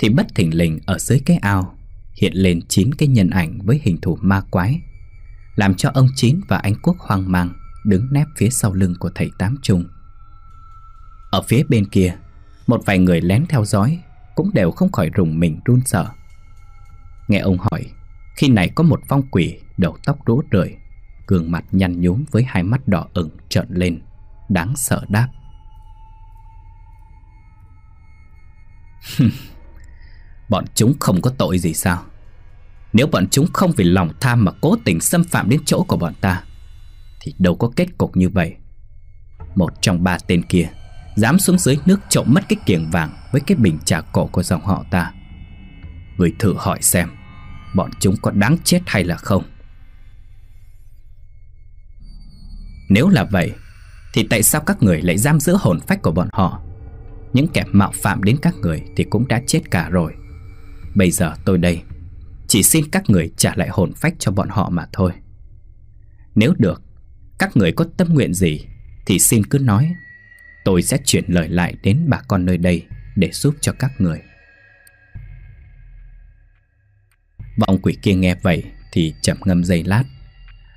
Thì bất thình lình ở dưới cái ao hiện lên chín cái nhân ảnh với hình thù ma quái, làm cho ông Chín và anh Quốc hoang mang đứng nép phía sau lưng của thầy Tám Trung. Ở phía bên kia, một vài người lén theo dõi cũng đều không khỏi rùng mình run sợ. Nghe ông hỏi, khi này có một phong quỷ đầu tóc rũ rượi, gương mặt nhăn nhúm với hai mắt đỏ ửng trợn lên, đáng sợ đáp. Bọn chúng không có tội gì sao Nếu bọn chúng không vì lòng tham Mà cố tình xâm phạm đến chỗ của bọn ta Thì đâu có kết cục như vậy Một trong ba tên kia Dám xuống dưới nước trộm mất cái kiềng vàng Với cái bình trà cổ của dòng họ ta Người thử hỏi xem Bọn chúng có đáng chết hay là không Nếu là vậy Thì tại sao các người lại giam giữ hồn phách của bọn họ Những kẻ mạo phạm đến các người Thì cũng đã chết cả rồi Bây giờ tôi đây Chỉ xin các người trả lại hồn phách cho bọn họ mà thôi Nếu được Các người có tâm nguyện gì Thì xin cứ nói Tôi sẽ chuyển lời lại đến bà con nơi đây Để giúp cho các người Vong quỷ kia nghe vậy Thì chậm ngâm giây lát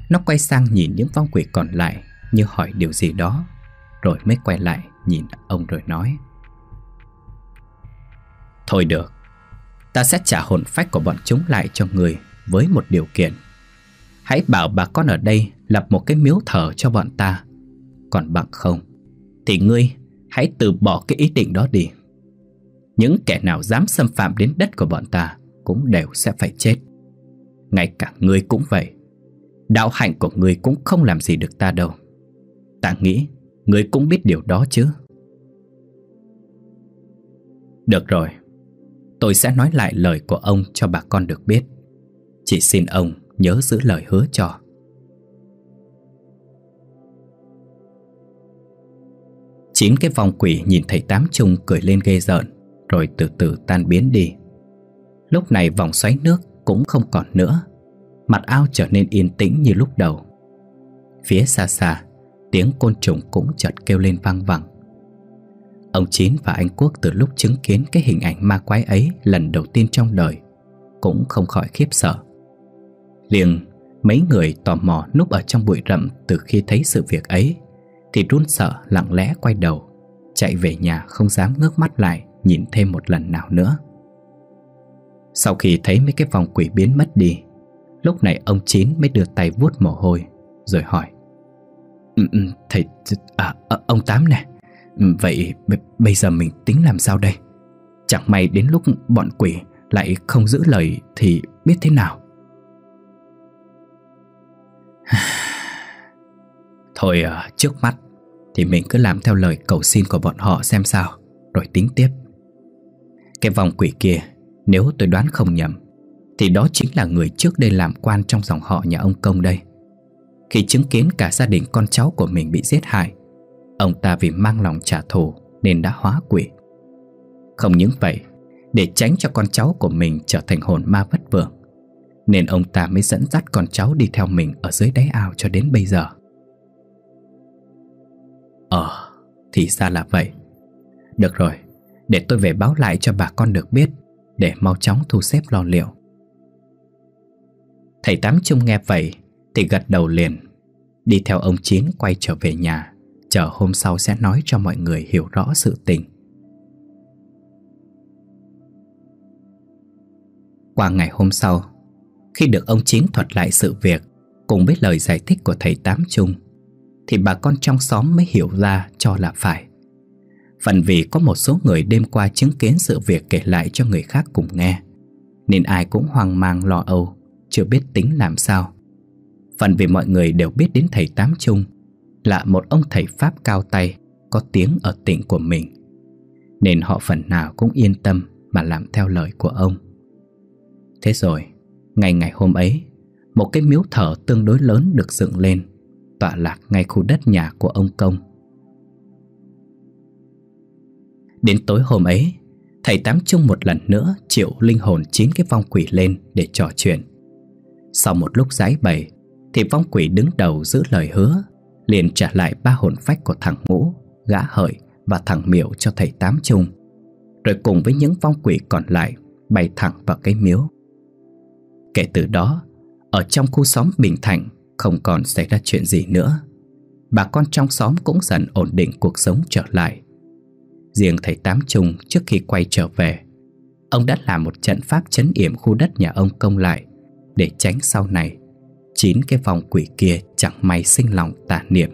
Nó quay sang nhìn những vong quỷ còn lại Như hỏi điều gì đó Rồi mới quay lại nhìn ông rồi nói Thôi được Ta sẽ trả hồn phách của bọn chúng lại cho người Với một điều kiện Hãy bảo bà con ở đây lập một cái miếu thờ cho bọn ta Còn bằng không Thì ngươi hãy từ bỏ cái ý định đó đi Những kẻ nào dám xâm phạm đến đất của bọn ta Cũng đều sẽ phải chết Ngay cả ngươi cũng vậy Đạo hạnh của ngươi cũng không làm gì được ta đâu Ta nghĩ Ngươi cũng biết điều đó chứ Được rồi Tôi sẽ nói lại lời của ông cho bà con được biết Chỉ xin ông nhớ giữ lời hứa cho Chín cái vòng quỷ nhìn thấy tám chung cười lên ghê rợn Rồi từ từ tan biến đi Lúc này vòng xoáy nước cũng không còn nữa Mặt ao trở nên yên tĩnh như lúc đầu Phía xa xa Tiếng côn trùng cũng chợt kêu lên vang vẳng Ông Chín và anh Quốc từ lúc chứng kiến cái hình ảnh ma quái ấy lần đầu tiên trong đời Cũng không khỏi khiếp sợ Liền, mấy người tò mò núp ở trong bụi rậm từ khi thấy sự việc ấy Thì run sợ lặng lẽ quay đầu Chạy về nhà không dám ngước mắt lại nhìn thêm một lần nào nữa Sau khi thấy mấy cái vòng quỷ biến mất đi Lúc này ông Chín mới đưa tay vuốt mồ hôi Rồi hỏi ừ, ừ, Thầy, à, ờ, ông Tám nè Ừ, vậy bây giờ mình tính làm sao đây? Chẳng may đến lúc bọn quỷ lại không giữ lời thì biết thế nào? Thôi ờ, trước mắt thì mình cứ làm theo lời cầu xin của bọn họ xem sao Rồi tính tiếp Cái vòng quỷ kia Nếu tôi đoán không nhầm Thì đó chính là người trước đây làm quan trong dòng họ nhà ông Công đây Khi chứng kiến cả gia đình con cháu của mình bị giết hại Ông ta vì mang lòng trả thù nên đã hóa quỷ Không những vậy Để tránh cho con cháu của mình trở thành hồn ma vất vưởng Nên ông ta mới dẫn dắt con cháu đi theo mình ở dưới đáy ao cho đến bây giờ Ờ, thì ra là vậy Được rồi, để tôi về báo lại cho bà con được biết Để mau chóng thu xếp lo liệu Thầy Tám Trung nghe vậy thì gật đầu liền Đi theo ông Chín quay trở về nhà Chờ hôm sau sẽ nói cho mọi người hiểu rõ sự tình Qua ngày hôm sau Khi được ông Chín thuật lại sự việc Cùng với lời giải thích của thầy Tám Trung Thì bà con trong xóm mới hiểu ra cho là phải Phần vì có một số người đêm qua chứng kiến sự việc kể lại cho người khác cùng nghe Nên ai cũng hoang mang lo âu Chưa biết tính làm sao Phần vì mọi người đều biết đến thầy Tám Trung là một ông thầy Pháp cao tay có tiếng ở tỉnh của mình nên họ phần nào cũng yên tâm mà làm theo lời của ông. Thế rồi, ngày ngày hôm ấy, một cái miếu thờ tương đối lớn được dựng lên, tọa lạc ngay khu đất nhà của ông Công. Đến tối hôm ấy, thầy Tám Trung một lần nữa triệu linh hồn chín cái vong quỷ lên để trò chuyện. Sau một lúc giải bày, thì vong quỷ đứng đầu giữ lời hứa liền trả lại ba hồn phách của thằng Ngũ, gã hợi và thằng Miểu cho thầy Tám Trung, rồi cùng với những phong quỷ còn lại bay thẳng vào cái miếu. Kể từ đó, ở trong khu xóm Bình Thạnh không còn xảy ra chuyện gì nữa. Bà con trong xóm cũng dần ổn định cuộc sống trở lại. Riêng thầy Tám Trung trước khi quay trở về, ông đã làm một trận pháp chấn yểm khu đất nhà ông công lại để tránh sau này chín cái vòng quỷ kia chẳng may sinh lòng tà niệm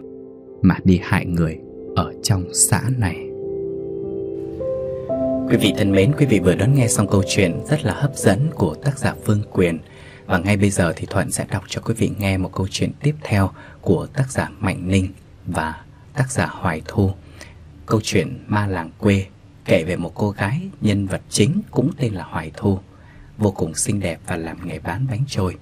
mà đi hại người ở trong xã này. Quý vị thân mến, quý vị vừa đón nghe xong câu chuyện rất là hấp dẫn của tác giả Phương Quyền và ngay bây giờ thì Thuận sẽ đọc cho quý vị nghe một câu chuyện tiếp theo của tác giả Mạnh Ninh và tác giả Hoài Thu. Câu chuyện Ma làng quê kể về một cô gái nhân vật chính cũng tên là Hoài Thu, vô cùng xinh đẹp và làm nghề bán bánh trôi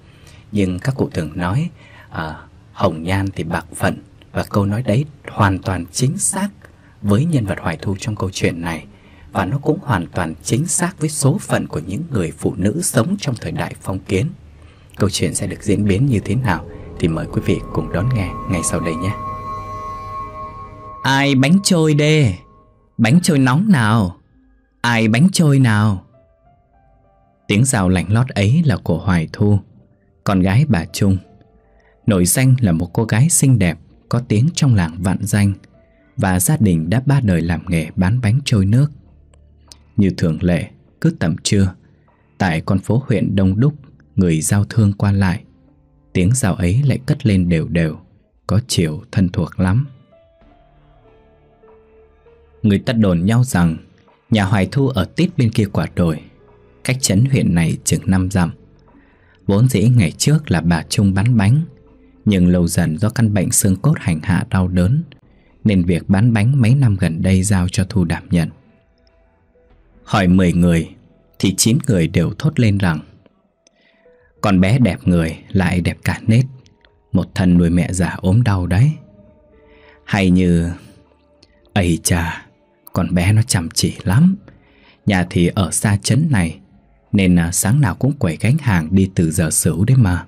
nhưng các cụ thường nói à, hồng nhan thì bạc phận và câu nói đấy hoàn toàn chính xác với nhân vật hoài thu trong câu chuyện này và nó cũng hoàn toàn chính xác với số phận của những người phụ nữ sống trong thời đại phong kiến câu chuyện sẽ được diễn biến như thế nào thì mời quý vị cùng đón nghe ngay sau đây nhé ai bánh trôi đê bánh trôi nóng nào ai bánh trôi nào tiếng rào lạnh lót ấy là của hoài thu con gái bà Trung. Nổi danh là một cô gái xinh đẹp, có tiếng trong làng vạn danh và gia đình đã ba đời làm nghề bán bánh trôi nước. Như thường lệ, cứ tầm trưa, tại con phố huyện Đông Đúc, người giao thương qua lại, tiếng rào ấy lại cất lên đều đều, có chiều thân thuộc lắm. Người ta đồn nhau rằng nhà Hoài Thu ở tít bên kia quả đồi, cách chấn huyện này chừng năm dặm. Vốn dĩ ngày trước là bà Trung bán bánh Nhưng lâu dần do căn bệnh xương cốt hành hạ đau đớn Nên việc bán bánh mấy năm gần đây giao cho Thu đảm nhận Hỏi 10 người Thì 9 người đều thốt lên rằng Con bé đẹp người lại đẹp cả nết Một thân nuôi mẹ già ốm đau đấy Hay như Ây chà Con bé nó chăm chỉ lắm Nhà thì ở xa chấn này nên à, sáng nào cũng quẩy gánh hàng đi từ giờ sửu đấy mà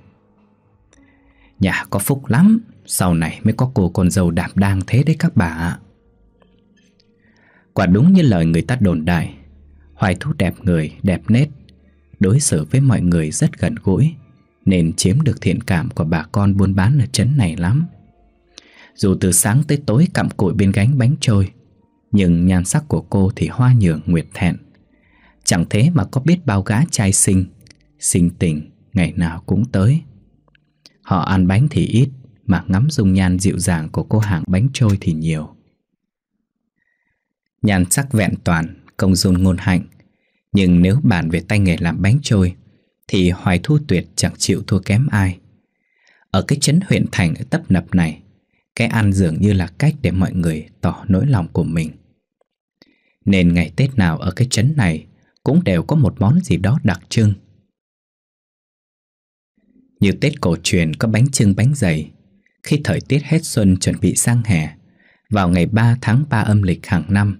Nhà dạ, có phúc lắm Sau này mới có cô con dâu đảm đang thế đấy các bà ạ Quả đúng như lời người ta đồn đại Hoài thú đẹp người, đẹp nét, Đối xử với mọi người rất gần gũi Nên chiếm được thiện cảm của bà con buôn bán ở chấn này lắm Dù từ sáng tới tối cặm cụi bên gánh bánh trôi Nhưng nhan sắc của cô thì hoa nhường nguyệt thẹn Chẳng thế mà có biết bao gã trai sinh sinh tình ngày nào cũng tới Họ ăn bánh thì ít Mà ngắm dung nhan dịu dàng của cô hàng bánh trôi thì nhiều Nhan sắc vẹn toàn, công dung ngôn hạnh Nhưng nếu bàn về tay nghề làm bánh trôi Thì Hoài Thu Tuyệt chẳng chịu thua kém ai Ở cái chấn huyện thành tấp nập này Cái ăn dường như là cách để mọi người tỏ nỗi lòng của mình Nên ngày Tết nào ở cái chấn này cũng đều có một món gì đó đặc trưng. Như Tết cổ truyền có bánh trưng bánh dày, khi thời tiết hết xuân chuẩn bị sang hè, vào ngày 3 tháng 3 âm lịch hàng năm,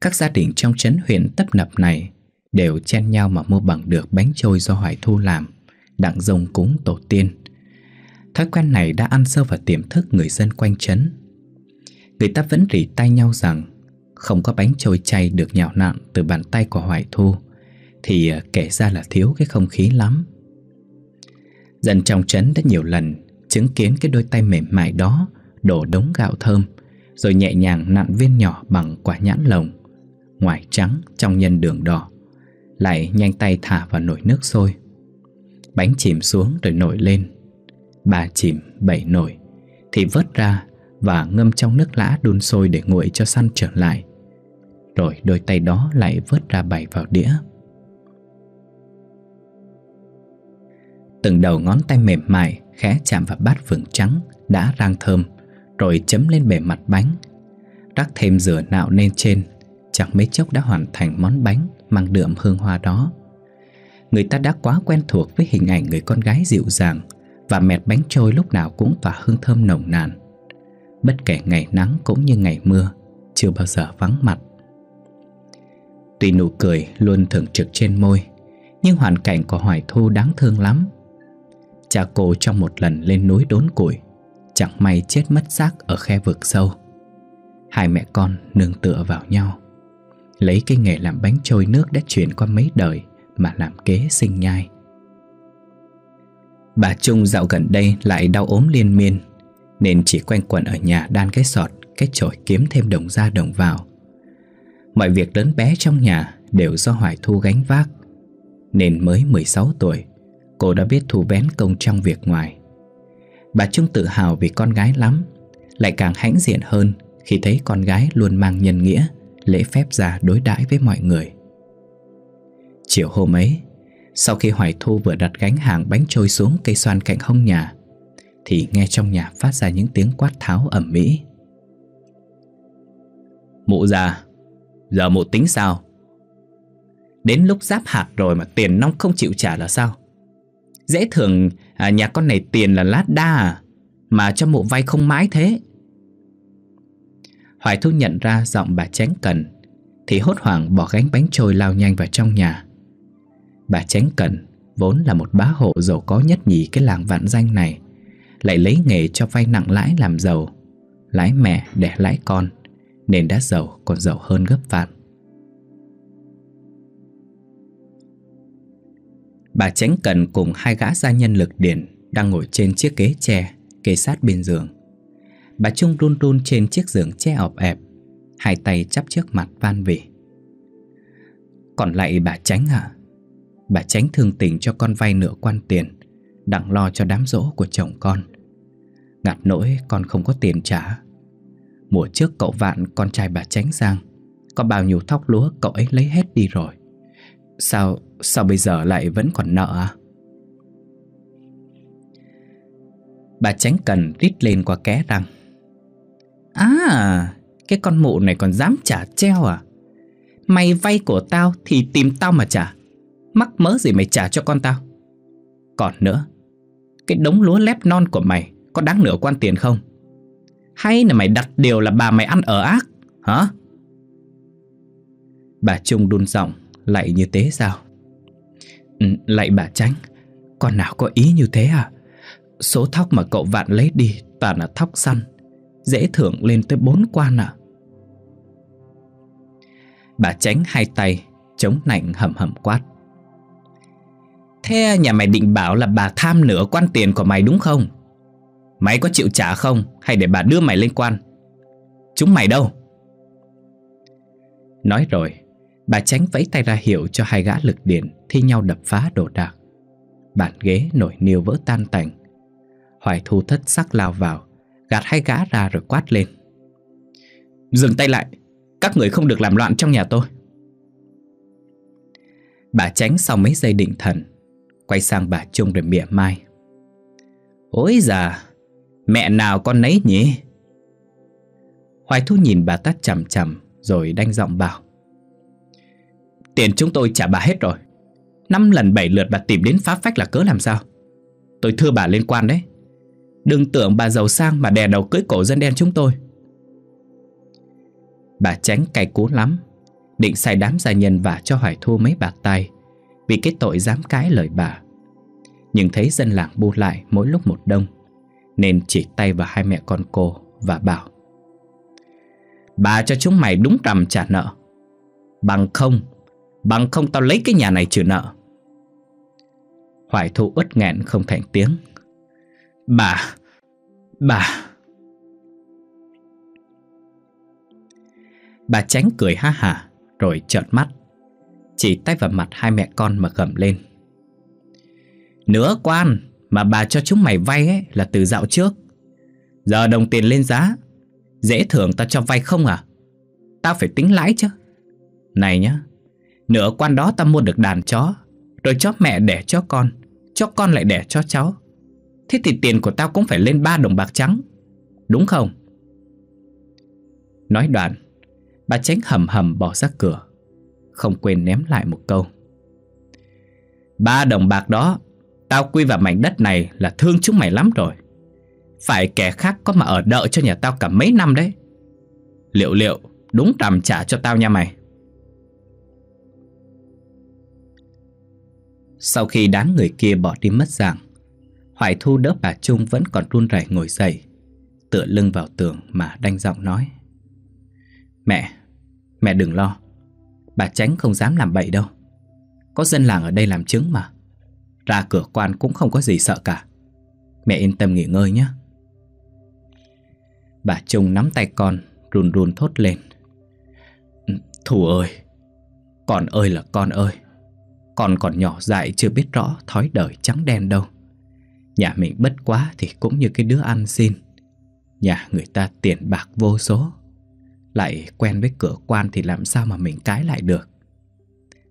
các gia đình trong trấn huyện tấp nập này đều chen nhau mà mua bằng được bánh trôi do Hoài Thu làm, đặng rồng cúng tổ tiên. Thói quen này đã ăn sâu vào tiềm thức người dân quanh trấn. Người ta vẫn rỉ tay nhau rằng không có bánh trôi chay được nhào nặn từ bàn tay của Hoài Thu thì à, kể ra là thiếu cái không khí lắm. Dân trong trấn đã nhiều lần chứng kiến cái đôi tay mềm mại đó đổ đống gạo thơm rồi nhẹ nhàng nặn viên nhỏ bằng quả nhãn lồng ngoài trắng trong nhân đường đỏ lại nhanh tay thả vào nồi nước sôi. Bánh chìm xuống rồi nổi lên. Bà chìm bảy nổi thì vớt ra và ngâm trong nước lã đun sôi để nguội cho săn trở lại rồi đôi tay đó lại vớt ra bày vào đĩa Từng đầu ngón tay mềm mại khẽ chạm vào bát vừng trắng đã rang thơm rồi chấm lên bề mặt bánh. Rắc thêm dừa nạo lên trên, chẳng mấy chốc đã hoàn thành món bánh mang đượm hương hoa đó. Người ta đã quá quen thuộc với hình ảnh người con gái dịu dàng và mẹt bánh trôi lúc nào cũng tỏa hương thơm nồng nàn. Bất kể ngày nắng cũng như ngày mưa, chưa bao giờ vắng mặt. Tuy nụ cười luôn thường trực trên môi Nhưng hoàn cảnh của Hoài Thu đáng thương lắm Cha cô trong một lần lên núi đốn củi Chẳng may chết mất xác ở khe vực sâu Hai mẹ con nương tựa vào nhau Lấy cái nghề làm bánh trôi nước đã chuyển qua mấy đời Mà làm kế sinh nhai Bà Trung dạo gần đây lại đau ốm liên miên Nên chỉ quanh quẩn ở nhà đan cái sọt Cái chổi kiếm thêm đồng ra đồng vào Mọi việc lớn bé trong nhà đều do Hoài Thu gánh vác Nên mới 16 tuổi Cô đã biết thu vén công trong việc ngoài Bà Trưng tự hào vì con gái lắm Lại càng hãnh diện hơn Khi thấy con gái luôn mang nhân nghĩa Lễ phép ra đối đãi với mọi người Chiều hôm ấy Sau khi Hoài Thu vừa đặt gánh hàng bánh trôi xuống cây xoan cạnh hông nhà Thì nghe trong nhà phát ra những tiếng quát tháo ẩm mỹ Mụ già Giờ mụ tính sao Đến lúc giáp hạt rồi mà tiền nong không chịu trả là sao Dễ thường à, nhà con này tiền là lát đa à Mà cho mụ vay không mãi thế Hoài thu nhận ra giọng bà tránh cần Thì hốt hoảng bỏ gánh bánh trôi lao nhanh vào trong nhà Bà tránh cần vốn là một bá hộ giàu có nhất nhì cái làng vạn danh này Lại lấy nghề cho vay nặng lãi làm giàu Lãi mẹ để lãi con nên đã giàu còn giàu hơn gấp vạn Bà Tránh Cần cùng hai gã gia nhân lực điển Đang ngồi trên chiếc ghế tre Kê sát bên giường Bà Trung run run trên chiếc giường tre ọp ẹp Hai tay chắp trước mặt van vỉ Còn lại bà Tránh à Bà Tránh thương tình cho con vay nửa quan tiền Đặng lo cho đám rỗ của chồng con Ngặt nỗi con không có tiền trả Mùa trước cậu Vạn con trai bà Tránh Giang Có bao nhiêu thóc lúa cậu ấy lấy hết đi rồi Sao, sao bây giờ lại vẫn còn nợ à? Bà Tránh Cần rít lên qua ké răng. À, cái con mụ này còn dám trả treo à? Mày vay của tao thì tìm tao mà trả Mắc mớ gì mày trả cho con tao Còn nữa Cái đống lúa lép non của mày Có đáng nửa quan tiền không hay là mày đặt điều là bà mày ăn ở ác Hả Bà Trung đun giọng Lại như thế sao ừ, Lại bà tránh Con nào có ý như thế à Số thóc mà cậu vạn lấy đi Toàn là thóc săn Dễ thưởng lên tới bốn quan à Bà tránh hai tay Chống nạnh hầm hầm quát Thế nhà mày định bảo là bà tham nửa quan tiền của mày đúng không Mày có chịu trả không hay để bà đưa mày lên quan Chúng mày đâu Nói rồi Bà tránh vẫy tay ra hiệu cho hai gã lực điện Thi nhau đập phá đồ đạc Bàn ghế nổi niêu vỡ tan tành Hoài thu thất sắc lao vào Gạt hai gã ra rồi quát lên Dừng tay lại Các người không được làm loạn trong nhà tôi Bà tránh sau mấy giây định thần Quay sang bà Trung rồi mỉa mai Ôi già Mẹ nào con nấy nhỉ? Hoài Thu nhìn bà ta chằm chằm rồi đanh giọng bảo. Tiền chúng tôi trả bà hết rồi. Năm lần bảy lượt bà tìm đến phá phách là cớ làm sao? Tôi thưa bà liên quan đấy. Đừng tưởng bà giàu sang mà đè đầu cưỡi cổ dân đen chúng tôi. Bà tránh cay cú lắm, định sai đám gia nhân vả cho Hoài Thu mấy bạc tay vì cái tội dám cái lời bà. Nhưng thấy dân làng bu lại mỗi lúc một đông nên chỉ tay vào hai mẹ con cô và bảo Bà cho chúng mày đúng rằm trả nợ Bằng không Bằng không tao lấy cái nhà này trừ nợ Hoài thu uất nghẹn không thành tiếng Bà Bà Bà tránh cười ha hả Rồi trợn mắt Chỉ tay vào mặt hai mẹ con mà gầm lên Nửa quan mà bà cho chúng mày vay ấy là từ dạo trước. Giờ đồng tiền lên giá, dễ thưởng tao cho vay không à? Tao phải tính lãi chứ. Này nhá, nửa quan đó tao mua được đàn chó, rồi chó mẹ đẻ cho con, cho con lại đẻ cho cháu. Thế thì tiền của tao cũng phải lên ba đồng bạc trắng, đúng không? Nói đoạn, bà tránh hầm hầm bỏ ra cửa, không quên ném lại một câu. Ba đồng bạc đó Tao quy vào mảnh đất này là thương chúng mày lắm rồi Phải kẻ khác có mà ở đợi cho nhà tao cả mấy năm đấy Liệu liệu đúng rằm trả cho tao nha mày Sau khi đám người kia bỏ đi mất dạng Hoài Thu đỡ bà Trung vẫn còn run rẩy ngồi dậy Tựa lưng vào tường mà đanh giọng nói Mẹ, mẹ đừng lo Bà Tránh không dám làm bậy đâu Có dân làng ở đây làm chứng mà ra cửa quan cũng không có gì sợ cả Mẹ yên tâm nghỉ ngơi nhé Bà Trung nắm tay con Run run thốt lên "Thủ ơi Con ơi là con ơi Con còn nhỏ dại chưa biết rõ Thói đời trắng đen đâu Nhà mình bất quá thì cũng như cái đứa ăn xin Nhà người ta tiền bạc vô số Lại quen với cửa quan thì làm sao mà mình cãi lại được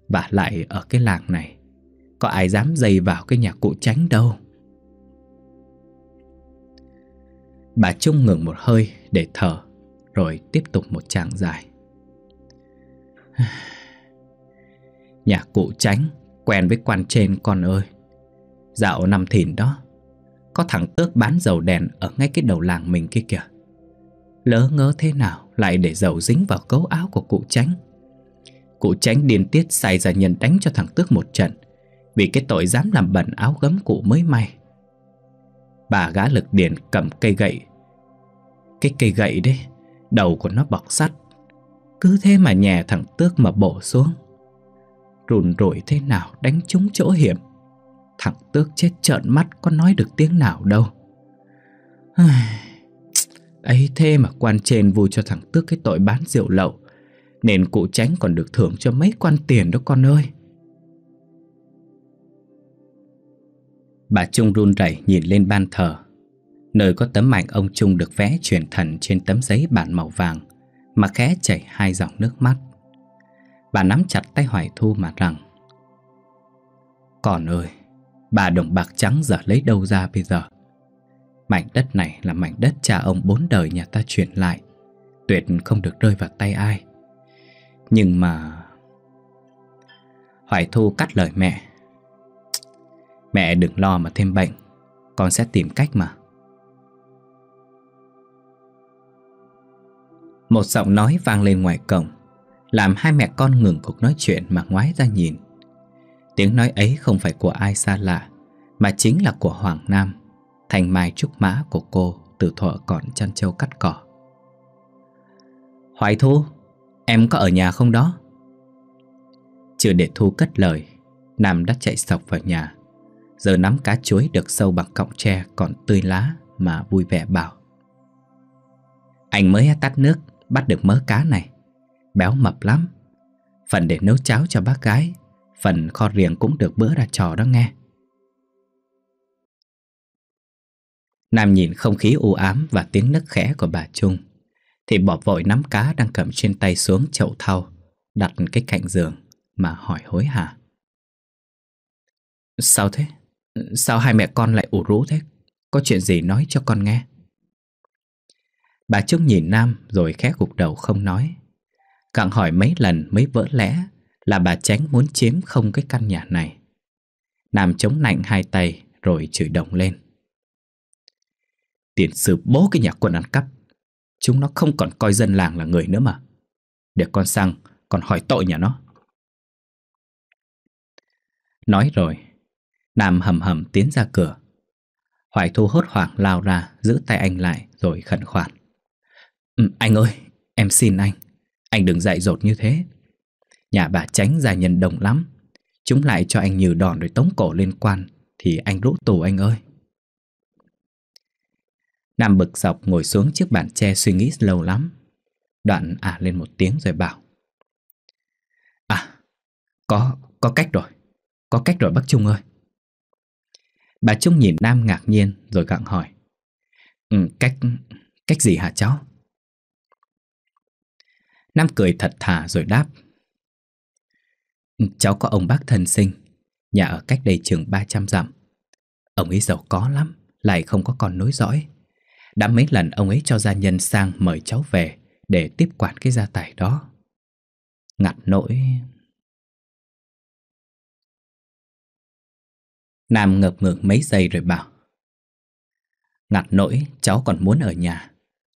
Và lại ở cái làng này có ai dám dày vào cái nhà cụ tránh đâu Bà Trung ngừng một hơi để thở Rồi tiếp tục một tràng dài Nhà cụ tránh Quen với quan trên con ơi Dạo năm thìn đó Có thằng tước bán dầu đèn Ở ngay cái đầu làng mình kia kìa Lỡ ngớ thế nào Lại để dầu dính vào cấu áo của cụ tránh Cụ tránh điên tiết xài ra nhân đánh cho thằng tước một trận vì cái tội dám làm bẩn áo gấm cụ mới may Bà gã lực điền cầm cây gậy Cái cây gậy đấy Đầu của nó bọc sắt Cứ thế mà nhè thằng Tước mà bổ xuống Rùn rủi thế nào đánh trúng chỗ hiểm Thằng Tước chết trợn mắt Có nói được tiếng nào đâu ấy thế mà quan trên vui cho thằng Tước cái tội bán rượu lậu Nên cụ tránh còn được thưởng cho mấy quan tiền đó con ơi Bà Trung run rẩy nhìn lên ban thờ Nơi có tấm ảnh ông Trung được vẽ truyền thần trên tấm giấy bản màu vàng Mà khẽ chảy hai dòng nước mắt Bà nắm chặt tay Hoài Thu mà rằng Còn ơi, bà đồng bạc trắng giờ lấy đâu ra bây giờ Mảnh đất này là mảnh đất cha ông bốn đời nhà ta truyền lại Tuyệt không được rơi vào tay ai Nhưng mà... Hoài Thu cắt lời mẹ Mẹ đừng lo mà thêm bệnh Con sẽ tìm cách mà Một giọng nói vang lên ngoài cổng Làm hai mẹ con ngừng cuộc nói chuyện mà ngoái ra nhìn Tiếng nói ấy không phải của ai xa lạ Mà chính là của Hoàng Nam Thành mai trúc mã của cô từ thọ còn chăn trâu cắt cỏ Hoài Thu, em có ở nhà không đó? Chưa để Thu cất lời Nam đã chạy sọc vào nhà Giờ nắm cá chuối được sâu bằng cọng tre còn tươi lá mà vui vẻ bảo Anh mới tắt nước bắt được mớ cá này Béo mập lắm Phần để nấu cháo cho bác gái Phần kho riềng cũng được bữa ra trò đó nghe Nam nhìn không khí u ám và tiếng nấc khẽ của bà Trung Thì bỏ vội nắm cá đang cầm trên tay xuống chậu thau Đặt cái cạnh giường mà hỏi hối hả Sao thế? Sao hai mẹ con lại ủ rũ thế? Có chuyện gì nói cho con nghe? Bà Trúc nhìn Nam rồi khẽ gục đầu không nói. Càng hỏi mấy lần mới vỡ lẽ là bà tránh muốn chiếm không cái căn nhà này. Nam chống nạnh hai tay rồi chửi đồng lên. Tiền sư bố cái nhà quân ăn cắp. Chúng nó không còn coi dân làng là người nữa mà. Để con sang còn hỏi tội nhà nó. Nói rồi, Nam hầm hầm tiến ra cửa. Hoài Thu hốt hoảng lao ra, giữ tay anh lại rồi khẩn khoản. anh ơi, em xin anh, anh đừng dạy dột như thế. Nhà bà tránh gia nhân đồng lắm, chúng lại cho anh nhừ đòn rồi tống cổ lên quan, thì anh rũ tù anh ơi. Nam bực dọc ngồi xuống trước bàn tre suy nghĩ lâu lắm. Đoạn ả lên một tiếng rồi bảo. À, có, có cách rồi, có cách rồi bác Trung ơi. Bà Trung nhìn Nam ngạc nhiên rồi gặng hỏi ừ, Cách... cách gì hả cháu? Nam cười thật thà rồi đáp ừ, Cháu có ông bác thân sinh Nhà ở cách đây chừng 300 dặm Ông ấy giàu có lắm Lại không có con nối dõi Đã mấy lần ông ấy cho gia nhân sang mời cháu về Để tiếp quản cái gia tài đó Ngặt nỗi Nam ngập ngừng mấy giây rồi bảo Ngặt nỗi cháu còn muốn ở nhà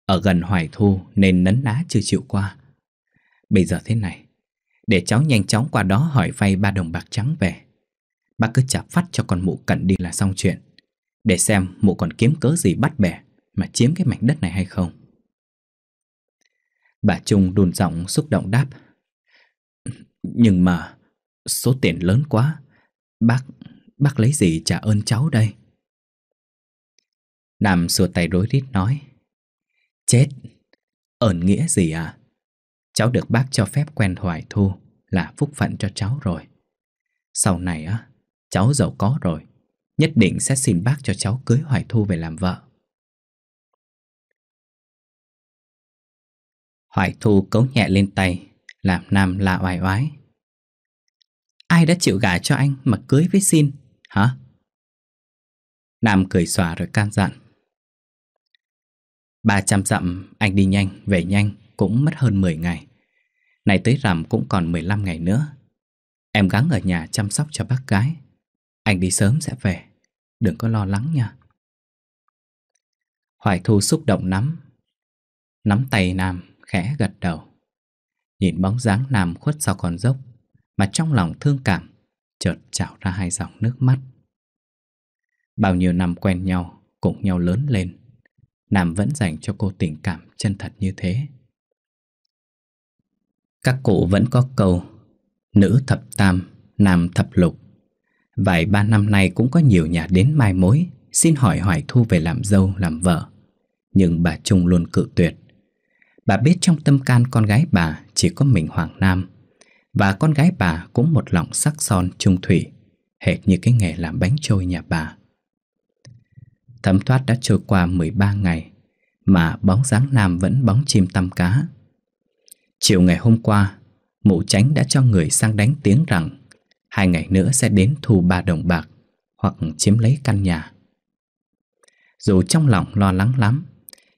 Ở gần hoài thu nên nấn ná chưa chịu qua Bây giờ thế này Để cháu nhanh chóng qua đó hỏi vay ba đồng bạc trắng về Bác cứ chạp phát cho con mụ cận đi là xong chuyện Để xem mụ còn kiếm cớ gì bắt bẻ Mà chiếm cái mảnh đất này hay không Bà Trung đùn giọng xúc động đáp Nhưng mà Số tiền lớn quá Bác Bác lấy gì trả ơn cháu đây? Nam xua tay rối rít nói Chết, ơn nghĩa gì à? Cháu được bác cho phép quen Hoài Thu là phúc phận cho cháu rồi Sau này á, cháu giàu có rồi Nhất định sẽ xin bác cho cháu cưới Hoài Thu về làm vợ Hoài Thu cấu nhẹ lên tay Làm Nam la oai oái Ai đã chịu gả cho anh mà cưới với xin Hả? Nam cười xòa rồi can dặn. ba trăm dặm, anh đi nhanh, về nhanh, cũng mất hơn 10 ngày. Này tới rằm cũng còn 15 ngày nữa. Em gắng ở nhà chăm sóc cho bác gái. Anh đi sớm sẽ về, đừng có lo lắng nha. Hoài Thu xúc động lắm. Nắm tay Nam, khẽ gật đầu. Nhìn bóng dáng Nam khuất sau con dốc, mà trong lòng thương cảm chợt trào ra hai dòng nước mắt. Bao nhiêu năm quen nhau, cùng nhau lớn lên, Nam vẫn dành cho cô tình cảm chân thật như thế. Các cụ vẫn có câu Nữ thập tam, nam thập lục Vài ba năm nay cũng có nhiều nhà đến mai mối Xin hỏi Hoài Thu về làm dâu, làm vợ Nhưng bà Trung luôn cự tuyệt Bà biết trong tâm can con gái bà chỉ có mình Hoàng Nam và con gái bà cũng một lòng sắc son trung thủy Hệt như cái nghề làm bánh trôi nhà bà Thấm thoát đã trôi qua 13 ngày Mà bóng dáng Nam vẫn bóng chim tăm cá Chiều ngày hôm qua Mụ tránh đã cho người sang đánh tiếng rằng Hai ngày nữa sẽ đến thu ba đồng bạc Hoặc chiếm lấy căn nhà Dù trong lòng lo lắng lắm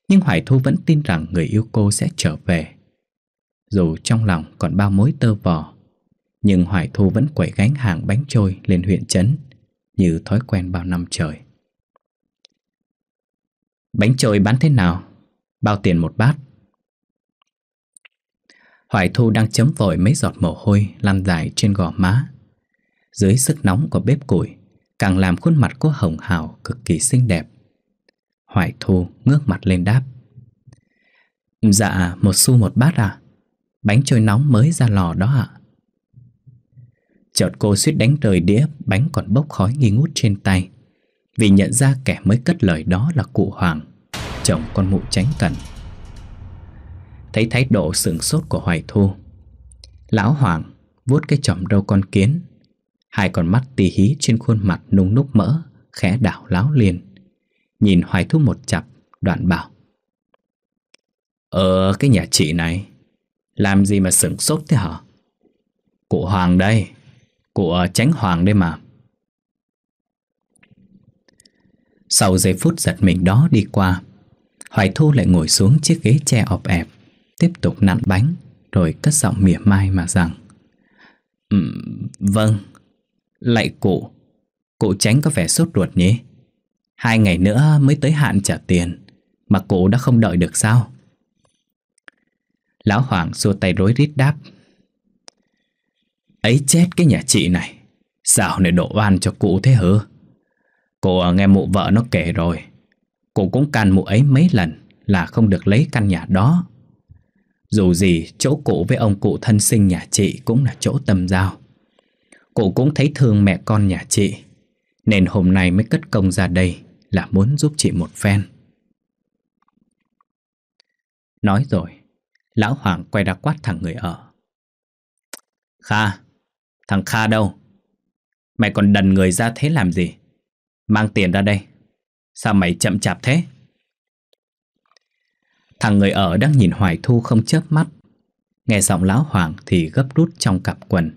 Nhưng Hoài Thu vẫn tin rằng người yêu cô sẽ trở về dù trong lòng còn bao mối tơ vò Nhưng Hoài Thu vẫn quẩy gánh hàng bánh trôi lên huyện trấn Như thói quen bao năm trời Bánh trôi bán thế nào? Bao tiền một bát? Hoài Thu đang chấm vội mấy giọt mồ hôi lăn dài trên gò má Dưới sức nóng của bếp củi Càng làm khuôn mặt của Hồng Hào cực kỳ xinh đẹp Hoài Thu ngước mặt lên đáp Dạ một xu một bát à Bánh trôi nóng mới ra lò đó ạ Chợt cô suýt đánh rời đĩa Bánh còn bốc khói nghi ngút trên tay Vì nhận ra kẻ mới cất lời đó là cụ Hoàng Chồng con mụ tránh cần Thấy thái độ sửng sốt của Hoài Thu Lão Hoàng vuốt cái chỏm râu con kiến Hai con mắt tì hí trên khuôn mặt nung núc mỡ Khẽ đảo láo liền Nhìn Hoài Thu một chặp Đoạn bảo Ờ cái nhà chị này làm gì mà sửng sốt thế hả? Cụ Hoàng đây, cụ tránh ờ, Hoàng đây mà. Sau giây phút giật mình đó đi qua, Hoài Thu lại ngồi xuống chiếc ghế tre ọp ẹp, tiếp tục nặn bánh, rồi cất giọng mỉa mai mà rằng um, Vâng, lại cụ, cụ tránh có vẻ sốt ruột nhỉ? Hai ngày nữa mới tới hạn trả tiền, mà cụ đã không đợi được sao? Lão Hoàng xua tay rối rít đáp Ấy chết cái nhà chị này Sao lại đổ oan cho cụ thế hứ Cô nghe mụ vợ nó kể rồi Cô cũng can mụ ấy mấy lần Là không được lấy căn nhà đó Dù gì chỗ cụ với ông cụ thân sinh nhà chị Cũng là chỗ tâm giao Cụ cũng thấy thương mẹ con nhà chị Nên hôm nay mới cất công ra đây Là muốn giúp chị một phen Nói rồi Lão Hoàng quay ra quát thằng người ở Kha Thằng Kha đâu Mày còn đần người ra thế làm gì Mang tiền ra đây Sao mày chậm chạp thế Thằng người ở đang nhìn Hoài Thu không chớp mắt Nghe giọng lão Hoàng thì gấp rút trong cặp quần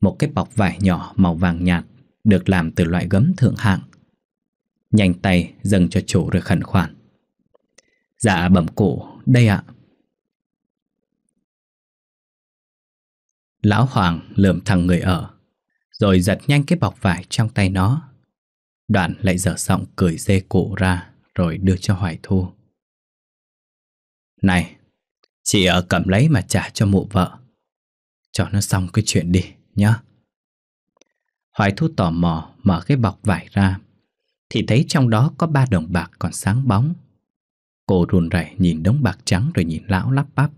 Một cái bọc vải nhỏ màu vàng nhạt Được làm từ loại gấm thượng hạng Nhanh tay dâng cho chủ rồi khẩn khoản Dạ bẩm cụ Đây ạ Lão Hoàng lượm thằng người ở Rồi giật nhanh cái bọc vải trong tay nó Đoạn lại dở giọng cười dê cụ ra Rồi đưa cho Hoài Thu Này Chị ở cầm lấy mà trả cho mụ vợ Cho nó xong cái chuyện đi nhá Hoài Thu tò mò mở cái bọc vải ra Thì thấy trong đó có ba đồng bạc còn sáng bóng Cô run rẩy nhìn đống bạc trắng rồi nhìn lão lắp bắp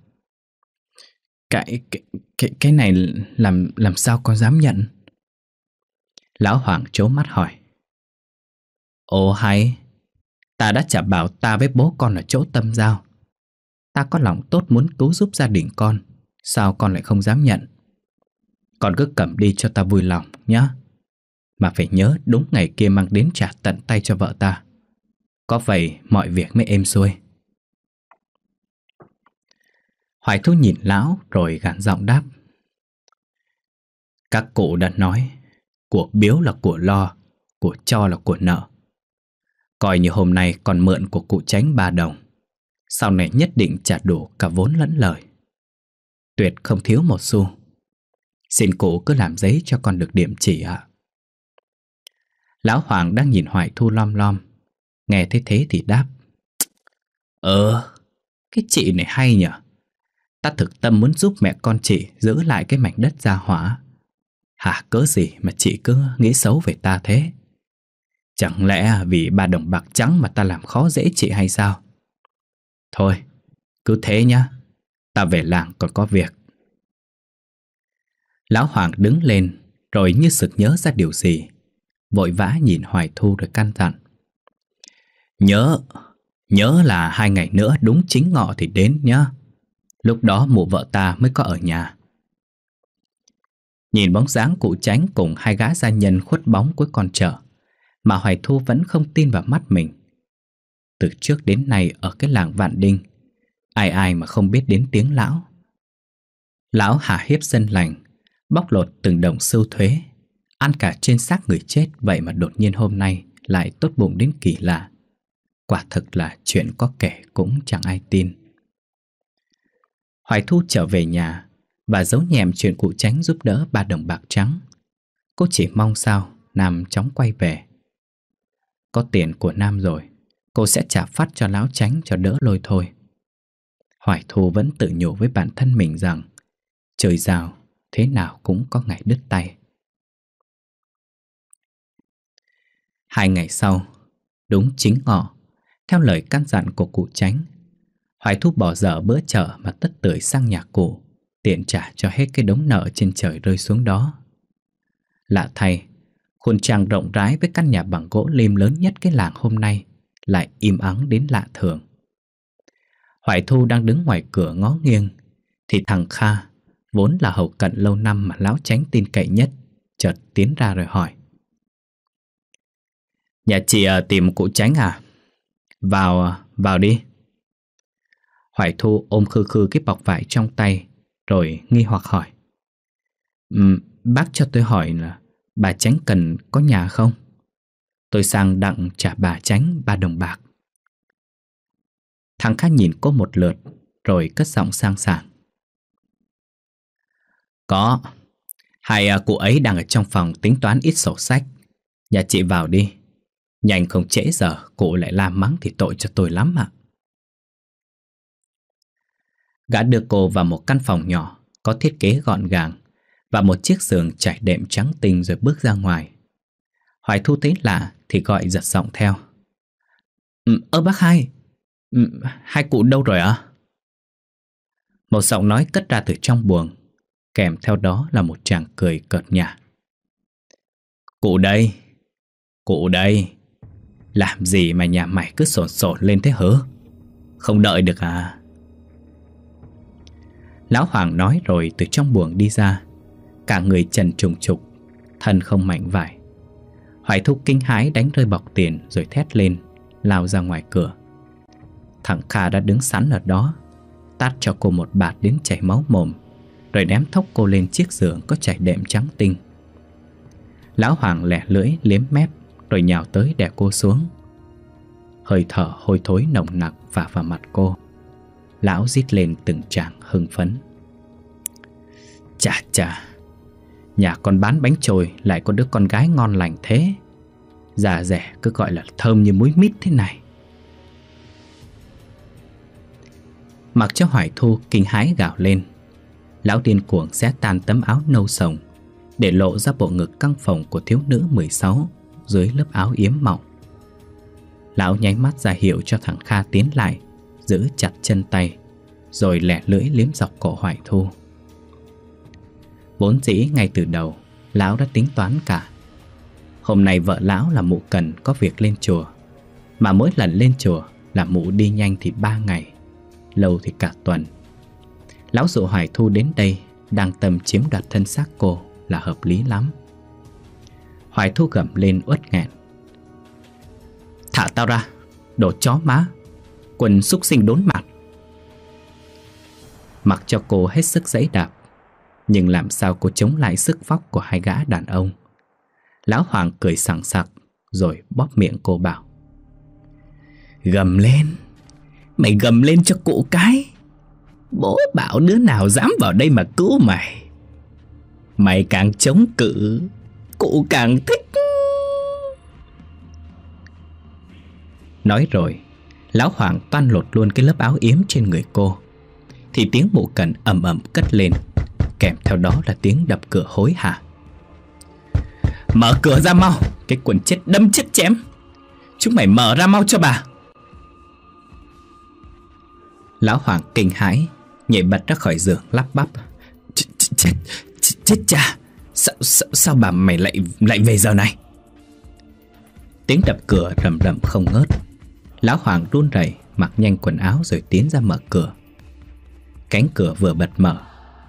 cái, cái, cái, này làm làm sao con dám nhận? Lão Hoàng chố mắt hỏi. ô hay, ta đã chả bảo ta với bố con ở chỗ tâm giao. Ta có lòng tốt muốn cứu giúp gia đình con, sao con lại không dám nhận? Con cứ cầm đi cho ta vui lòng nhé. Mà phải nhớ đúng ngày kia mang đến trả tận tay cho vợ ta. Có vậy mọi việc mới êm xuôi. Hoài Thu nhìn lão rồi gạn giọng đáp. Các cụ đã nói, của biếu là của lo, của cho là của nợ. Coi như hôm nay còn mượn của cụ tránh ba đồng, sau này nhất định trả đủ cả vốn lẫn lời. Tuyệt không thiếu một xu. Xin cụ cứ làm giấy cho con được điểm chỉ ạ. Lão Hoàng đang nhìn Hoài Thu lom lom, nghe thấy thế thì đáp. Ờ, cái chị này hay nhở Ta thực tâm muốn giúp mẹ con chị giữ lại cái mảnh đất gia hỏa. Hả cớ gì mà chị cứ nghĩ xấu về ta thế? Chẳng lẽ vì ba đồng bạc trắng mà ta làm khó dễ chị hay sao? Thôi, cứ thế nhá. Ta về làng còn có việc. Lão Hoàng đứng lên rồi như sực nhớ ra điều gì. Vội vã nhìn Hoài Thu rồi căn dặn. Nhớ, nhớ là hai ngày nữa đúng chính ngọ thì đến nhá. Lúc đó mụ vợ ta mới có ở nhà Nhìn bóng dáng cụ tránh cùng hai gã gia nhân khuất bóng cuối con chợ Mà Hoài Thu vẫn không tin vào mắt mình Từ trước đến nay ở cái làng Vạn Đinh Ai ai mà không biết đến tiếng lão Lão hà hiếp dân lành Bóc lột từng đồng sưu thuế Ăn cả trên xác người chết Vậy mà đột nhiên hôm nay Lại tốt bụng đến kỳ lạ Quả thực là chuyện có kẻ cũng chẳng ai tin Hoài Thu trở về nhà và giấu nhèm chuyện cụ tránh giúp đỡ ba đồng bạc trắng. Cô chỉ mong sao Nam chóng quay về. Có tiền của Nam rồi, cô sẽ trả phát cho lão tránh cho đỡ lôi thôi. Hoài Thu vẫn tự nhủ với bản thân mình rằng trời rào thế nào cũng có ngày đứt tay. Hai ngày sau, đúng chính ngọ, theo lời căn dặn của cụ tránh, Hoài Thúc bỏ dở bữa chợ mà tất tưởi sang nhà cụ, tiện trả cho hết cái đống nợ trên trời rơi xuống đó. Lạ thay, khuôn trang rộng rãi với căn nhà bằng gỗ lim lớn nhất cái làng hôm nay lại im ắng đến lạ thường. Hoài Thu đang đứng ngoài cửa ngó nghiêng, thì thằng Kha, vốn là hậu cận lâu năm mà lão tránh tin cậy nhất, chợt tiến ra rồi hỏi. Nhà chị ờ, tìm cụ tránh à? Vào, ờ, vào đi. Hoài Thu ôm khư khư cái bọc vải trong tay Rồi nghi hoặc hỏi um, Bác cho tôi hỏi là Bà Tránh Cần có nhà không? Tôi sang đặng trả bà Tránh ba đồng bạc Thằng khác nhìn cô một lượt Rồi cất giọng sang sảng Có Hai à, cụ ấy đang ở trong phòng tính toán ít sổ sách Nhà chị vào đi Nhanh không trễ giờ Cụ lại la mắng thì tội cho tôi lắm ạ Gã đưa cô vào một căn phòng nhỏ Có thiết kế gọn gàng Và một chiếc giường trải đệm trắng tinh rồi bước ra ngoài Hoài Thu thấy lạ Thì gọi giật giọng theo ừ, Ơ bác hai ừ, Hai cụ đâu rồi ạ Một giọng nói cất ra từ trong buồng Kèm theo đó là một chàng cười cợt nhả Cụ đây Cụ đây Làm gì mà nhà mày cứ sồn sồn lên thế hứ Không đợi được à Lão Hoàng nói rồi từ trong buồng đi ra Cả người trần trùng trục Thân không mạnh vải Hoài thúc kinh hái đánh rơi bọc tiền Rồi thét lên Lao ra ngoài cửa Thằng Kha đã đứng sẵn ở đó Tát cho cô một bạt đến chảy máu mồm Rồi ném thốc cô lên chiếc giường Có chảy đệm trắng tinh Lão Hoàng lẻ lưỡi liếm mép Rồi nhào tới đè cô xuống Hơi thở hôi thối nồng nặc và vào mặt cô Lão rít lên từng tràng hưng phấn Chà chà Nhà con bán bánh trôi Lại có đứa con gái ngon lành thế Già rẻ cứ gọi là thơm như muối mít thế này Mặc cho hoài thu kinh hái gào lên Lão điên cuồng xé tan tấm áo nâu sồng Để lộ ra bộ ngực căng phòng của thiếu nữ 16 Dưới lớp áo yếm mỏng Lão nháy mắt ra hiệu cho thằng Kha tiến lại Giữ chặt chân tay Rồi lẹ lưỡi liếm dọc cổ hoại thu Vốn dĩ ngay từ đầu Lão đã tính toán cả Hôm nay vợ lão là mụ cần có việc lên chùa Mà mỗi lần lên chùa là mụ đi nhanh thì ba ngày Lâu thì cả tuần Lão dụ hoài thu đến đây Đang tâm chiếm đoạt thân xác cô là hợp lý lắm Hoài thu gầm lên uất nghẹn Thả tao ra Đồ chó má quần xúc sinh đốn mặt Mặc cho cô hết sức dãy đạp Nhưng làm sao cô chống lại sức vóc của hai gã đàn ông Lão Hoàng cười sảng sặc Rồi bóp miệng cô bảo Gầm lên Mày gầm lên cho cụ cái Bố bảo đứa nào dám vào đây mà cứu mày Mày càng chống cự Cụ càng thích Nói rồi Lão Hoàng toan lột luôn cái lớp áo yếm trên người cô Thì tiếng mụ cần ầm ầm cất lên Kèm theo đó là tiếng đập cửa hối hả Mở cửa ra mau Cái quần chết đâm chết chém Chúng mày mở ra mau cho bà Lão Hoàng kinh hãi Nhảy bật ra khỏi giường lắp bắp chết Chết chết cha sao, sao, sao bà mày lại lại về giờ này Tiếng đập cửa rầm rầm không ngớt Lão Hoàng run rẩy mặc nhanh quần áo rồi tiến ra mở cửa Cánh cửa vừa bật mở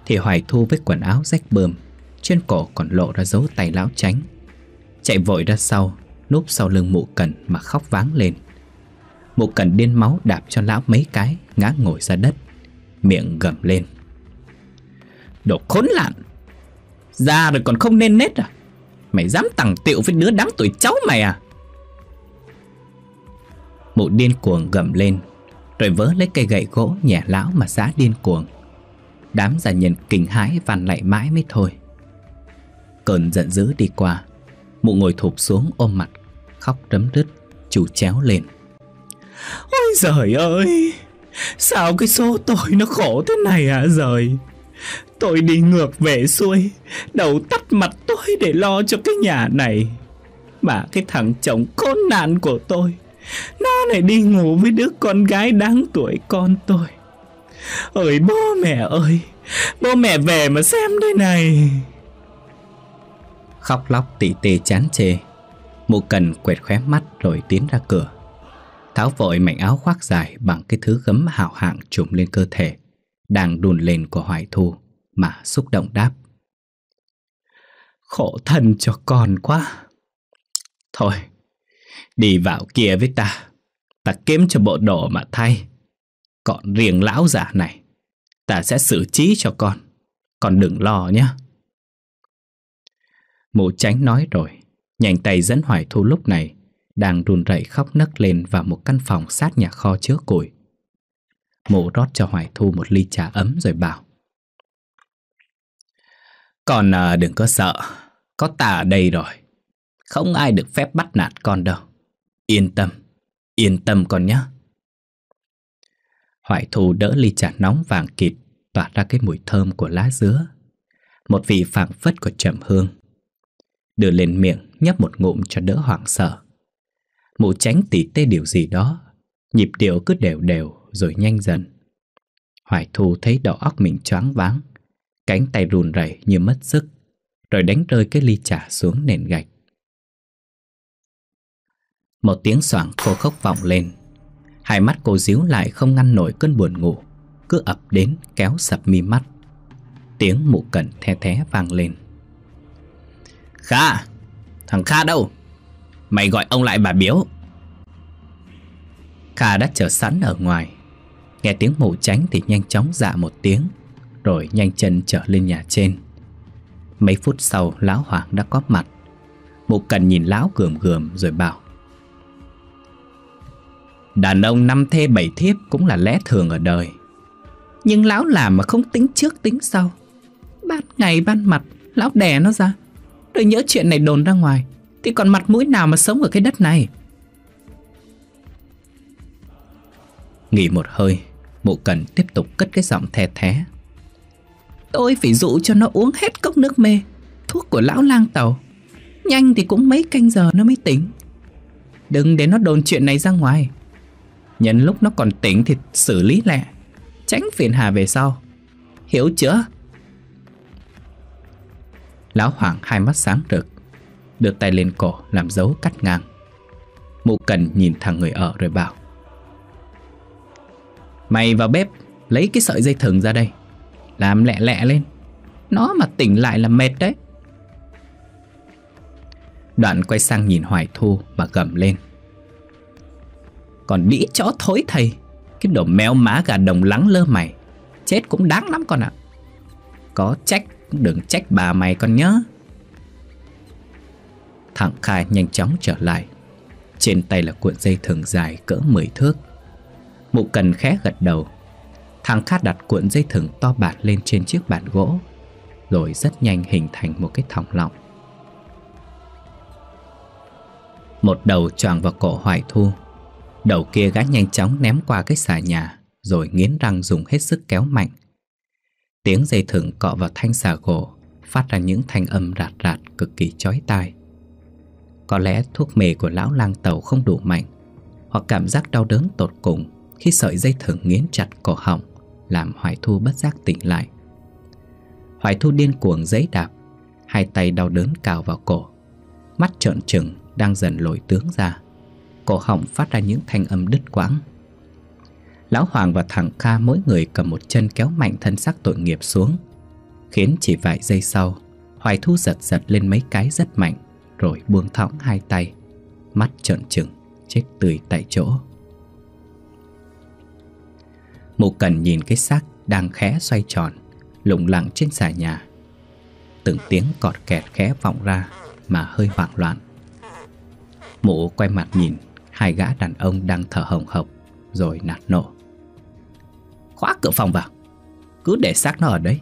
Thì Hoài Thu với quần áo rách bơm Trên cổ còn lộ ra dấu tay lão tránh Chạy vội ra sau Núp sau lưng mụ cần mà khóc váng lên Mụ cần điên máu đạp cho lão mấy cái Ngã ngồi ra đất Miệng gầm lên Đồ khốn nạn ra rồi còn không nên nết à Mày dám tặng tiệu với đứa đáng tuổi cháu mày à Mụ điên cuồng gầm lên Rồi vớ lấy cây gậy gỗ nhẹ lão mà giã điên cuồng Đám giả nhân kinh hãi vằn lại mãi mới thôi Cơn giận dữ đi qua Mụ ngồi thụp xuống ôm mặt Khóc rấm rứt Chủ chéo lên Ôi giời ơi Sao cái số tôi nó khổ thế này à giời Tôi đi ngược về xuôi Đầu tắt mặt tôi để lo cho cái nhà này Mà cái thằng chồng khốn nạn của tôi nó lại đi ngủ với đứa con gái đáng tuổi con tôi Ôi bố mẹ ơi Bố mẹ về mà xem đây này Khóc lóc tỉ tê chán chê Mụ cần quẹt khóe mắt rồi tiến ra cửa Tháo vội mảnh áo khoác dài bằng cái thứ gấm hào hạng trùm lên cơ thể Đang đùn lên của hoài thu mà xúc động đáp Khổ thân cho con quá Thôi Đi vào kia với ta Ta kiếm cho bộ đồ mà thay Còn riêng lão giả này Ta sẽ xử trí cho con Con đừng lo nhé Mụ tránh nói rồi Nhanh tay dẫn Hoài Thu lúc này Đang run rẩy khóc nấc lên Vào một căn phòng sát nhà kho chứa củi Mụ rót cho Hoài Thu một ly trà ấm rồi bảo Con à, đừng có sợ Có ta ở đây rồi Không ai được phép bắt nạt con đâu Yên tâm, yên tâm con nhé. Hoại thù đỡ ly trà nóng vàng kịt tỏa ra cái mùi thơm của lá dứa. Một vị phảng phất của trầm hương. Đưa lên miệng nhấp một ngụm cho đỡ hoảng sợ. Mụ tránh tỉ tê điều gì đó, nhịp điệu cứ đều đều rồi nhanh dần. Hoài Thu thấy đầu óc mình choáng váng, cánh tay run rẩy như mất sức, rồi đánh rơi cái ly trà xuống nền gạch. Một tiếng soảng cô khóc vọng lên Hai mắt cô díu lại không ngăn nổi cơn buồn ngủ Cứ ập đến kéo sập mi mắt Tiếng mụ cẩn the thé vang lên Kha Thằng Kha đâu Mày gọi ông lại bà biếu Kha đã chờ sẵn ở ngoài Nghe tiếng mụ tránh thì nhanh chóng dạ một tiếng Rồi nhanh chân trở lên nhà trên Mấy phút sau lão Hoàng đã có mặt Mụ cần nhìn lão gườm gườm rồi bảo Đàn ông năm thê bảy thiếp cũng là lẽ thường ở đời Nhưng lão làm mà không tính trước tính sau Ban ngày ban mặt Lão đè nó ra Rồi nhớ chuyện này đồn ra ngoài Thì còn mặt mũi nào mà sống ở cái đất này Nghỉ một hơi Mụ cần tiếp tục cất cái giọng the thé Tôi phải dụ cho nó uống hết cốc nước mê Thuốc của lão lang tàu Nhanh thì cũng mấy canh giờ nó mới tỉnh Đừng để nó đồn chuyện này ra ngoài Nhân lúc nó còn tỉnh thì xử lý lẹ Tránh phiền hà về sau Hiểu chưa? Lão Hoàng hai mắt sáng rực Đưa tay lên cổ làm dấu cắt ngang Mụ cần nhìn thằng người ở rồi bảo Mày vào bếp Lấy cái sợi dây thừng ra đây Làm lẹ lẹ lên Nó mà tỉnh lại là mệt đấy Đoạn quay sang nhìn Hoài Thu và gầm lên còn đĩ chó thối thầy Cái đồ méo má gà đồng lắng lơ mày Chết cũng đáng lắm con ạ Có trách cũng đừng trách bà mày con nhớ Thằng Khai nhanh chóng trở lại Trên tay là cuộn dây thừng dài cỡ 10 thước Mụ cần khẽ gật đầu Thằng Khát đặt cuộn dây thừng to bản lên trên chiếc bàn gỗ Rồi rất nhanh hình thành một cái thòng lọng Một đầu choàng vào cổ Hoài Thu Đầu kia gã nhanh chóng ném qua cái xà nhà Rồi nghiến răng dùng hết sức kéo mạnh Tiếng dây thừng cọ vào thanh xà gỗ Phát ra những thanh âm rạt rạt cực kỳ chói tai Có lẽ thuốc mề của lão lang tàu không đủ mạnh Hoặc cảm giác đau đớn tột cùng Khi sợi dây thừng nghiến chặt cổ họng Làm Hoài Thu bất giác tỉnh lại Hoài Thu điên cuồng giấy đạp Hai tay đau đớn cào vào cổ Mắt trợn trừng đang dần lồi tướng ra cổ họng phát ra những thanh âm đứt quãng. Lão Hoàng và thằng Kha mỗi người cầm một chân kéo mạnh thân xác tội nghiệp xuống, khiến chỉ vài giây sau, Hoài Thu giật giật lên mấy cái rất mạnh, rồi buông thõng hai tay, mắt trợn trừng, chết tươi tại chỗ. Mụ cần nhìn cái xác đang khẽ xoay tròn, lủng lẳng trên xà nhà. Từng tiếng cọt kẹt khẽ vọng ra mà hơi hoảng loạn. Mụ quay mặt nhìn hai gã đàn ông đang thở hồng hộc rồi nạt nộ. Khóa cửa phòng vào, cứ để xác nó ở đấy.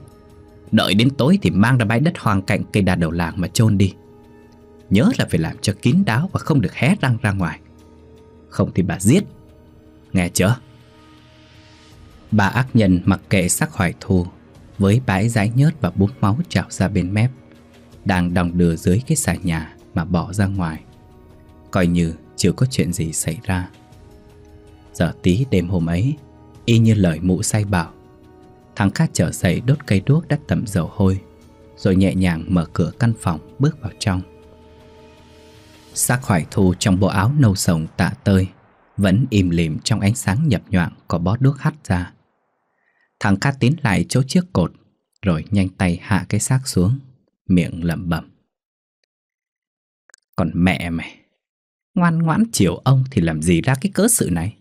Đợi đến tối thì mang ra bãi đất hoang cạnh cây đa đầu làng mà chôn đi. Nhớ là phải làm cho kín đáo và không được hé răng ra ngoài. Không thì bà giết. Nghe chưa? Bà ác nhân mặc kệ sắc hoài thù với bãi rái nhớt và búng máu trào ra bên mép đang đong đưa dưới cái xà nhà mà bỏ ra ngoài. Coi như chưa có chuyện gì xảy ra Giờ tí đêm hôm ấy Y như lời mụ say bảo Thằng Cát trở dậy đốt cây đuốc đắt tẩm dầu hôi Rồi nhẹ nhàng mở cửa căn phòng bước vào trong Xác hoài thu trong bộ áo nâu sồng tạ tơi Vẫn im lìm trong ánh sáng nhập nhoạng có bó đuốc hắt ra Thằng Cát tiến lại chỗ chiếc cột Rồi nhanh tay hạ cái xác xuống Miệng lẩm bẩm Còn mẹ mày ngoan ngoãn chiều ông thì làm gì ra cái cớ sự này?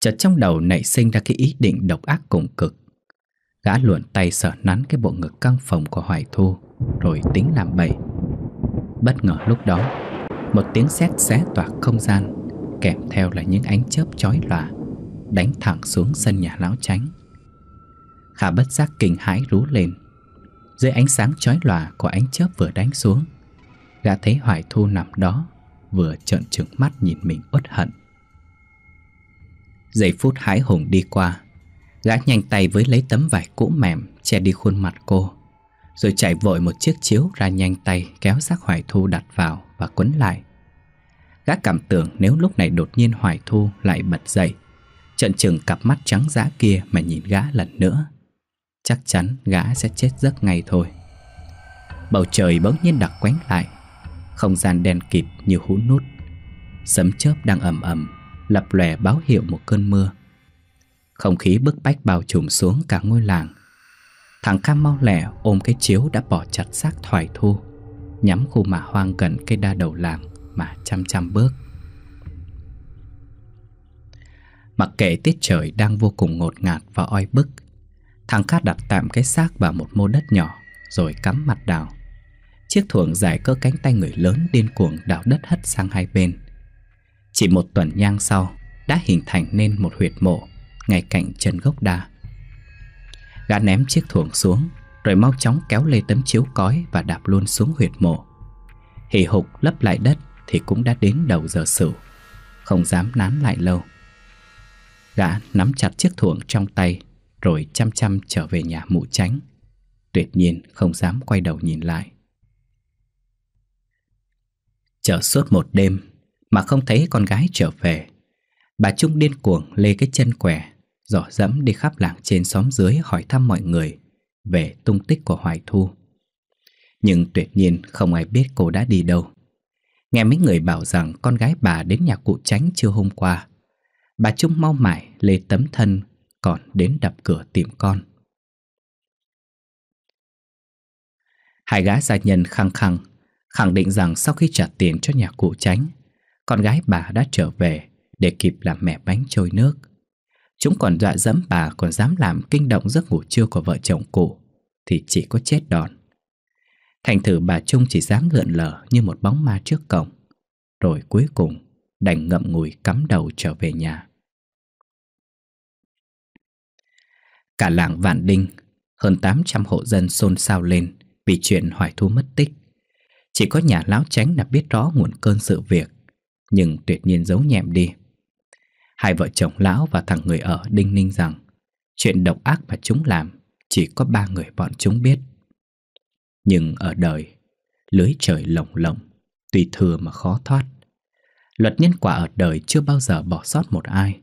Chợt trong đầu nảy sinh ra cái ý định độc ác cùng cực. Gã luồn tay sờ nắn cái bộ ngực căng phòng của Hoài Thu rồi tính làm bậy. Bất ngờ lúc đó, một tiếng sét xé toạc không gian kèm theo là những ánh chớp chói lòa đánh thẳng xuống sân nhà lão tránh. Khả bất giác kinh hãi rú lên. Dưới ánh sáng chói lòa của ánh chớp vừa đánh xuống, gã thấy Hoài Thu nằm đó vừa trợn trừng mắt nhìn mình uất hận. Giây phút hái hùng đi qua, gã nhanh tay với lấy tấm vải cũ mềm che đi khuôn mặt cô, rồi chạy vội một chiếc chiếu ra nhanh tay kéo xác Hoài Thu đặt vào và quấn lại. Gã cảm tưởng nếu lúc này đột nhiên Hoài Thu lại bật dậy, trận trừng cặp mắt trắng dã kia mà nhìn gã lần nữa. Chắc chắn gã sẽ chết giấc ngay thôi. Bầu trời bỗng nhiên đặc quánh lại không gian đen kịt như hũ nút Sấm chớp đang ầm ầm Lập lòe báo hiệu một cơn mưa Không khí bức bách bao trùm xuống cả ngôi làng Thằng Cam mau lẹ ôm cái chiếu đã bỏ chặt xác thoải thu Nhắm khu mả hoang gần cây đa đầu làng Mà chăm chăm bước Mặc kệ tiết trời đang vô cùng ngột ngạt và oi bức Thằng Cát đặt tạm cái xác vào một mô đất nhỏ Rồi cắm mặt đào Chiếc thuồng dài cỡ cánh tay người lớn điên cuồng đảo đất hất sang hai bên Chỉ một tuần nhang sau Đã hình thành nên một huyệt mộ Ngay cạnh chân gốc đa Gã ném chiếc thuồng xuống Rồi mau chóng kéo lê tấm chiếu cói Và đạp luôn xuống huyệt mộ Hì hục lấp lại đất Thì cũng đã đến đầu giờ sửu Không dám nán lại lâu Gã nắm chặt chiếc thuồng trong tay Rồi chăm chăm trở về nhà mụ tránh Tuyệt nhiên không dám quay đầu nhìn lại Chờ suốt một đêm mà không thấy con gái trở về. Bà Trung điên cuồng lê cái chân què, dò dẫm đi khắp làng trên xóm dưới hỏi thăm mọi người về tung tích của Hoài Thu. Nhưng tuyệt nhiên không ai biết cô đã đi đâu. Nghe mấy người bảo rằng con gái bà đến nhà cụ tránh chưa hôm qua. Bà Trung mau mải lê tấm thân còn đến đập cửa tìm con. Hai gái gia nhân khăng khăng khẳng định rằng sau khi trả tiền cho nhà cụ tránh, con gái bà đã trở về để kịp làm mẹ bánh trôi nước. Chúng còn dọa dẫm bà còn dám làm kinh động giấc ngủ trưa của vợ chồng cụ thì chỉ có chết đòn. Thành thử bà Trung chỉ dám lượn lờ như một bóng ma trước cổng, rồi cuối cùng đành ngậm ngùi cắm đầu trở về nhà. Cả làng Vạn Đinh, hơn 800 hộ dân xôn xao lên vì chuyện hoài thu mất tích. Chỉ có nhà lão tránh là biết rõ nguồn cơn sự việc Nhưng tuyệt nhiên giấu nhẹm đi Hai vợ chồng lão và thằng người ở đinh ninh rằng Chuyện độc ác mà chúng làm Chỉ có ba người bọn chúng biết Nhưng ở đời Lưới trời lồng lộng Tùy thừa mà khó thoát Luật nhân quả ở đời chưa bao giờ bỏ sót một ai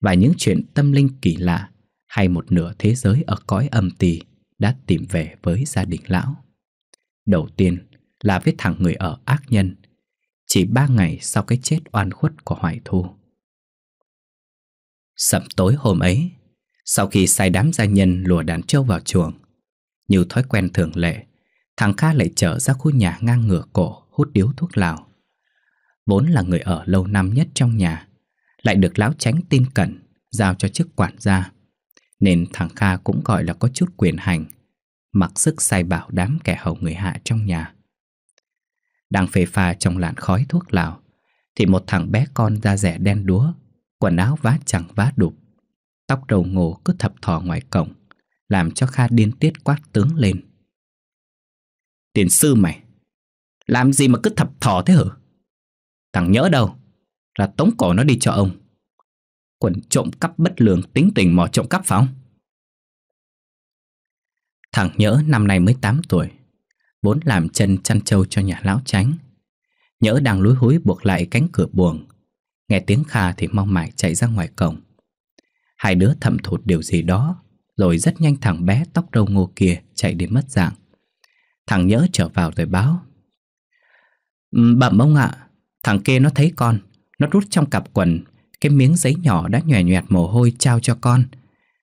Và những chuyện tâm linh kỳ lạ Hay một nửa thế giới ở cõi âm tì Đã tìm về với gia đình lão Đầu tiên là với thằng người ở ác nhân, chỉ ba ngày sau cái chết oan khuất của Hoài Thu. sẩm tối hôm ấy, sau khi sai đám gia nhân lùa đàn trâu vào chuồng, như thói quen thường lệ, thằng Kha lại trở ra khu nhà ngang ngửa cổ hút điếu thuốc lào. Vốn là người ở lâu năm nhất trong nhà, lại được láo tránh tin cẩn giao cho chức quản gia, nên thằng Kha cũng gọi là có chút quyền hành, mặc sức sai bảo đám kẻ hầu người hạ trong nhà. Đang phê pha trong làn khói thuốc lào Thì một thằng bé con da rẻ đen đúa Quần áo vá chẳng vá đục Tóc đầu ngổ cứ thập thò ngoài cổng Làm cho Kha điên tiết quát tướng lên Tiền sư mày Làm gì mà cứ thập thò thế hử Thằng nhỡ đâu Là tống cổ nó đi cho ông Quần trộm cắp bất lường tính tình mò trộm cắp phóng Thằng nhỡ năm nay mới 8 tuổi vốn làm chân chăn trâu cho nhà lão tránh. Nhỡ đang lúi húi buộc lại cánh cửa buồng, nghe tiếng kha thì mong mải chạy ra ngoài cổng. Hai đứa thầm thụt điều gì đó, rồi rất nhanh thằng bé tóc râu ngô kia chạy đi mất dạng. Thằng nhỡ trở vào rồi báo. Bẩm ông ạ, thằng kia nó thấy con, nó rút trong cặp quần cái miếng giấy nhỏ đã nhòe nhòe mồ hôi trao cho con.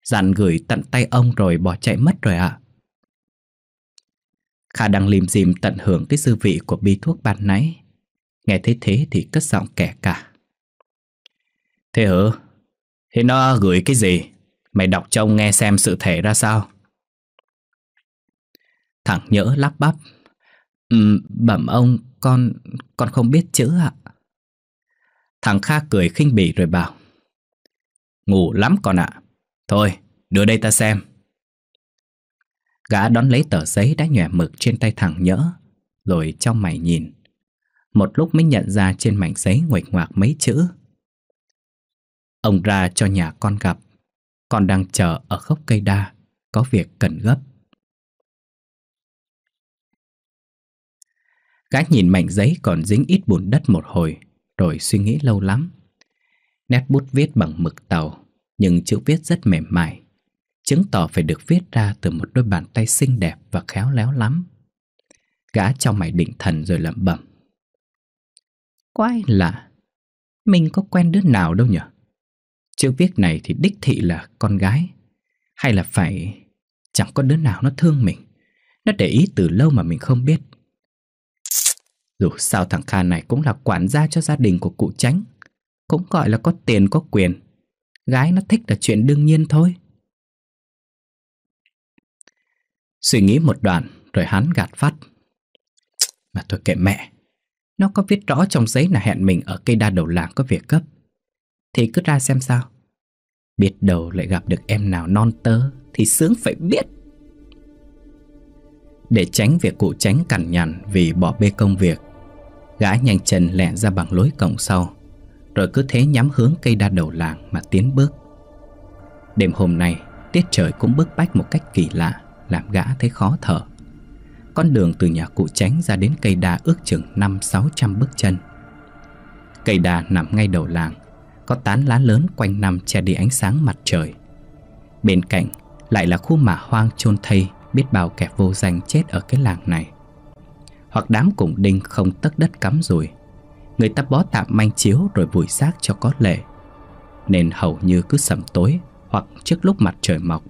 Dặn gửi tận tay ông rồi bỏ chạy mất rồi ạ. À. Khả đang liềm dìm tận hưởng cái dư vị của bi thuốc ban nãy Nghe thấy thế thì cất giọng kẻ cả Thế hử? Thế nó gửi cái gì? Mày đọc cho ông nghe xem sự thể ra sao Thằng nhỡ lắp bắp um, Bẩm ông, con con không biết chữ ạ Thằng Kha cười khinh bỉ rồi bảo Ngủ lắm con ạ Thôi, đưa đây ta xem Gã đón lấy tờ giấy đã nhòe mực trên tay thằng nhỡ Rồi trong mày nhìn Một lúc mới nhận ra trên mảnh giấy nguệch ngoạc mấy chữ Ông ra cho nhà con gặp Con đang chờ ở khốc cây đa Có việc cần gấp Gã nhìn mảnh giấy còn dính ít bùn đất một hồi Rồi suy nghĩ lâu lắm Nét bút viết bằng mực tàu Nhưng chữ viết rất mềm mại chứng tỏ phải được viết ra từ một đôi bàn tay xinh đẹp và khéo léo lắm. Gã trong mày định thần rồi lẩm bẩm. Quái lạ, mình có quen đứa nào đâu nhỉ? Chữ viết này thì đích thị là con gái. Hay là phải chẳng có đứa nào nó thương mình. Nó để ý từ lâu mà mình không biết. Dù sao thằng Kha này cũng là quản gia cho gia đình của cụ tránh. Cũng gọi là có tiền có quyền. Gái nó thích là chuyện đương nhiên thôi. Suy nghĩ một đoạn rồi hắn gạt phát. Mà thôi kệ mẹ, nó có viết rõ trong giấy là hẹn mình ở cây đa đầu làng có việc cấp. Thì cứ ra xem sao. Biết đầu lại gặp được em nào non tớ thì sướng phải biết. Để tránh việc cụ tránh cằn nhằn vì bỏ bê công việc, gã nhanh chân lẹn ra bằng lối cổng sau, rồi cứ thế nhắm hướng cây đa đầu làng mà tiến bước. Đêm hôm nay, tiết trời cũng bức bách một cách kỳ lạ làm gã thấy khó thở. Con đường từ nhà cụ tránh ra đến cây đa ước chừng 5-600 bước chân. Cây đa nằm ngay đầu làng, có tán lá lớn quanh năm che đi ánh sáng mặt trời. Bên cạnh lại là khu mả hoang chôn thây biết bao kẻ vô danh chết ở cái làng này. Hoặc đám củng đinh không tất đất cắm rồi, người ta bó tạm manh chiếu rồi vùi xác cho có lệ. Nên hầu như cứ sầm tối hoặc trước lúc mặt trời mọc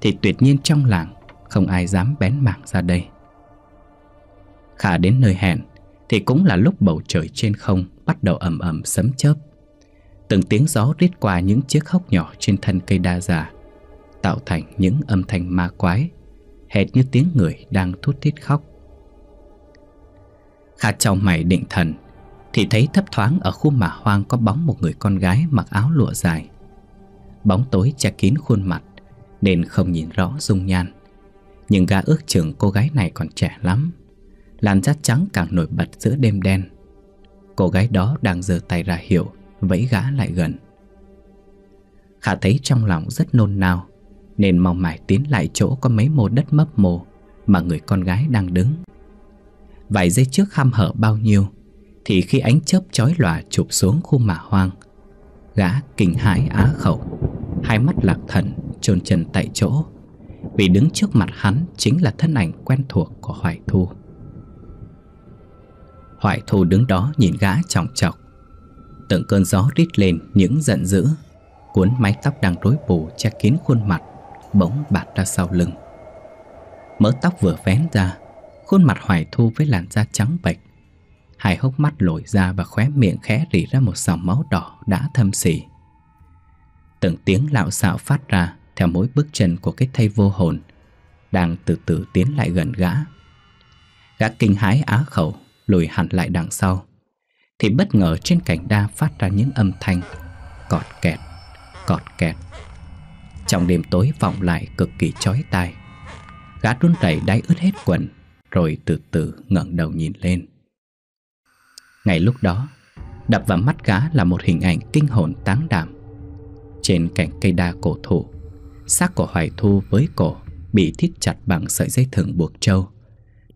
thì tuyệt nhiên trong làng không ai dám bén mảng ra đây Khả đến nơi hẹn Thì cũng là lúc bầu trời trên không Bắt đầu ầm ầm sấm chớp Từng tiếng gió rít qua những chiếc hốc nhỏ Trên thân cây đa già Tạo thành những âm thanh ma quái Hệt như tiếng người đang thút thít khóc Khả trong mày định thần Thì thấy thấp thoáng ở khu mả hoang Có bóng một người con gái mặc áo lụa dài Bóng tối che kín khuôn mặt Nên không nhìn rõ dung nhan nhưng gã ước chừng cô gái này còn trẻ lắm Làn da trắng càng nổi bật giữa đêm đen Cô gái đó đang giơ tay ra hiệu Vẫy gã lại gần Khả thấy trong lòng rất nôn nao Nên mong mải tiến lại chỗ có mấy mô đất mấp mồ Mà người con gái đang đứng Vài giây trước ham hở bao nhiêu Thì khi ánh chớp chói lòa chụp xuống khu mả hoang Gã kinh hãi á khẩu Hai mắt lạc thần chôn chân tại chỗ vì đứng trước mặt hắn chính là thân ảnh quen thuộc của Hoài Thu Hoài Thu đứng đó nhìn gã trọng trọc Từng cơn gió rít lên những giận dữ Cuốn mái tóc đang rối bù che kín khuôn mặt Bỗng bạt ra sau lưng Mỡ tóc vừa vén ra Khuôn mặt Hoài Thu với làn da trắng bệch Hai hốc mắt lồi ra và khóe miệng khẽ rỉ ra một dòng máu đỏ đã thâm sỉ Từng tiếng lạo xạo phát ra theo mỗi bước chân của cái thây vô hồn đang từ từ tiến lại gần gã. Gã kinh hái á khẩu, lùi hẳn lại đằng sau. Thì bất ngờ trên cảnh đa phát ra những âm thanh cọt kẹt, cọt kẹt. Trong đêm tối vọng lại cực kỳ chói tai. Gã run rẩy đáy ướt hết quần, rồi từ từ ngẩng đầu nhìn lên. Ngay lúc đó, đập vào mắt gã là một hình ảnh kinh hồn táng đảm. Trên cành cây đa cổ thụ Xác của Hoài Thu với cổ Bị thít chặt bằng sợi dây thừng buộc trâu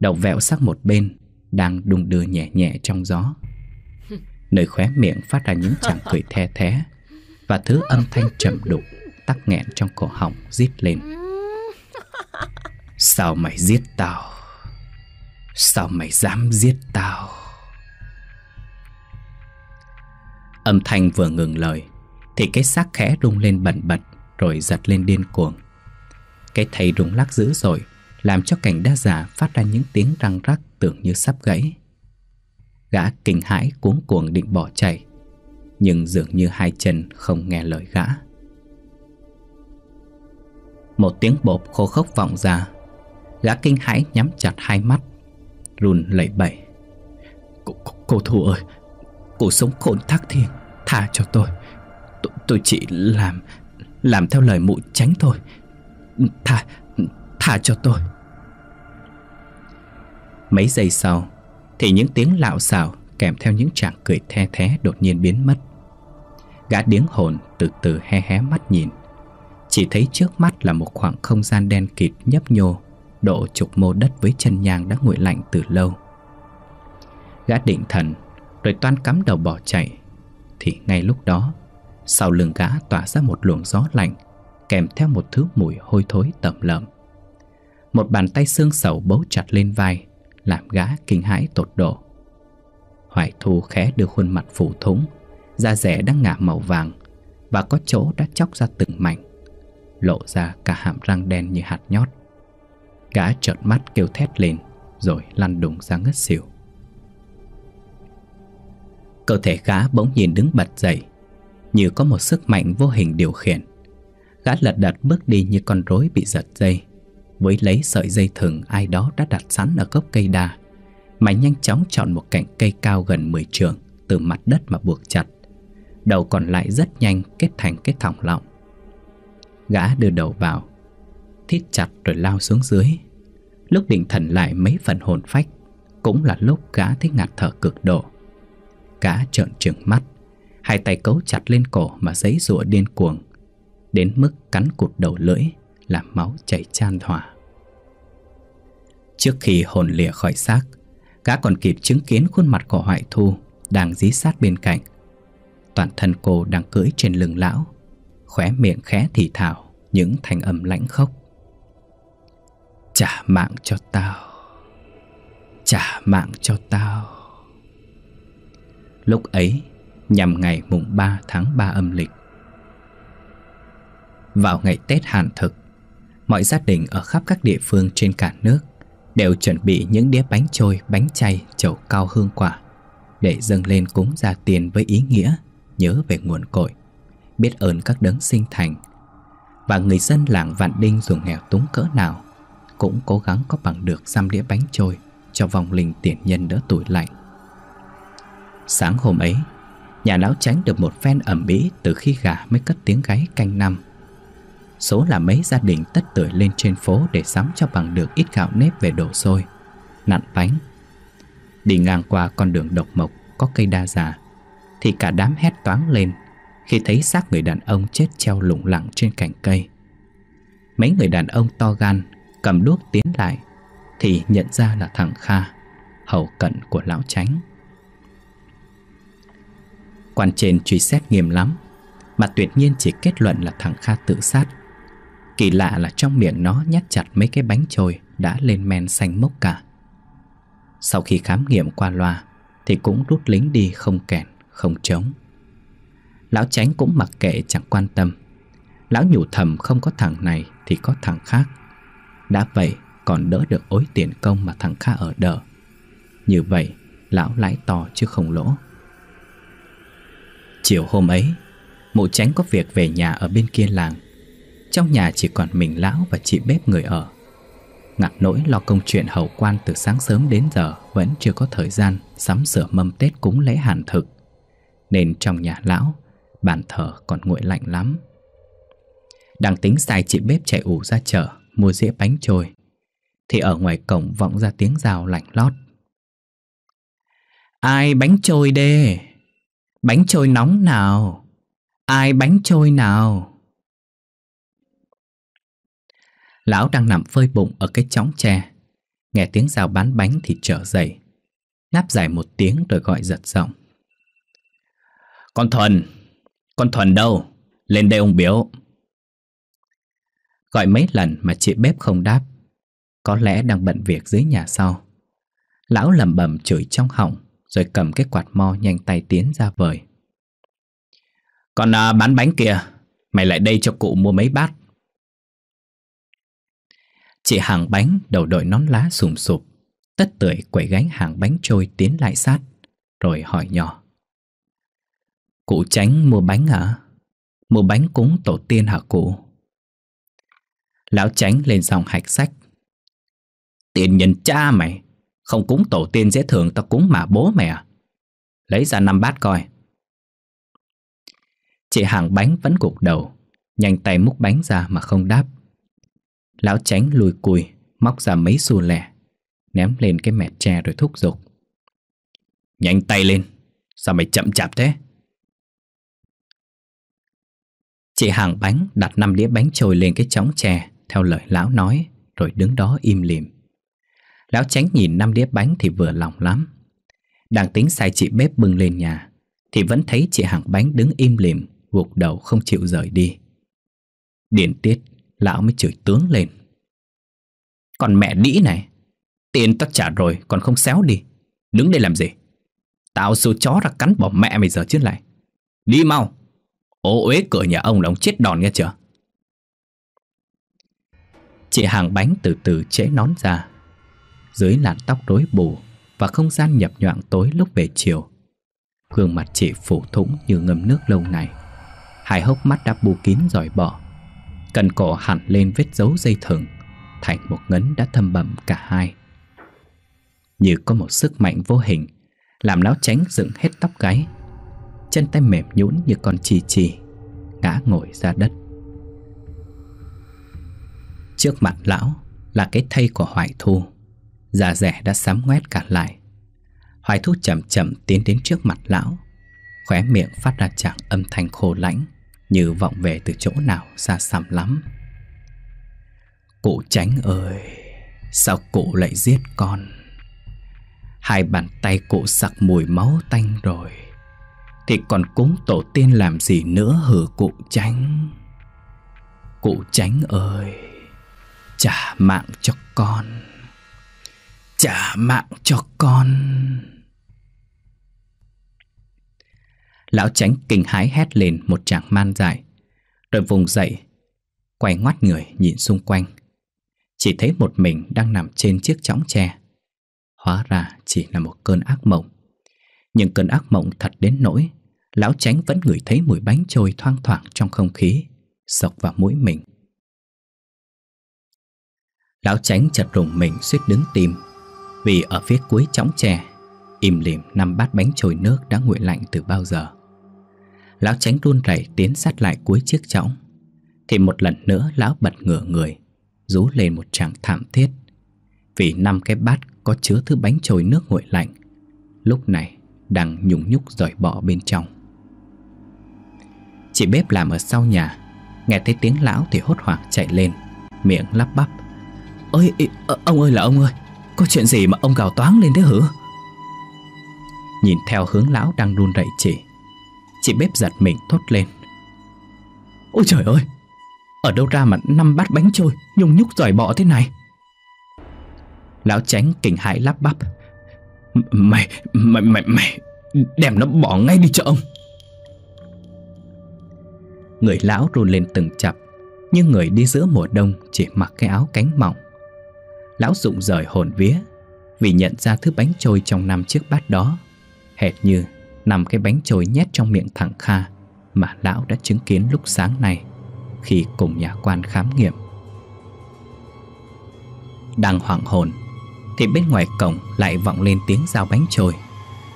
Đầu vẹo sắc một bên Đang đung đưa nhẹ nhẹ trong gió Nơi khóe miệng phát ra những chàng cười the thế Và thứ âm thanh trầm đục Tắc nghẹn trong cổ họng rít lên Sao mày giết tao Sao mày dám giết tao Âm thanh vừa ngừng lời Thì cái xác khẽ rung lên bẩn bật rồi giật lên điên cuồng. Cái thầy rung lắc dữ dội, làm cho cành đa giả phát ra những tiếng răng rắc tưởng như sắp gãy. Gã kinh hãi cuống cuồng định bỏ chạy, nhưng dường như hai chân không nghe lời gã. Một tiếng bộp khô khốc vọng ra, gã kinh hãi nhắm chặt hai mắt, run lẩy bẩy. Cô, cô, cô Thu ơi, cô sống khốn thác thiên, tha cho tôi. tôi. Tôi chỉ làm làm theo lời mụ tránh thôi Thả, thả cho tôi Mấy giây sau Thì những tiếng lạo xạo Kèm theo những trạng cười the thế đột nhiên biến mất Gã điếng hồn từ từ hé hé mắt nhìn Chỉ thấy trước mắt là một khoảng không gian đen kịt nhấp nhô Độ chục mô đất với chân nhang đã nguội lạnh từ lâu Gã định thần Rồi toan cắm đầu bỏ chạy Thì ngay lúc đó sau lưng gã tỏa ra một luồng gió lạnh Kèm theo một thứ mùi hôi thối tẩm lợm Một bàn tay xương sầu bấu chặt lên vai Làm gã kinh hãi tột độ Hoài thu khẽ đưa khuôn mặt phủ thúng Da rẻ đang ngả màu vàng Và có chỗ đã chóc ra từng mảnh Lộ ra cả hàm răng đen như hạt nhót Gã trợn mắt kêu thét lên Rồi lăn đùng ra ngất xỉu Cơ thể gã bỗng nhiên đứng bật dậy như có một sức mạnh vô hình điều khiển. Gã lật đật bước đi như con rối bị giật dây, với lấy sợi dây thừng ai đó đã đặt sẵn ở gốc cây đa, mà nhanh chóng chọn một cành cây cao gần 10 trường từ mặt đất mà buộc chặt. Đầu còn lại rất nhanh kết thành cái thòng lọng. Gã đưa đầu vào, thít chặt rồi lao xuống dưới. Lúc định thần lại mấy phần hồn phách, cũng là lúc gã thấy ngạt thở cực độ. Gã trợn trừng mắt, Hai tay cấu chặt lên cổ mà giấy rụa điên cuồng Đến mức cắn cụt đầu lưỡi Làm máu chảy chan hòa. Trước khi hồn lìa khỏi xác Gã còn kịp chứng kiến khuôn mặt của Hoại Thu Đang dí sát bên cạnh Toàn thân cô đang cưỡi trên lưng lão Khóe miệng khẽ thì thảo Những thành âm lãnh khốc Trả mạng cho tao Trả mạng cho tao Lúc ấy nhằm ngày mùng 3 tháng 3 âm lịch. Vào ngày Tết Hàn thực, mọi gia đình ở khắp các địa phương trên cả nước đều chuẩn bị những đĩa bánh trôi, bánh chay, chậu cao hương quả để dâng lên cúng gia tiền với ý nghĩa nhớ về nguồn cội, biết ơn các đấng sinh thành. Và người dân làng Vạn Đinh dù nghèo túng cỡ nào cũng cố gắng có bằng được xăm đĩa bánh trôi cho vòng linh tiền nhân đỡ tuổi lạnh. Sáng hôm ấy, Nhà lão tránh được một phen ẩm mỹ từ khi gà mới cất tiếng gáy canh năm Số là mấy gia đình tất tưởi lên trên phố để sắm cho bằng được ít gạo nếp về đổ xôi Nặn bánh Đi ngang qua con đường độc mộc có cây đa già Thì cả đám hét toáng lên khi thấy xác người đàn ông chết treo lủng lẳng trên cành cây Mấy người đàn ông to gan cầm đuốc tiến lại Thì nhận ra là thằng Kha Hầu cận của lão tránh Quan trên truy xét nghiêm lắm Mà tuyệt nhiên chỉ kết luận là thằng Kha tự sát Kỳ lạ là trong miệng nó nhét chặt mấy cái bánh trôi Đã lên men xanh mốc cả Sau khi khám nghiệm qua loa Thì cũng rút lính đi không kẹn không trống Lão tránh cũng mặc kệ chẳng quan tâm Lão nhủ thầm không có thằng này thì có thằng khác Đã vậy còn đỡ được ối tiền công mà thằng Kha ở đỡ Như vậy lão lãi to chứ không lỗ Chiều hôm ấy Mụ tránh có việc về nhà ở bên kia làng Trong nhà chỉ còn mình lão và chị bếp người ở Ngặt nỗi lo công chuyện hậu quan từ sáng sớm đến giờ Vẫn chưa có thời gian sắm sửa mâm Tết cúng lễ hàn thực Nên trong nhà lão Bàn thờ còn nguội lạnh lắm Đang tính sai chị bếp chạy ủ ra chợ Mua dĩa bánh trôi Thì ở ngoài cổng vọng ra tiếng rào lạnh lót Ai bánh trôi đê Bánh trôi nóng nào Ai bánh trôi nào Lão đang nằm phơi bụng ở cái chóng tre Nghe tiếng rào bán bánh thì trở dậy Ngáp dài một tiếng rồi gọi giật giọng Con Thuần Con Thuần đâu Lên đây ông biểu Gọi mấy lần mà chị bếp không đáp Có lẽ đang bận việc dưới nhà sau Lão lầm bầm chửi trong họng rồi cầm cái quạt mo nhanh tay tiến ra vời Còn à, bán bánh kìa Mày lại đây cho cụ mua mấy bát Chị hàng bánh đầu đội nón lá sùm sụp Tất tưởi quẩy gánh hàng bánh trôi tiến lại sát Rồi hỏi nhỏ Cụ tránh mua bánh hả? Mua bánh cúng tổ tiên hả cụ? Lão tránh lên dòng hạch sách Tiền nhân cha mày không cúng tổ tiên dễ thường ta cúng mà bố mẹ Lấy ra năm bát coi Chị hàng bánh vẫn gục đầu Nhanh tay múc bánh ra mà không đáp Lão tránh lùi cùi Móc ra mấy xu lẻ Ném lên cái mẹt tre rồi thúc giục Nhanh tay lên Sao mày chậm chạp thế Chị hàng bánh đặt năm đĩa bánh trồi lên cái chóng tre Theo lời lão nói Rồi đứng đó im lìm Lão tránh nhìn năm đĩa bánh thì vừa lòng lắm Đang tính sai chị bếp bưng lên nhà Thì vẫn thấy chị hàng bánh đứng im lìm Gục đầu không chịu rời đi Điền tiết Lão mới chửi tướng lên Còn mẹ đĩ này Tiền tao trả rồi còn không xéo đi Đứng đây làm gì Tao số chó ra cắn bỏ mẹ mày giờ chứ lại Đi mau Ô uế cửa nhà ông là ông chết đòn nghe chưa Chị hàng bánh từ từ chế nón ra dưới làn tóc rối bù và không gian nhập nhoạng tối lúc về chiều. Gương mặt chị phủ thủng như ngâm nước lâu này. Hai hốc mắt đã bù kín rồi bỏ. Cần cổ hẳn lên vết dấu dây thừng, thành một ngấn đã thâm bẩm cả hai. Như có một sức mạnh vô hình, làm lão tránh dựng hết tóc gáy. Chân tay mềm nhũn như con chì chì, ngã ngồi ra đất. Trước mặt lão là cái thây của hoại thu da dạ rẻ đã sắm ngoét cả lại. Hoài thú chậm chậm tiến đến trước mặt lão, khóe miệng phát ra chàng âm thanh khô lãnh, như vọng về từ chỗ nào xa xăm lắm. Cụ tránh ơi, sao cụ lại giết con? Hai bàn tay cụ sặc mùi máu tanh rồi, thì còn cúng tổ tiên làm gì nữa hử cụ tránh? Cụ tránh ơi, trả mạng cho con trả mạng cho con Lão tránh kinh hái hét lên một tràng man dại Rồi vùng dậy Quay ngoắt người nhìn xung quanh Chỉ thấy một mình đang nằm trên chiếc chóng tre Hóa ra chỉ là một cơn ác mộng Nhưng cơn ác mộng thật đến nỗi Lão tránh vẫn ngửi thấy mùi bánh trôi thoang thoảng trong không khí Sọc vào mũi mình Lão tránh chật rùng mình suýt đứng tim vì ở phía cuối chõng tre Im lìm năm bát bánh trồi nước đã nguội lạnh từ bao giờ Lão tránh run rẩy tiến sát lại cuối chiếc chõng Thì một lần nữa lão bật ngửa người Rú lên một tràng thảm thiết Vì năm cái bát có chứa thứ bánh trồi nước nguội lạnh Lúc này đang nhúng nhúc dòi bọ bên trong Chị bếp làm ở sau nhà Nghe thấy tiếng lão thì hốt hoảng chạy lên Miệng lắp bắp ơi ờ, ông ơi là ông ơi có chuyện gì mà ông gào toáng lên thế hử Nhìn theo hướng lão đang run rẩy chị, Chị bếp giật mình thốt lên Ôi trời ơi Ở đâu ra mà năm bát bánh trôi Nhung nhúc giỏi bọ thế này Lão tránh kinh hãi lắp bắp Mày, mày, mày, mày Đem nó bỏ ngay đi cho ông Người lão run lên từng chập Nhưng người đi giữa mùa đông Chỉ mặc cái áo cánh mỏng Lão Dụng rời hồn vía Vì nhận ra thứ bánh trôi trong năm chiếc bát đó Hệt như nằm cái bánh trôi nhét trong miệng thằng Kha Mà lão đã chứng kiến lúc sáng nay Khi cùng nhà quan khám nghiệm Đang hoảng hồn Thì bên ngoài cổng lại vọng lên tiếng giao bánh trôi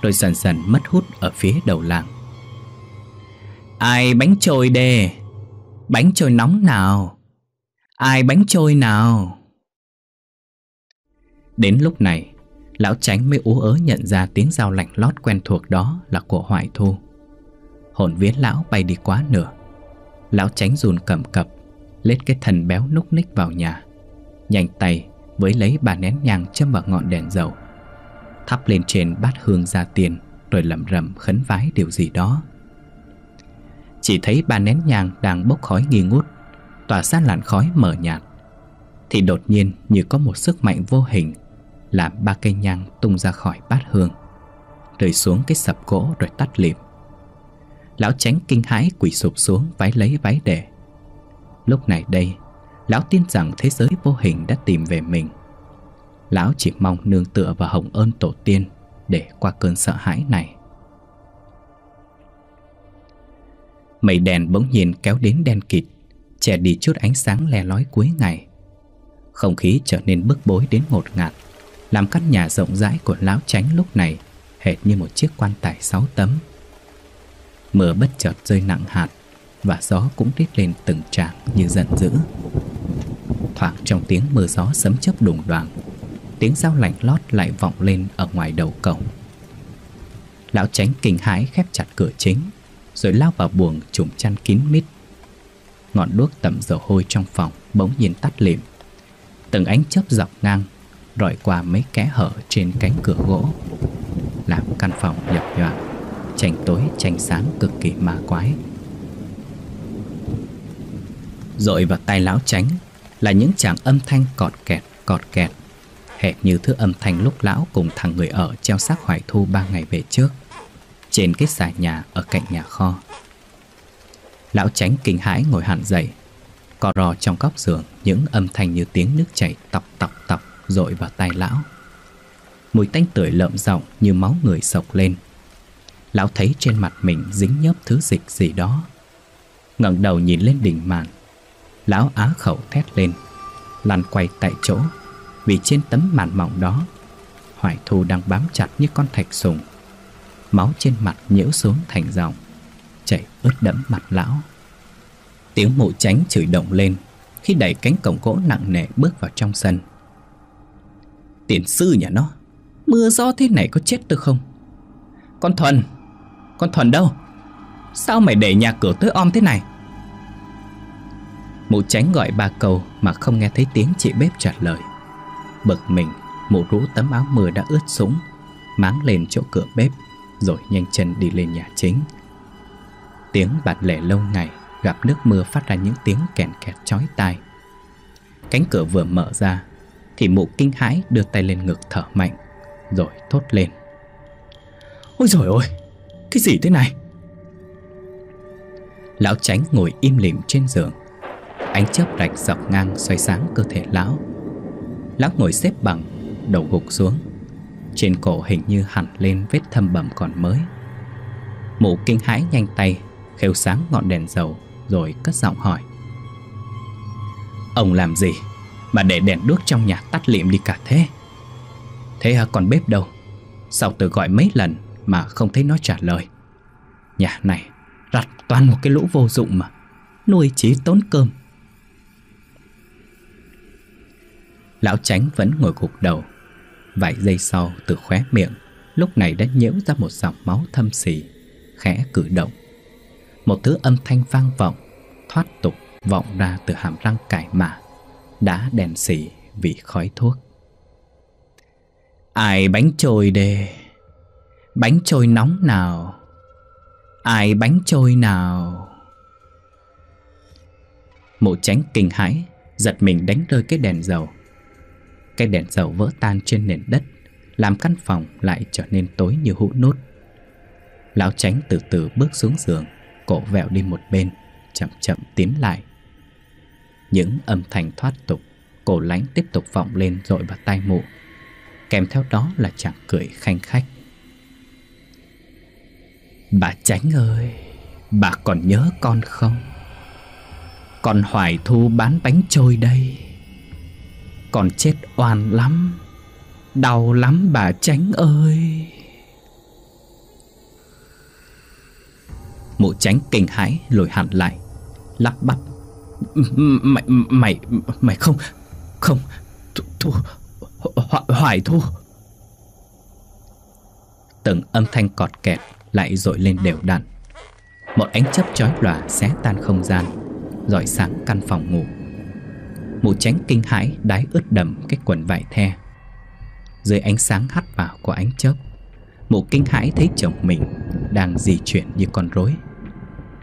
Rồi dần dần mất hút ở phía đầu làng Ai bánh trôi đê Bánh trôi nóng nào Ai bánh trôi nào Đến lúc này, lão tránh mới ú ớ nhận ra tiếng dao lạnh lót quen thuộc đó là của Hoài Thu. Hồn viến lão bay đi quá nửa. Lão tránh rùn cầm cập, lết cái thần béo núc ních vào nhà. nhành tay với lấy bà nén nhang châm vào ngọn đèn dầu. Thắp lên trên bát hương ra tiền rồi lẩm rẩm khấn vái điều gì đó. Chỉ thấy bà nén nhang đang bốc khói nghi ngút, tỏa ra làn khói mờ nhạt. Thì đột nhiên như có một sức mạnh vô hình làm ba cây nhang tung ra khỏi bát hương rơi xuống cái sập gỗ rồi tắt liệm lão tránh kinh hãi quỳ sụp xuống vái lấy vái để lúc này đây lão tin rằng thế giới vô hình đã tìm về mình lão chỉ mong nương tựa vào hồng ơn tổ tiên để qua cơn sợ hãi này mây đèn bỗng nhiên kéo đến đen kịt che đi chút ánh sáng le lói cuối ngày không khí trở nên bức bối đến ngột ngạt làm căn nhà rộng rãi của lão tránh lúc này hệt như một chiếc quan tài sáu tấm. Mưa bất chợt rơi nặng hạt và gió cũng rít lên từng tràng như giận dữ. Thoảng trong tiếng mưa gió sấm chớp đùng đoàn, tiếng dao lạnh lót lại vọng lên ở ngoài đầu cổng. Lão tránh kinh hãi khép chặt cửa chính, rồi lao vào buồng trùm chăn kín mít. Ngọn đuốc tẩm dầu hôi trong phòng bỗng nhiên tắt lịm. Từng ánh chớp dọc ngang rọi qua mấy kẽ hở trên cánh cửa gỗ làm căn phòng nhập nhọa tranh tối tranh sáng cực kỳ ma quái dội vào tay lão tránh là những chàng âm thanh cọt kẹt cọt kẹt hệt như thứ âm thanh lúc lão cùng thằng người ở treo xác hoài thu ba ngày về trước trên cái xà nhà ở cạnh nhà kho lão tránh kinh hãi ngồi hẳn dậy co ro trong góc giường những âm thanh như tiếng nước chảy tọc tọc tọc dội vào tay lão. Mùi tanh tưởi lợm giọng như máu người sộc lên. Lão thấy trên mặt mình dính nhớp thứ dịch gì đó. ngẩng đầu nhìn lên đỉnh màn, lão á khẩu thét lên, lăn quay tại chỗ vì trên tấm màn mỏng đó, Hoài Thu đang bám chặt như con thạch sùng. Máu trên mặt nhễu xuống thành dòng, chảy ướt đẫm mặt lão. Tiếng mụ tránh chửi động lên khi đẩy cánh cổng gỗ nặng nề bước vào trong sân. Tiền sư nhà nó Mưa gió thế này có chết được không Con Thuần Con Thuần đâu Sao mày để nhà cửa tới om thế này Mụ tránh gọi ba cầu Mà không nghe thấy tiếng chị bếp trả lời Bực mình Mụ rú tấm áo mưa đã ướt sũng Máng lên chỗ cửa bếp Rồi nhanh chân đi lên nhà chính Tiếng bạt lẻ lâu ngày Gặp nước mưa phát ra những tiếng kèn kẹt chói tai Cánh cửa vừa mở ra thì mụ kinh hãi đưa tay lên ngực thở mạnh Rồi thốt lên Ôi trời ơi Cái gì thế này Lão tránh ngồi im lìm trên giường Ánh chớp rạch dọc ngang xoay sáng cơ thể lão Lão ngồi xếp bằng Đầu gục xuống Trên cổ hình như hẳn lên vết thâm bầm còn mới Mụ kinh hãi nhanh tay Khêu sáng ngọn đèn dầu Rồi cất giọng hỏi Ông làm gì? Mà để đèn đuốc trong nhà tắt liệm đi cả thế Thế còn bếp đâu Sao tự gọi mấy lần Mà không thấy nó trả lời Nhà này rặt toàn một cái lũ vô dụng mà Nuôi chỉ tốn cơm Lão tránh vẫn ngồi gục đầu Vài giây sau từ khóe miệng Lúc này đã nhiễu ra một dòng máu thâm xì Khẽ cử động Một thứ âm thanh vang vọng Thoát tục vọng ra từ hàm răng cải mã đã đèn xỉ vì khói thuốc. Ai bánh trôi đê, bánh trôi nóng nào, ai bánh trôi nào. Mộ tránh kinh hãi, giật mình đánh rơi cái đèn dầu. Cái đèn dầu vỡ tan trên nền đất, làm căn phòng lại trở nên tối như hũ nút. Lão tránh từ từ bước xuống giường, cổ vẹo đi một bên, chậm chậm tiến lại những âm thanh thoát tục Cổ lánh tiếp tục vọng lên rồi vào tai mụ Kèm theo đó là chàng cười khanh khách Bà tránh ơi Bà còn nhớ con không Con hoài thu bán bánh trôi đây Con chết oan lắm Đau lắm bà tránh ơi Mụ tránh kinh hãi lùi hẳn lại Lắp bắp Mày mày mày không không thu, thu hoài thu. Từng âm thanh cọt kẹt lại dội lên đều đặn. Một ánh chớp chói lòa xé tan không gian, rọi sáng căn phòng ngủ. Mụ tránh kinh hãi đái ướt đầm cái quần vải the. Dưới ánh sáng hắt vào của ánh chớp, mụ kinh hãi thấy chồng mình đang di chuyển như con rối.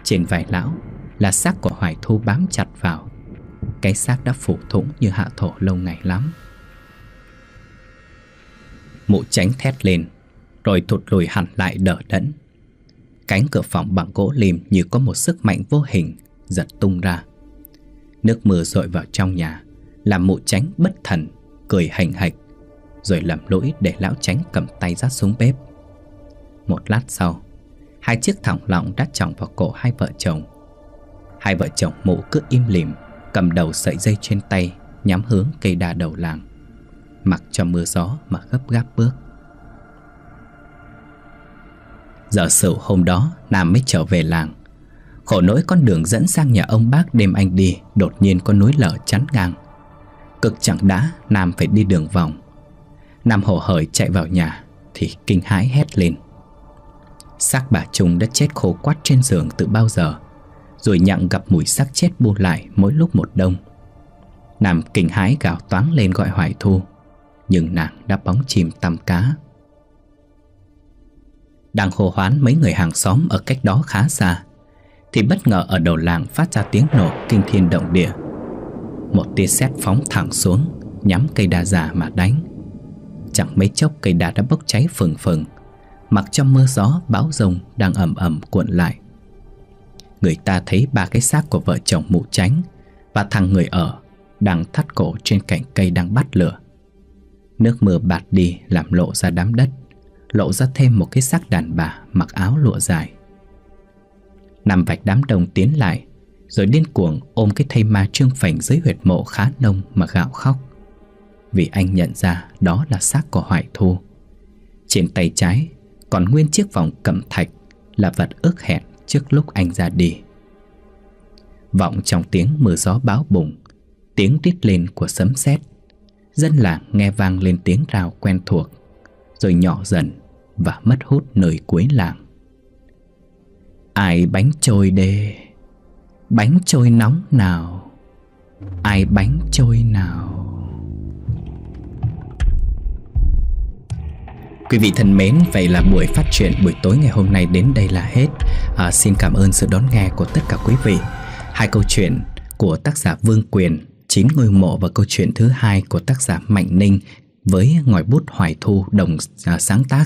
Trên vải lão là xác của Hoài Thu bám chặt vào. Cái xác đã phủ thủng như hạ thổ lâu ngày lắm. Mụ tránh thét lên, rồi thụt lùi hẳn lại đỡ đẫn. Cánh cửa phòng bằng gỗ lim như có một sức mạnh vô hình, giật tung ra. Nước mưa rội vào trong nhà, làm mụ tránh bất thần, cười hành hạch, rồi lầm lỗi để lão tránh cầm tay rát xuống bếp. Một lát sau, hai chiếc thòng lọng đã trọng vào cổ hai vợ chồng Hai vợ chồng mụ cứ im lìm Cầm đầu sợi dây trên tay Nhắm hướng cây đa đầu làng Mặc cho mưa gió mà gấp gáp bước Giờ sửu hôm đó Nam mới trở về làng Khổ nỗi con đường dẫn sang nhà ông bác đêm anh đi Đột nhiên có núi lở chắn ngang Cực chẳng đã Nam phải đi đường vòng Nam hổ hởi chạy vào nhà Thì kinh hãi hét lên Xác bà Trung đã chết khô quắt trên giường từ bao giờ rồi nhặng gặp mùi xác chết bu lại mỗi lúc một đông Nam kinh hái gào toáng lên gọi Hoài Thu Nhưng nàng đã bóng chìm tăm cá Đang hồ hoán mấy người hàng xóm ở cách đó khá xa Thì bất ngờ ở đầu làng phát ra tiếng nổ kinh thiên động địa Một tia sét phóng thẳng xuống Nhắm cây đa già mà đánh Chẳng mấy chốc cây đa đã bốc cháy phừng phừng Mặc cho mưa gió bão rồng đang ầm ầm cuộn lại người ta thấy ba cái xác của vợ chồng mụ tránh và thằng người ở đang thắt cổ trên cạnh cây đang bắt lửa. Nước mưa bạt đi làm lộ ra đám đất, lộ ra thêm một cái xác đàn bà mặc áo lụa dài. Nằm vạch đám đồng tiến lại, rồi điên cuồng ôm cái thây ma trương phành dưới huyệt mộ khá nông mà gạo khóc. Vì anh nhận ra đó là xác của hoại Thu. Trên tay trái còn nguyên chiếc vòng cẩm thạch là vật ước hẹn trước lúc anh ra đi. Vọng trong tiếng mưa gió báo bùng, tiếng tít lên của sấm sét, dân làng nghe vang lên tiếng rào quen thuộc, rồi nhỏ dần và mất hút nơi cuối làng. Ai bánh trôi đê, bánh trôi nóng nào, ai bánh trôi nào. Quý vị thân mến, vậy là buổi phát triển buổi tối ngày hôm nay đến đây là hết. À, xin cảm ơn sự đón nghe của tất cả quý vị. Hai câu chuyện của tác giả Vương Quyền, Chín ngôi mộ và câu chuyện thứ hai của tác giả Mạnh Ninh với ngòi bút Hoài Thu đồng à, sáng tác.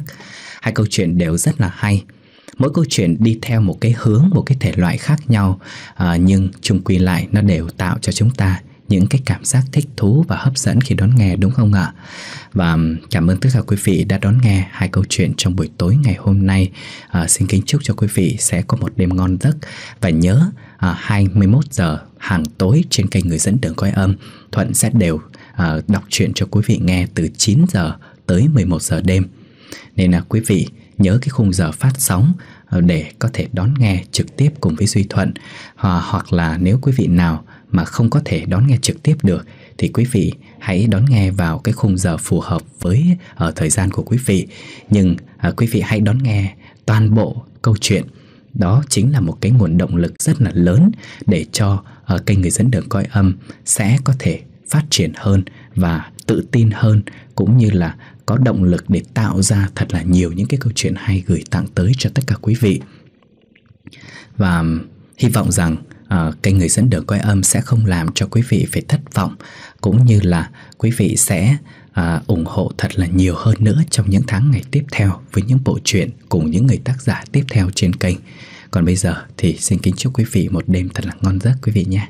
Hai câu chuyện đều rất là hay. Mỗi câu chuyện đi theo một cái hướng, một cái thể loại khác nhau à, nhưng chung quy lại nó đều tạo cho chúng ta những cái cảm giác thích thú và hấp dẫn khi đón nghe đúng không ạ? Và cảm ơn tất cả quý vị đã đón nghe hai câu chuyện trong buổi tối ngày hôm nay. À, xin kính chúc cho quý vị sẽ có một đêm ngon giấc và nhớ à, 21 giờ hàng tối trên kênh người dẫn đường coi âm Thuận sẽ đều à, đọc truyện cho quý vị nghe từ 9 giờ tới 11 giờ đêm. Nên là quý vị nhớ cái khung giờ phát sóng à, để có thể đón nghe trực tiếp cùng với Duy Thuận ờ, hoặc là nếu quý vị nào mà không có thể đón nghe trực tiếp được thì quý vị hãy đón nghe vào cái khung giờ phù hợp với ở ờ, thời gian của quý vị. Nhưng à, quý vị hãy đón nghe toàn bộ câu chuyện. Đó chính là một cái nguồn động lực rất là lớn để cho à, kênh người dẫn đường coi âm sẽ có thể phát triển hơn và tự tin hơn cũng như là có động lực để tạo ra thật là nhiều những cái câu chuyện hay gửi tặng tới cho tất cả quý vị. Và hy vọng rằng à, ờ, kênh người dẫn đường quay âm sẽ không làm cho quý vị phải thất vọng cũng như là quý vị sẽ à, ủng hộ thật là nhiều hơn nữa trong những tháng ngày tiếp theo với những bộ truyện cùng những người tác giả tiếp theo trên kênh còn bây giờ thì xin kính chúc quý vị một đêm thật là ngon giấc quý vị nhé